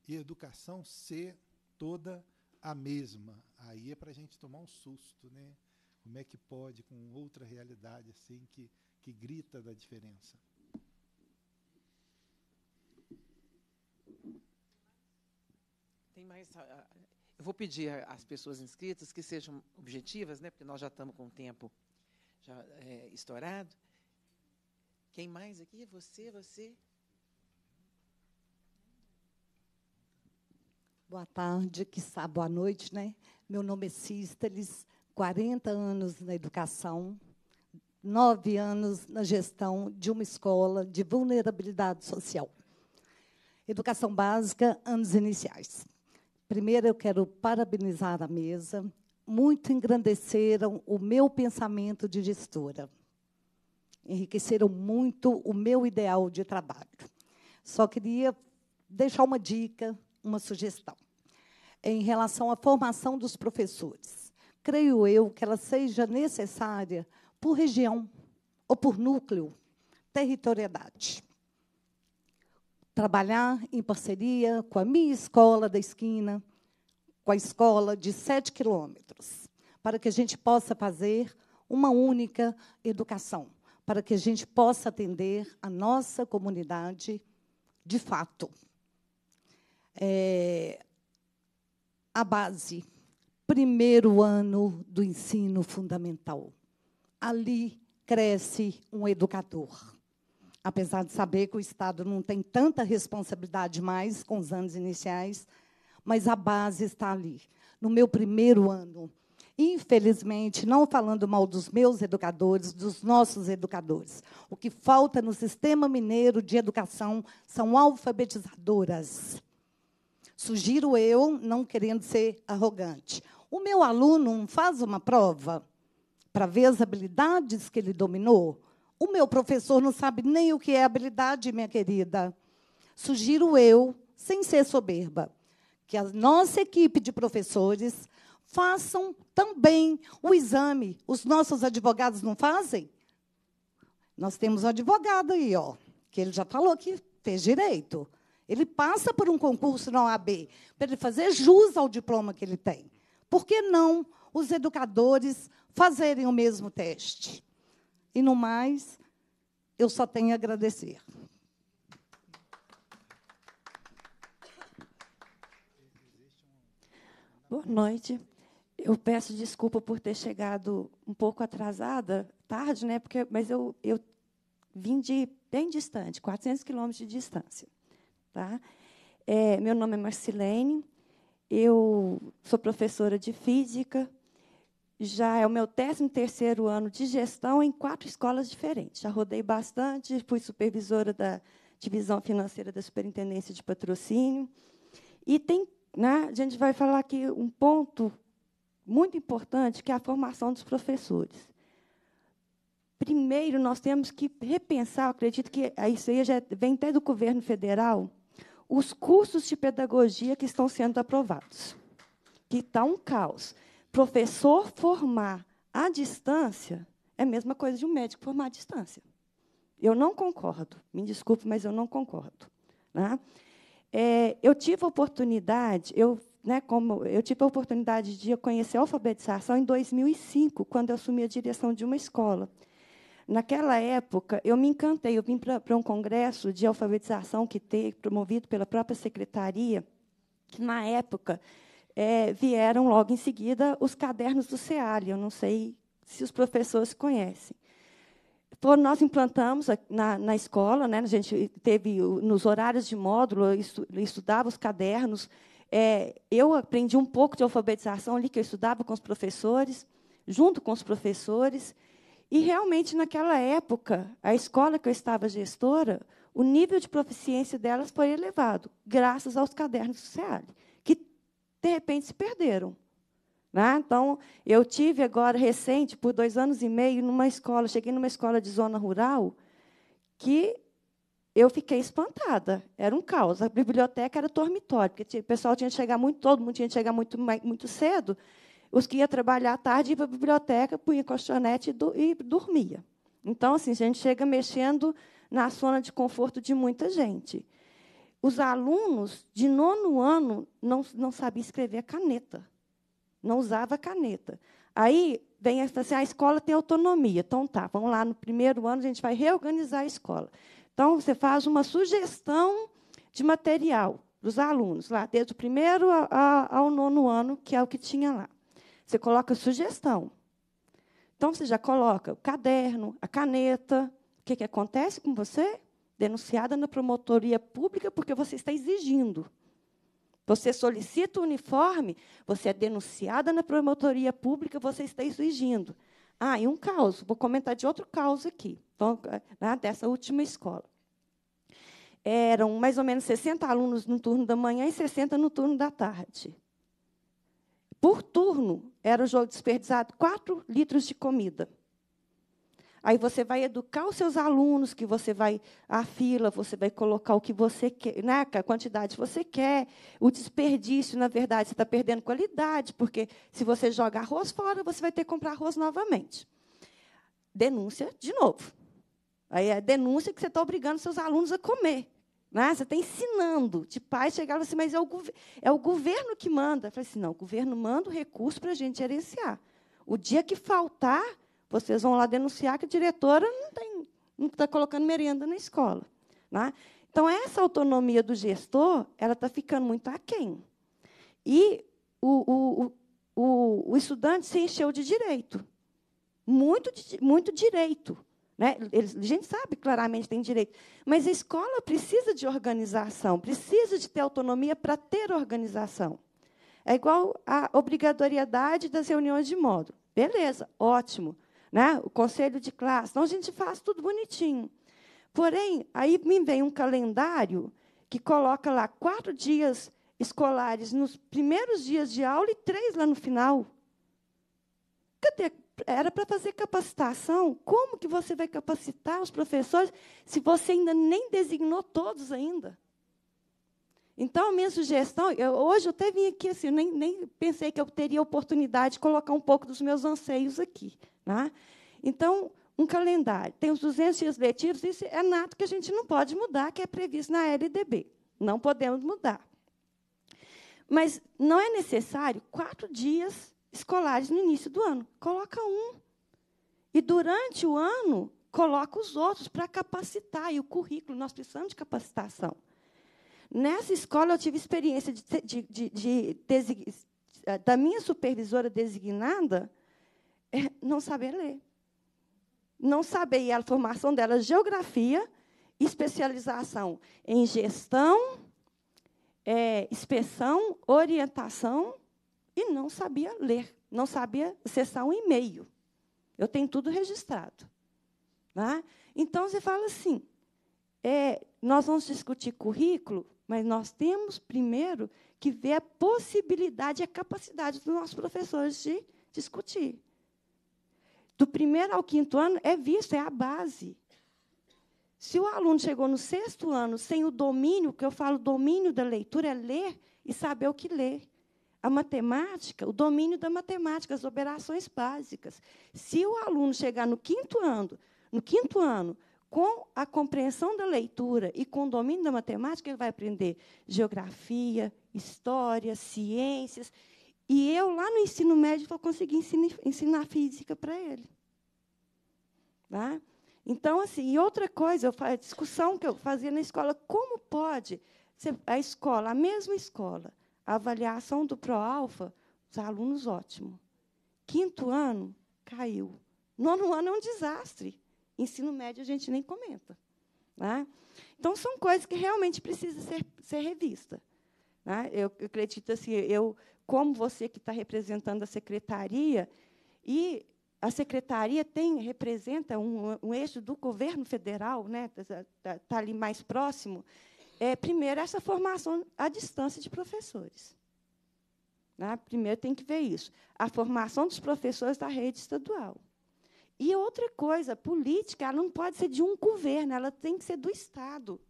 e educação ser toda a mesma. Aí é para a gente tomar um susto, né? Como é que pode com outra realidade assim que que grita da diferença. Tem mais. Ah, ah, eu vou pedir às pessoas inscritas que sejam objetivas, né? Porque nós já estamos com o tempo já é, estourado. Quem mais aqui? Você, você. Boa tarde, que sabe, boa noite, né? Meu nome é Sísteles, 40 anos na educação nove anos na gestão de uma escola de vulnerabilidade social. Educação básica, anos iniciais. Primeiro, eu quero parabenizar a mesa. Muito engrandeceram o meu pensamento de gestora. Enriqueceram muito o meu ideal de trabalho. Só queria deixar uma dica, uma sugestão. Em relação à formação dos professores, creio eu que ela seja necessária por região ou por núcleo, territorialidade. Trabalhar em parceria com a minha escola da esquina, com a escola de 7 quilômetros, para que a gente possa fazer uma única educação, para que a gente possa atender a nossa comunidade de fato. É, a base, primeiro ano do ensino fundamental ali cresce um educador. Apesar de saber que o Estado não tem tanta responsabilidade mais com os anos iniciais, mas a base está ali. No meu primeiro ano, infelizmente, não falando mal dos meus educadores, dos nossos educadores, o que falta no sistema mineiro de educação são alfabetizadoras. Sugiro eu, não querendo ser arrogante. O meu aluno faz uma prova, para ver as habilidades que ele dominou? O meu professor não sabe nem o que é habilidade, minha querida. Sugiro eu, sem ser soberba, que a nossa equipe de professores façam também o exame. Os nossos advogados não fazem? Nós temos um advogado aí, ó, que ele já falou que fez direito. Ele passa por um concurso na OAB para ele fazer jus ao diploma que ele tem. Por que não os educadores fazerem o mesmo teste. E no mais, eu só tenho a agradecer. Boa noite. Eu peço desculpa por ter chegado um pouco atrasada, tarde, né? Porque, mas eu, eu vim de bem distante, 400 quilômetros de distância. Tá? É, meu nome é Marcilene, eu sou professora de física, já é o meu 13 terceiro ano de gestão em quatro escolas diferentes. Já rodei bastante, fui supervisora da divisão financeira da Superintendência de Patrocínio. E tem, né, a gente vai falar aqui um ponto muito importante, que é a formação dos professores. Primeiro, nós temos que repensar, acredito que é isso aí já vem até do governo federal, os cursos de pedagogia que estão sendo aprovados, que está um caos professor formar à distância é a mesma coisa de um médico formar à distância. Eu não concordo. Me desculpe, mas eu não concordo. Né? É, eu tive a oportunidade, eu, né, como, eu tive a oportunidade de conhecer a alfabetização em 2005, quando eu assumi a direção de uma escola. Naquela época, eu me encantei. Eu vim para um congresso de alfabetização que teve, promovido pela própria secretaria, que, na época, é, vieram logo em seguida os cadernos do SEAL. Eu não sei se os professores conhecem. nós implantamos na, na escola, né, a gente teve nos horários de módulo, eu estudava os cadernos. É, eu aprendi um pouco de alfabetização ali, que eu estudava com os professores, junto com os professores. E realmente, naquela época, a escola que eu estava gestora, o nível de proficiência delas foi elevado, graças aos cadernos do SEAL de repente se perderam. Né? Então, eu tive agora, recente, por dois anos e meio, numa escola, cheguei numa escola de zona rural, que eu fiquei espantada. Era um caos. A biblioteca era dormitório, porque o pessoal tinha que chegar muito, todo mundo tinha que chegar muito, muito cedo. Os que iam trabalhar à tarde iam para a biblioteca, punha colchonete e, do, e dormia. Então, assim, a gente chega mexendo na zona de conforto de muita gente. Os alunos de nono ano não, não sabiam escrever a caneta, não usava caneta. Aí vem essa assim, ah, a escola tem autonomia. Então tá, vamos lá no primeiro ano a gente vai reorganizar a escola. Então você faz uma sugestão de material para os alunos lá, desde o primeiro ao nono ano, que é o que tinha lá. Você coloca sugestão. Então você já coloca o caderno, a caneta. O que, que acontece com você? denunciada na promotoria pública porque você está exigindo. Você solicita o uniforme, você é denunciada na promotoria pública, você está exigindo. Ah, e um caos, vou comentar de outro caos aqui, né, dessa última escola. Eram mais ou menos 60 alunos no turno da manhã e 60 no turno da tarde. Por turno, era o jogo desperdiçado 4 litros de comida. Aí você vai educar os seus alunos, que você vai à fila, você vai colocar o que você quer, né, a quantidade que você quer. O desperdício, na verdade, você está perdendo qualidade, porque se você joga arroz fora, você vai ter que comprar arroz novamente. Denúncia de novo. Aí é denúncia que você está obrigando seus alunos a comer. Né? Você está ensinando. De pai chegava assim, mas é o, é o governo que manda. Eu falei assim, não, o governo manda o recurso para a gente gerenciar. O dia que faltar, vocês vão lá denunciar que a diretora não tem, não está colocando merenda na escola, né? Então essa autonomia do gestor, ela está ficando muito aquém. E o, o, o, o estudante se encheu de direito, muito, muito direito. Né? Eles, a gente sabe claramente tem direito, mas a escola precisa de organização, precisa de ter autonomia para ter organização. É igual à obrigatoriedade das reuniões de módulo. Beleza, ótimo né? o conselho de classe. Então, a gente faz tudo bonitinho. Porém, aí me vem um calendário que coloca lá quatro dias escolares nos primeiros dias de aula e três lá no final. Cadê? Era para fazer capacitação. Como que você vai capacitar os professores se você ainda nem designou todos ainda? Então, a minha sugestão, eu, hoje eu até vim aqui assim, nem, nem pensei que eu teria oportunidade de colocar um pouco dos meus anseios aqui. Né? Então, um calendário, tem os 200 dias letivos, isso é nato que a gente não pode mudar, que é previsto na LDB. Não podemos mudar. Mas não é necessário quatro dias escolares no início do ano. Coloca um. E durante o ano, coloca os outros para capacitar. E o currículo, nós precisamos de capacitação. Nessa escola, eu tive experiência de, de, de, de da minha supervisora designada, é não saber ler. Não saber, e a formação dela, geografia, especialização em gestão, é, inspeção, orientação, e não sabia ler, não sabia acessar um e-mail. Eu tenho tudo registrado. Tá? Então, você fala assim, é, nós vamos discutir currículo, mas nós temos primeiro que ver a possibilidade e a capacidade dos nossos professores de discutir do primeiro ao quinto ano é visto, é a base. Se o aluno chegou no sexto ano sem o domínio, que eu falo domínio da leitura, é ler e saber o que ler. A matemática, o domínio da matemática, as operações básicas. Se o aluno chegar no quinto ano, no quinto ano, com a compreensão da leitura e com o domínio da matemática, ele vai aprender geografia, história, ciências. E eu, lá no ensino médio, vou conseguir ensinar física para ele. Tá? Então, assim, e outra coisa, a discussão que eu fazia na escola, como pode a escola, a mesma escola, a avaliação do Proalfa, os alunos ótimo. Quinto ano, caiu. Nono ano é um desastre. Ensino médio a gente nem comenta. tá? Então, são coisas que realmente precisam ser, ser revistas. Né? Tá? Eu, eu acredito assim, eu como você que está representando a secretaria, e a secretaria tem representa um, um eixo do governo federal, né? Está tá, tá, tá ali mais próximo. É, primeiro, essa formação à distância de professores. Né? Primeiro tem que ver isso. A formação dos professores da rede estadual. E outra coisa, política ela não pode ser de um governo, ela tem que ser do Estado.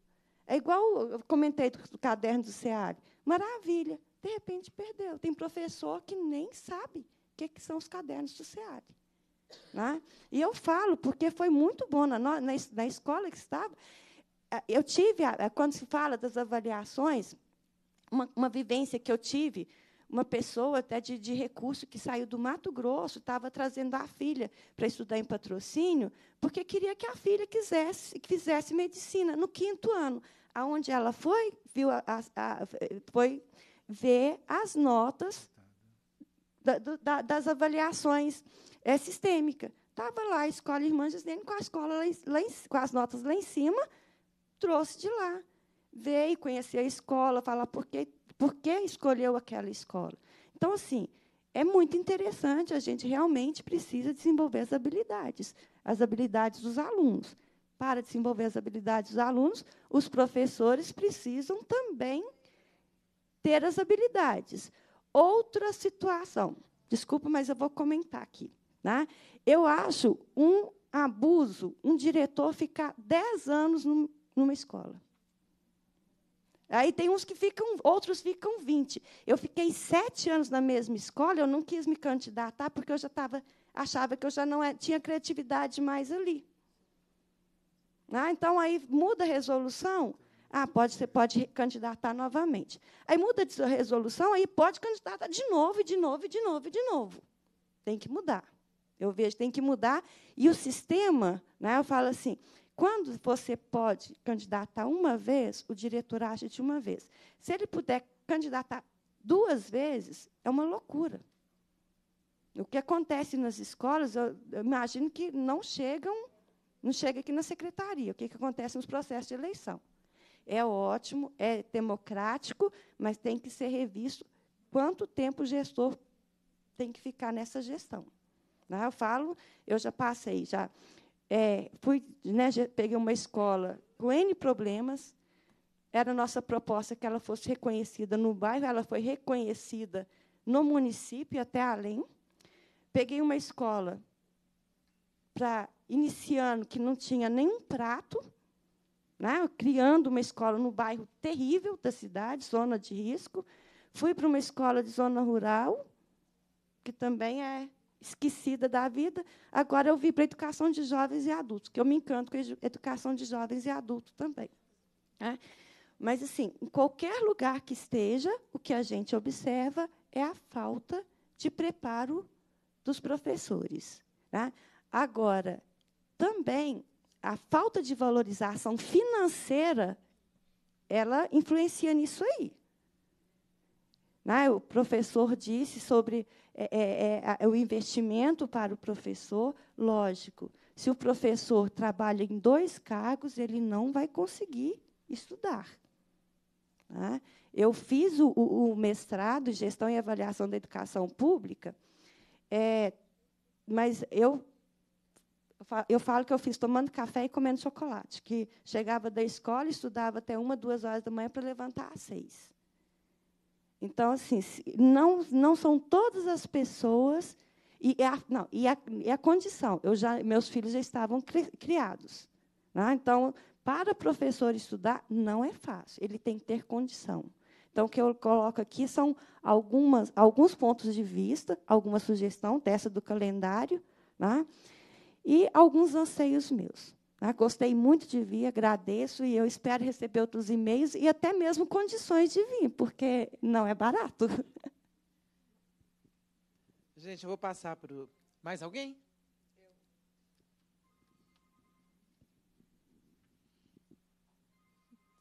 É igual eu comentei do caderno do SEAB. Maravilha. De repente, perdeu. Tem professor que nem sabe o que, que são os cadernos do SEAD. Né? E eu falo, porque foi muito bom na, na, na escola que estava. É, eu tive, é, quando se fala das avaliações, uma, uma vivência que eu tive uma pessoa até de, de, recurso que saiu do Mato Grosso, estava trazendo a filha para estudar em patrocínio, porque queria que a filha quisesse, fizesse medicina no quinto ano. Aonde ela foi, viu a, a, a, foi ver as notas da, da, das avaliações é, sistêmica. Estava lá a escola Irmã Gisdene com a escola lá em, lá em, com as notas lá em cima, trouxe de lá. Veio conhecer a escola, falar por que, por que escolheu aquela escola. Então, assim, é muito interessante, a gente realmente precisa desenvolver as habilidades, as habilidades dos alunos. Para desenvolver as habilidades dos alunos, os professores precisam também ter as habilidades. Outra situação, desculpa, mas eu vou comentar aqui. Né? Eu acho um abuso um diretor ficar 10 anos num, numa escola. Aí tem uns que ficam, outros ficam 20. Eu fiquei sete anos na mesma escola, eu não quis me candidatar, porque eu já estava, achava que eu já não é, tinha criatividade mais ali. Ah, então, aí muda a resolução, ah, pode, você pode candidatar novamente. Aí muda de resolução, aí pode candidatar de novo, de novo, de novo, de novo. Tem que mudar. Eu vejo, tem que mudar. E o sistema, né, eu falo assim, quando você pode candidatar uma vez, o diretor acha de uma vez. Se ele puder candidatar duas vezes, é uma loucura. O que acontece nas escolas, eu imagino que não chegam, não chega aqui na secretaria. O que, que acontece nos processos de eleição? É ótimo, é democrático, mas tem que ser revisto quanto tempo o gestor tem que ficar nessa gestão. Né? Eu falo, eu já passei, já é, fui, né, já peguei uma escola com N problemas, era nossa proposta que ela fosse reconhecida no bairro, ela foi reconhecida no município até além. Peguei uma escola para iniciando que não tinha nenhum prato, né, criando uma escola no bairro terrível da cidade, zona de risco. Fui para uma escola de zona rural, que também é esquecida da vida. Agora eu vim para a educação de jovens e adultos, que eu me encanto com a educação de jovens e adultos também. Né? Mas, assim, em qualquer lugar que esteja, o que a gente observa é a falta de preparo dos professores. Né? Agora, também a falta de valorização financeira, ela influencia nisso aí. Né? O professor disse sobre é, é, é o investimento para o professor, lógico. Se o professor trabalha em dois cargos, ele não vai conseguir estudar. Né? Eu fiz o, o mestrado em Gestão e Avaliação da Educação Pública, é, mas eu eu falo que eu fiz tomando café e comendo chocolate, que chegava da escola, e estudava até uma, duas horas da manhã para levantar às seis. Então, assim, não, não são todas as pessoas. E a, não, e a, e a condição, eu já, meus filhos já estavam cri, criados. Né? Então, para o professor estudar, não é fácil, ele tem que ter condição. Então, o que eu coloco aqui são algumas, alguns pontos de vista, alguma sugestão dessa do calendário. Né? e alguns anseios meus. Ah, gostei muito de vir, agradeço e eu espero receber outros e-mails e até mesmo condições de vir, porque não é barato. Gente, eu vou passar para mais alguém?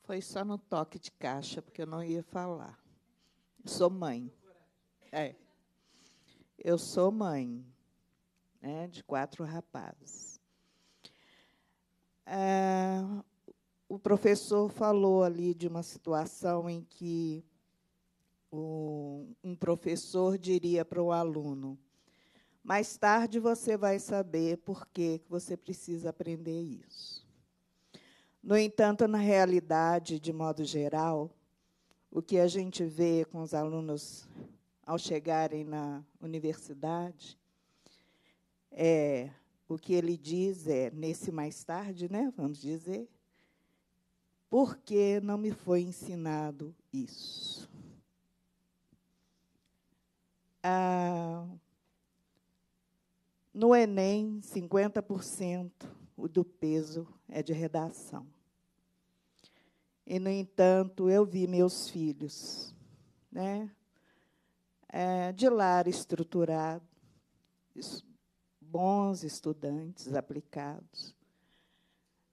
Foi só no toque de caixa, porque eu não ia falar. sou mãe. É. Eu sou mãe né, de quatro rapazes. Ah, o professor falou ali de uma situação em que o, um professor diria para o aluno: mais tarde você vai saber por que você precisa aprender isso. No entanto, na realidade, de modo geral, o que a gente vê com os alunos ao chegarem na universidade é, o que ele diz é, nesse mais tarde, né, vamos dizer, por que não me foi ensinado isso? Ah, no Enem, 50% do peso é de redação. E, no entanto, eu vi meus filhos né, é, de lar estruturado, bons estudantes aplicados,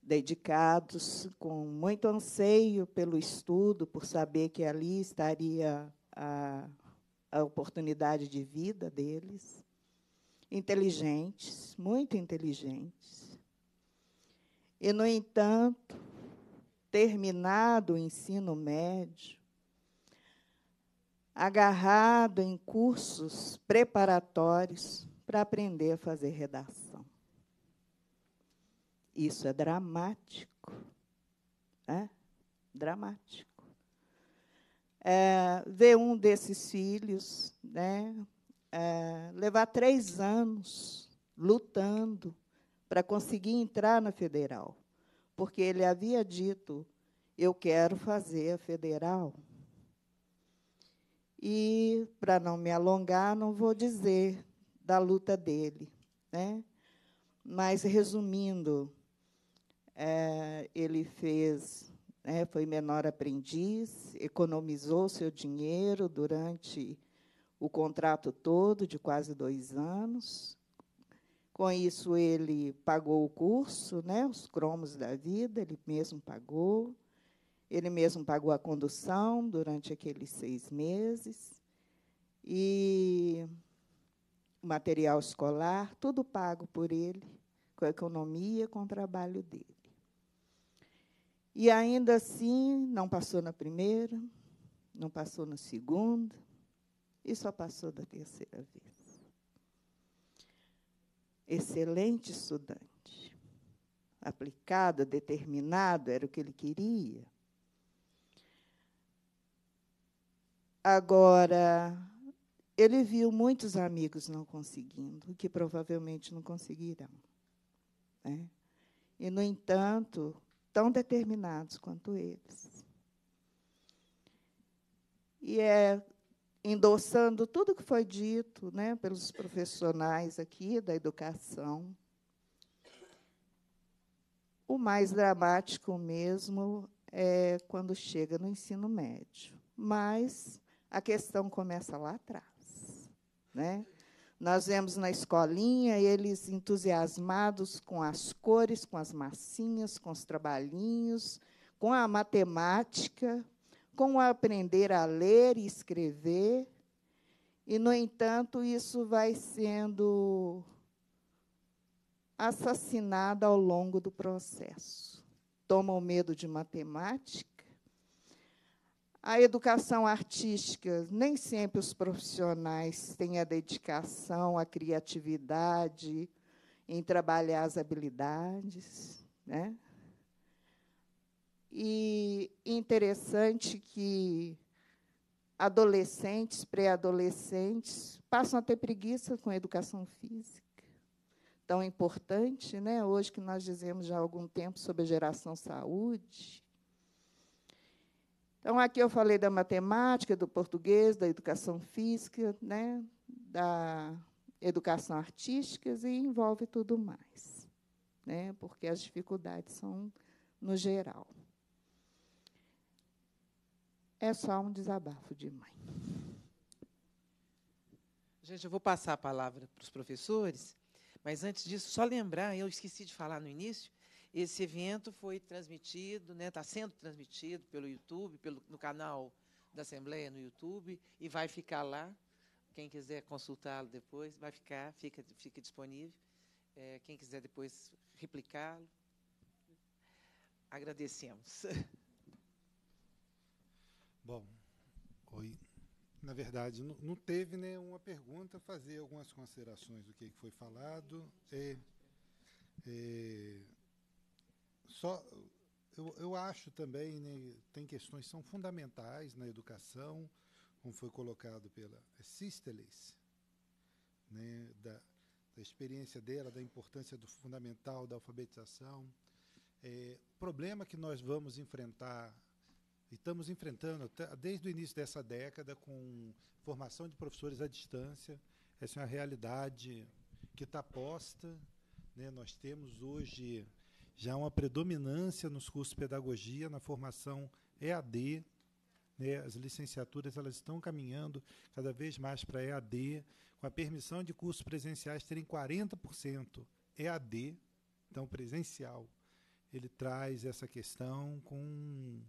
dedicados, com muito anseio pelo estudo, por saber que ali estaria a, a oportunidade de vida deles. Inteligentes, muito inteligentes. E, no entanto, terminado o ensino médio, agarrado em cursos preparatórios, para aprender a fazer redação. Isso é dramático. É? Dramático. É, ver um desses filhos né, é, levar três anos lutando para conseguir entrar na federal, porque ele havia dito: eu quero fazer a federal. E, para não me alongar, não vou dizer da luta dele. Né? Mas, resumindo, é, ele fez, né, foi menor aprendiz, economizou seu dinheiro durante o contrato todo, de quase dois anos. Com isso, ele pagou o curso, né, os cromos da vida, ele mesmo pagou. Ele mesmo pagou a condução durante aqueles seis meses. E material escolar, tudo pago por ele, com a economia, com o trabalho dele. E ainda assim, não passou na primeira, não passou na segunda, e só passou da terceira vez. Excelente estudante, aplicado, determinado, era o que ele queria. Agora, ele viu muitos amigos não conseguindo, que provavelmente não conseguirão. Né? E, no entanto, tão determinados quanto eles. E é endossando tudo que foi dito né, pelos profissionais aqui da educação. O mais dramático mesmo é quando chega no ensino médio. Mas a questão começa lá atrás. Né? Nós vemos na escolinha eles entusiasmados com as cores, com as massinhas, com os trabalhinhos, com a matemática, com aprender a ler e escrever. E, no entanto, isso vai sendo assassinado ao longo do processo. Tomam medo de matemática, a educação artística, nem sempre os profissionais têm a dedicação, a criatividade em trabalhar as habilidades. Né? E interessante que adolescentes, pré-adolescentes, passam a ter preguiça com a educação física. Tão importante, né? hoje que nós dizemos já há algum tempo sobre a geração saúde então, aqui eu falei da matemática, do português, da educação física, né, da educação artística e envolve tudo mais, né, porque as dificuldades são no geral. É só um desabafo de mãe. Gente, eu vou passar a palavra para os professores, mas antes disso, só lembrar, eu esqueci de falar no início, esse evento foi transmitido, está né, tá sendo transmitido pelo YouTube, pelo, no canal da Assembleia no YouTube, e vai ficar lá. Quem quiser consultá-lo depois, vai ficar, fica, fica disponível. É, quem quiser depois replicá-lo, agradecemos. Bom, oi. Na verdade, não, não teve nenhuma pergunta, fazer algumas considerações do que foi falado. É, é, só eu, eu acho também, né, tem questões que são fundamentais na educação, como foi colocado pela Sisteles né, da, da experiência dela, da importância do fundamental da alfabetização. É, o problema que nós vamos enfrentar, e estamos enfrentando desde o início dessa década, com formação de professores à distância, essa é uma realidade que está posta. Né? Nós temos hoje já há uma predominância nos cursos de pedagogia, na formação EAD. Né? As licenciaturas elas estão caminhando cada vez mais para EAD, com a permissão de cursos presenciais terem 40% EAD, então presencial. Ele traz essa questão com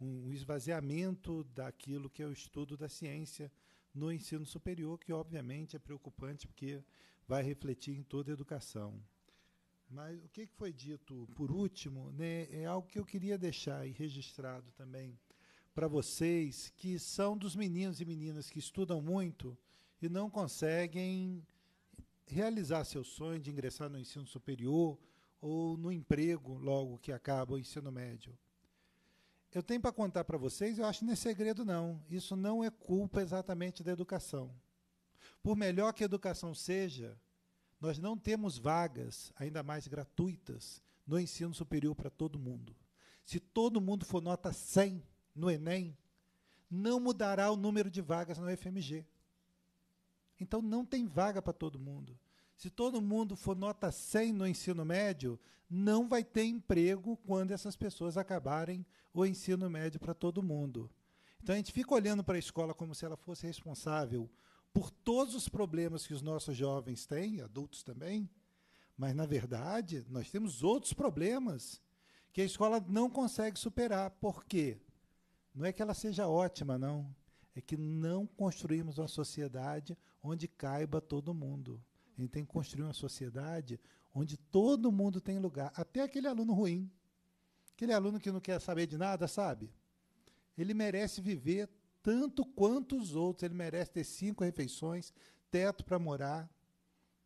um esvaziamento daquilo que é o estudo da ciência no ensino superior, que obviamente é preocupante porque vai refletir em toda a educação. Mas o que foi dito por último né, é algo que eu queria deixar registrado também para vocês, que são dos meninos e meninas que estudam muito e não conseguem realizar seu sonho de ingressar no ensino superior ou no emprego logo que acaba o ensino médio. Eu tenho para contar para vocês, eu acho que não é segredo não. Isso não é culpa exatamente da educação. Por melhor que a educação seja, nós não temos vagas, ainda mais gratuitas, no ensino superior para todo mundo. Se todo mundo for nota 100 no Enem, não mudará o número de vagas na UFMG. Então não tem vaga para todo mundo. Se todo mundo for nota 100 no ensino médio, não vai ter emprego quando essas pessoas acabarem o ensino médio para todo mundo. Então a gente fica olhando para a escola como se ela fosse responsável por todos os problemas que os nossos jovens têm, adultos também, mas na verdade nós temos outros problemas que a escola não consegue superar. Por quê? Não é que ela seja ótima, não. É que não construímos uma sociedade onde caiba todo mundo. A gente tem que construir uma sociedade onde todo mundo tem lugar, até aquele aluno ruim. Aquele aluno que não quer saber de nada, sabe? Ele merece viver tanto quanto os outros. Ele merece ter cinco refeições, teto para morar,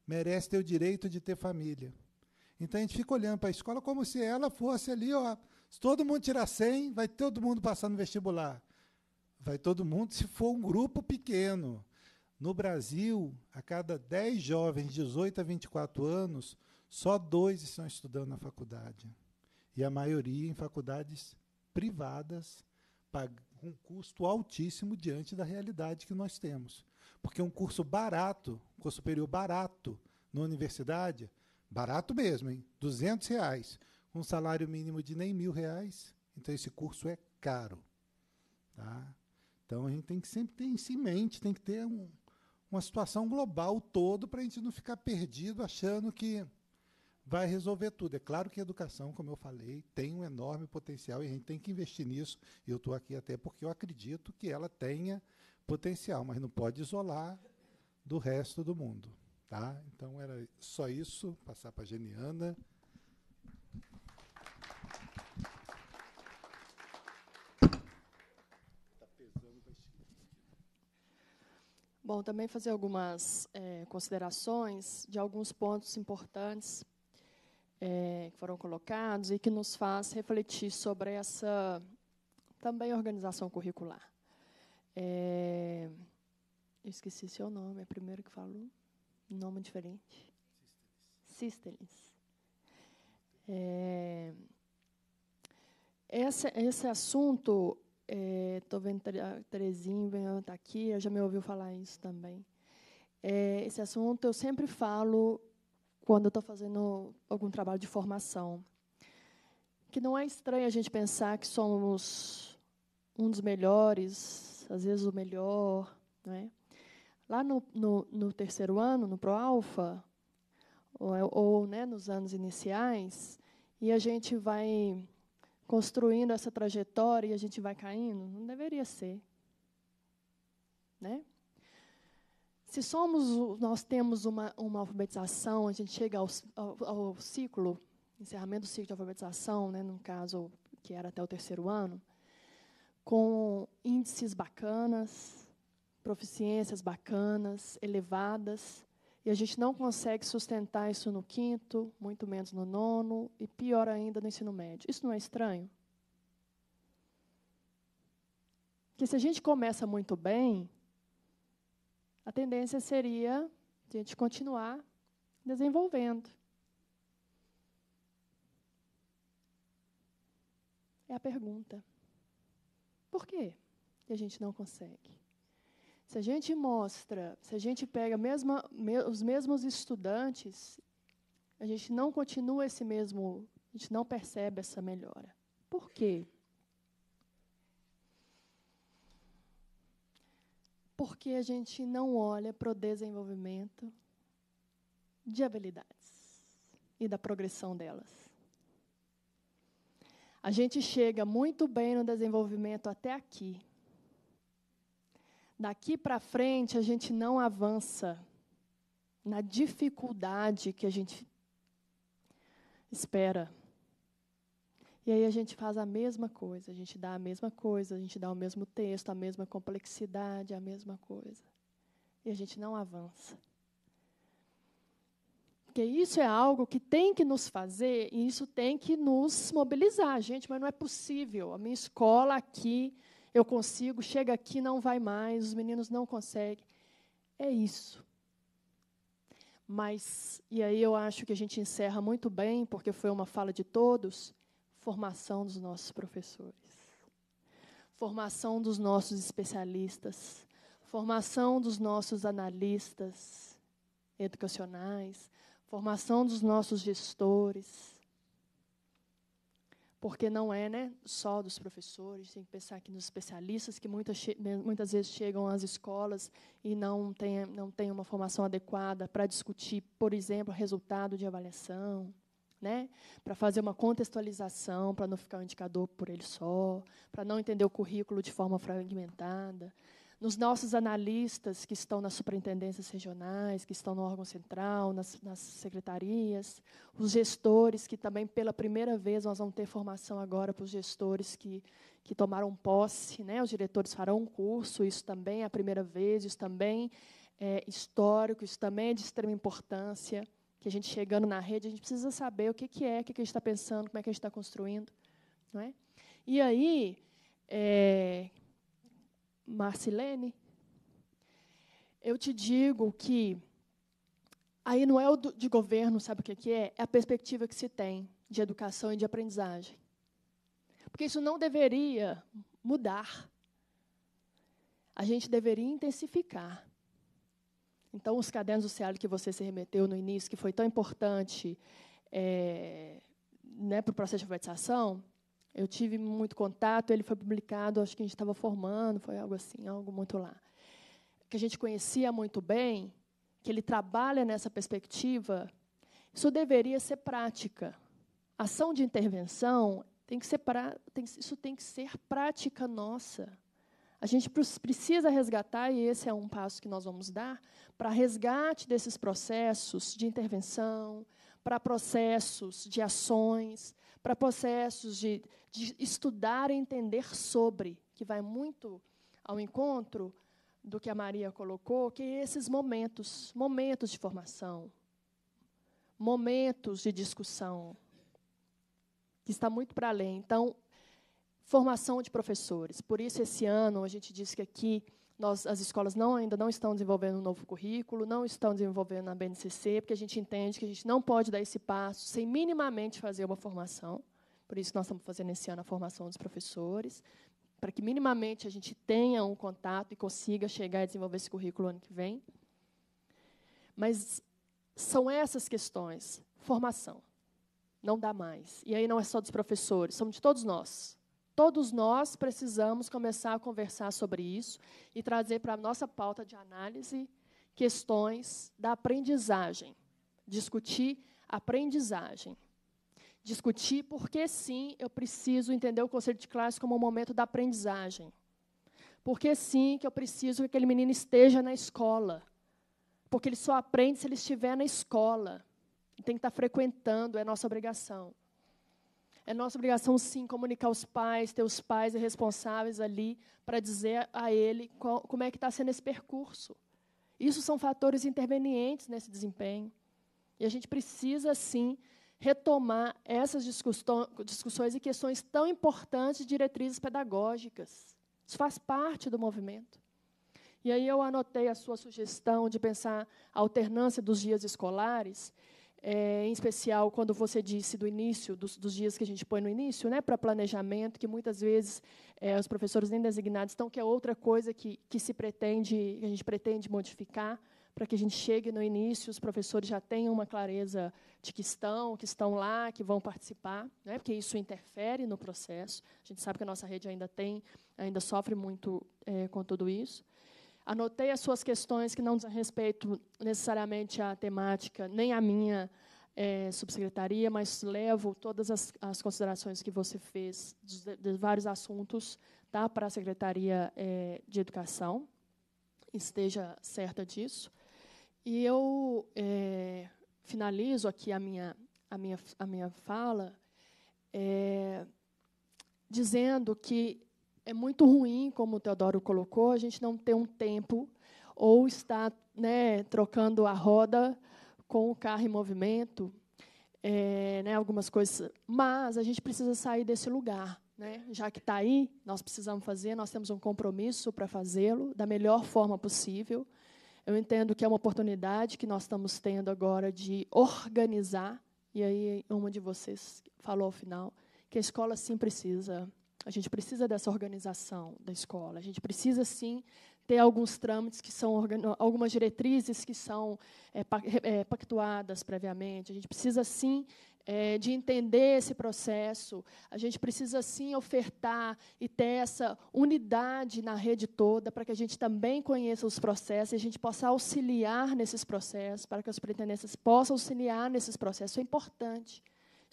merece ter o direito de ter família. Então a gente fica olhando para a escola como se ela fosse ali, ó. Se todo mundo tirar 100, vai todo mundo passar no vestibular. Vai todo mundo se for um grupo pequeno. No Brasil, a cada 10 jovens de 18 a 24 anos, só dois estão estudando na faculdade. E a maioria em faculdades privadas, pag um custo altíssimo diante da realidade que nós temos. Porque um curso barato, um curso superior barato na universidade, barato mesmo, hein? 200 reais, um salário mínimo de nem mil reais, então esse curso é caro. Tá? Então a gente tem que sempre ter isso em mente, tem que ter um, uma situação global todo para a gente não ficar perdido achando que vai resolver tudo. É claro que a educação, como eu falei, tem um enorme potencial e a gente tem que investir nisso. Eu estou aqui até porque eu acredito que ela tenha potencial, mas não pode isolar do resto do mundo. Tá? Então era só isso, passar para a Geniana. Bom, também fazer algumas é, considerações de alguns pontos importantes é, que foram colocados e que nos faz refletir sobre essa também organização curricular. É, eu esqueci seu nome, é o primeiro que falou. Nome diferente. Sistelis. É, esse, esse assunto, estou é, vendo a Terezinha está aqui, já me ouviu falar isso também. É, esse assunto eu sempre falo quando eu estou fazendo algum trabalho de formação. Que não é estranho a gente pensar que somos um dos melhores, às vezes o melhor. Né? Lá no, no, no terceiro ano, no Pro-Alfa, ou, ou né, nos anos iniciais, e a gente vai construindo essa trajetória e a gente vai caindo? Não deveria ser. Né? se somos, nós temos uma, uma alfabetização, a gente chega ao, ao, ao ciclo, encerramento do ciclo de alfabetização, né, no caso que era até o terceiro ano, com índices bacanas, proficiências bacanas, elevadas, e a gente não consegue sustentar isso no quinto, muito menos no nono, e pior ainda no ensino médio. Isso não é estranho? Porque se a gente começa muito bem, a tendência seria a gente continuar desenvolvendo. É a pergunta. Por quê que a gente não consegue? Se a gente mostra, se a gente pega mesma, me, os mesmos estudantes, a gente não continua esse mesmo, a gente não percebe essa melhora. Por quê? porque a gente não olha para o desenvolvimento de habilidades e da progressão delas. A gente chega muito bem no desenvolvimento até aqui. Daqui para frente, a gente não avança na dificuldade que a gente espera. E aí a gente faz a mesma coisa, a gente dá a mesma coisa, a gente dá o mesmo texto, a mesma complexidade, a mesma coisa. E a gente não avança. Porque isso é algo que tem que nos fazer e isso tem que nos mobilizar. Gente, mas não é possível. A minha escola aqui, eu consigo, chega aqui, não vai mais, os meninos não conseguem. É isso. Mas, e aí eu acho que a gente encerra muito bem, porque foi uma fala de todos Formação dos nossos professores, formação dos nossos especialistas, formação dos nossos analistas educacionais, formação dos nossos gestores. Porque não é né, só dos professores, tem que pensar aqui nos especialistas, que muitas, né, muitas vezes chegam às escolas e não têm não tem uma formação adequada para discutir, por exemplo, resultado de avaliação né? Para fazer uma contextualização, para não ficar o um indicador por ele só, para não entender o currículo de forma fragmentada. Nos nossos analistas que estão nas superintendências regionais, que estão no órgão central, nas, nas secretarias, os gestores que também pela primeira vez nós vamos ter formação agora para os gestores que que tomaram posse, né? Os diretores farão um curso, isso também é a primeira vez, isso também é histórico, isso também é de extrema importância que a gente chegando na rede, a gente precisa saber o que, que é, o que, que a gente está pensando, como é que a gente está construindo. Não é? E aí, é, Marcilene, eu te digo que aí não é o de governo, sabe o que, que é? É a perspectiva que se tem de educação e de aprendizagem. Porque isso não deveria mudar. A gente deveria intensificar. Então, os cadernos do Ceará que você se remeteu no início, que foi tão importante é, né, para o processo de alfabetização, eu tive muito contato, ele foi publicado, acho que a gente estava formando, foi algo assim, algo muito lá. Que a gente conhecia muito bem, que ele trabalha nessa perspectiva, isso deveria ser prática. Ação de intervenção tem que ser pra, tem, isso tem que ser prática nossa. A gente precisa resgatar, e esse é um passo que nós vamos dar, para resgate desses processos de intervenção, para processos de ações, para processos de, de estudar e entender sobre, que vai muito ao encontro do que a Maria colocou, que é esses momentos, momentos de formação, momentos de discussão, que está muito para além. Então, Formação de professores. Por isso, esse ano, a gente disse que aqui nós, as escolas não, ainda não estão desenvolvendo um novo currículo, não estão desenvolvendo a BNCC, porque a gente entende que a gente não pode dar esse passo sem minimamente fazer uma formação. Por isso, nós estamos fazendo esse ano a formação dos professores, para que minimamente a gente tenha um contato e consiga chegar e desenvolver esse currículo ano que vem. Mas são essas questões. Formação. Não dá mais. E aí não é só dos professores, somos de todos nós. Todos nós precisamos começar a conversar sobre isso e trazer para a nossa pauta de análise questões da aprendizagem. Discutir aprendizagem. Discutir por que sim eu preciso entender o conceito de classe como um momento da aprendizagem. Por que sim que eu preciso que aquele menino esteja na escola. Porque ele só aprende se ele estiver na escola. tem que estar frequentando, é nossa obrigação. É nossa obrigação, sim, comunicar aos pais, ter os pais e responsáveis ali para dizer a ele qual, como é que está sendo esse percurso. Isso são fatores intervenientes nesse desempenho. E a gente precisa, sim, retomar essas discussões e questões tão importantes de diretrizes pedagógicas. Isso faz parte do movimento. E aí eu anotei a sua sugestão de pensar a alternância dos dias escolares é, em especial quando você disse do início, dos, dos, dias que a gente põe no início, né, para planejamento, que muitas vezes é, os professores nem designados estão, que é outra coisa que, que se pretende, que a gente pretende modificar, para que a gente chegue no início, os professores já tenham uma clareza de que estão, que estão lá, que vão participar, né, porque isso interfere no processo. A gente sabe que a nossa rede ainda tem, ainda sofre muito é, com tudo isso. Anotei as suas questões que não dizem respeito necessariamente à temática, nem à minha é, subsecretaria, mas levo todas as, as considerações que você fez de, de, vários assuntos tá, para a Secretaria é, de Educação. Esteja certa disso. E eu é, finalizo aqui a minha, a minha, a minha fala dizendo que é muito ruim, como o Teodoro colocou, a gente não ter um tempo ou estar né, trocando a roda com o carro em movimento, é, né, algumas coisas. Mas a gente precisa sair desse lugar. Né? Já que está aí, nós precisamos fazer, nós temos um compromisso para fazê-lo da melhor forma possível. Eu entendo que é uma oportunidade que nós estamos tendo agora de organizar, e aí uma de vocês falou ao final, que a escola sim precisa a gente precisa dessa organização da escola. A gente precisa, sim, ter alguns trâmites que são algumas diretrizes que são é, pactuadas previamente. A gente precisa sim é, de entender esse processo. A gente precisa sim ofertar e ter essa unidade na rede toda para que a gente também conheça os processos e a gente possa auxiliar nesses processos, para que as superintendências possam auxiliar nesses processos. Isso é importante.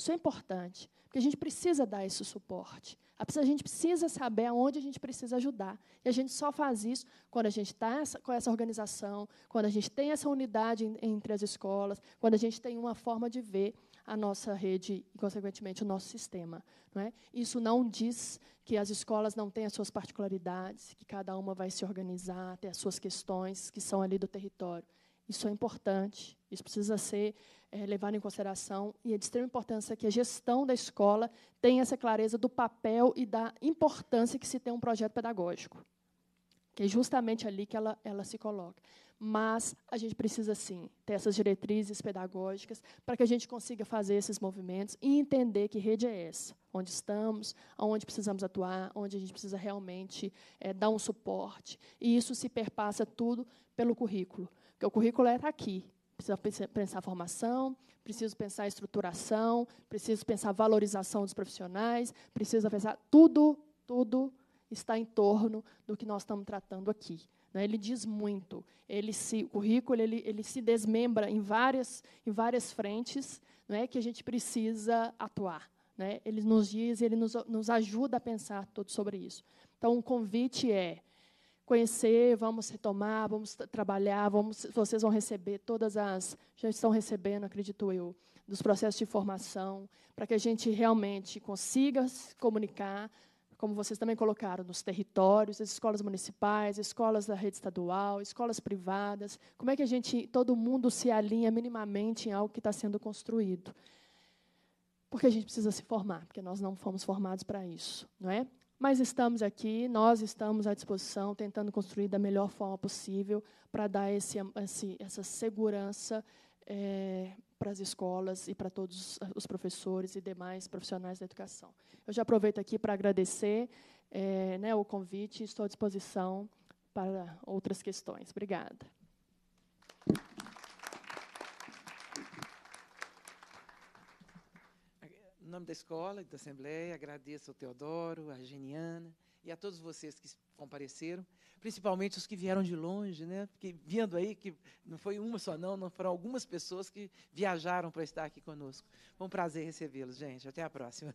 Isso é importante, porque a gente precisa dar esse suporte. A gente precisa saber aonde a gente precisa ajudar. E a gente só faz isso quando a gente está com essa organização, quando a gente tem essa unidade entre as escolas, quando a gente tem uma forma de ver a nossa rede e, consequentemente, o nosso sistema. Não é? Isso não diz que as escolas não têm as suas particularidades, que cada uma vai se organizar, ter as suas questões que são ali do território. Isso é importante, isso precisa ser é, levado em consideração e é de extrema importância que a gestão da escola tenha essa clareza do papel e da importância que se tem um projeto pedagógico, que é justamente ali que ela, ela se coloca. Mas a gente precisa, sim, ter essas diretrizes pedagógicas para que a gente consiga fazer esses movimentos e entender que rede é essa, onde estamos, onde precisamos atuar, onde a gente precisa realmente é, dar um suporte. E isso se perpassa tudo pelo currículo porque o currículo era é, tá aqui. Preciso pensar formação, preciso pensar estruturação, preciso pensar valorização dos profissionais, preciso pensar tudo, tudo está em torno do que nós estamos tratando aqui. Né? Ele diz muito. Ele se, o currículo ele, ele se desmembra em várias, em várias frentes não é, que a gente precisa atuar. Né? Ele nos diz, ele nos, nos ajuda a pensar tudo sobre isso. Então, o convite é conhecer, vamos retomar, vamos trabalhar, vamos, vocês vão receber todas as, já estão recebendo, acredito eu, dos processos de formação, para que a gente realmente consiga se comunicar, como vocês também colocaram, nos territórios, as escolas municipais, escolas da rede estadual, escolas privadas, como é que a gente, todo mundo se alinha minimamente em algo que está sendo construído porque a gente precisa se formar, porque nós não fomos formados para isso, não é? Mas estamos aqui, nós estamos à disposição, tentando construir da melhor forma possível para dar esse, esse, essa segurança é, eh, para as escolas e para todos os professores e demais profissionais da educação. Eu já aproveito aqui para agradecer é, né, o convite e estou à disposição para outras questões. Obrigada. nome da escola e da Assembleia, agradeço ao Teodoro, à Geniana e a todos vocês que compareceram, principalmente os que vieram de longe, né? Porque vindo aí, que não foi uma só não, não foram algumas pessoas que viajaram para estar aqui conosco. Foi um prazer recebê-los, gente. Até a próxima.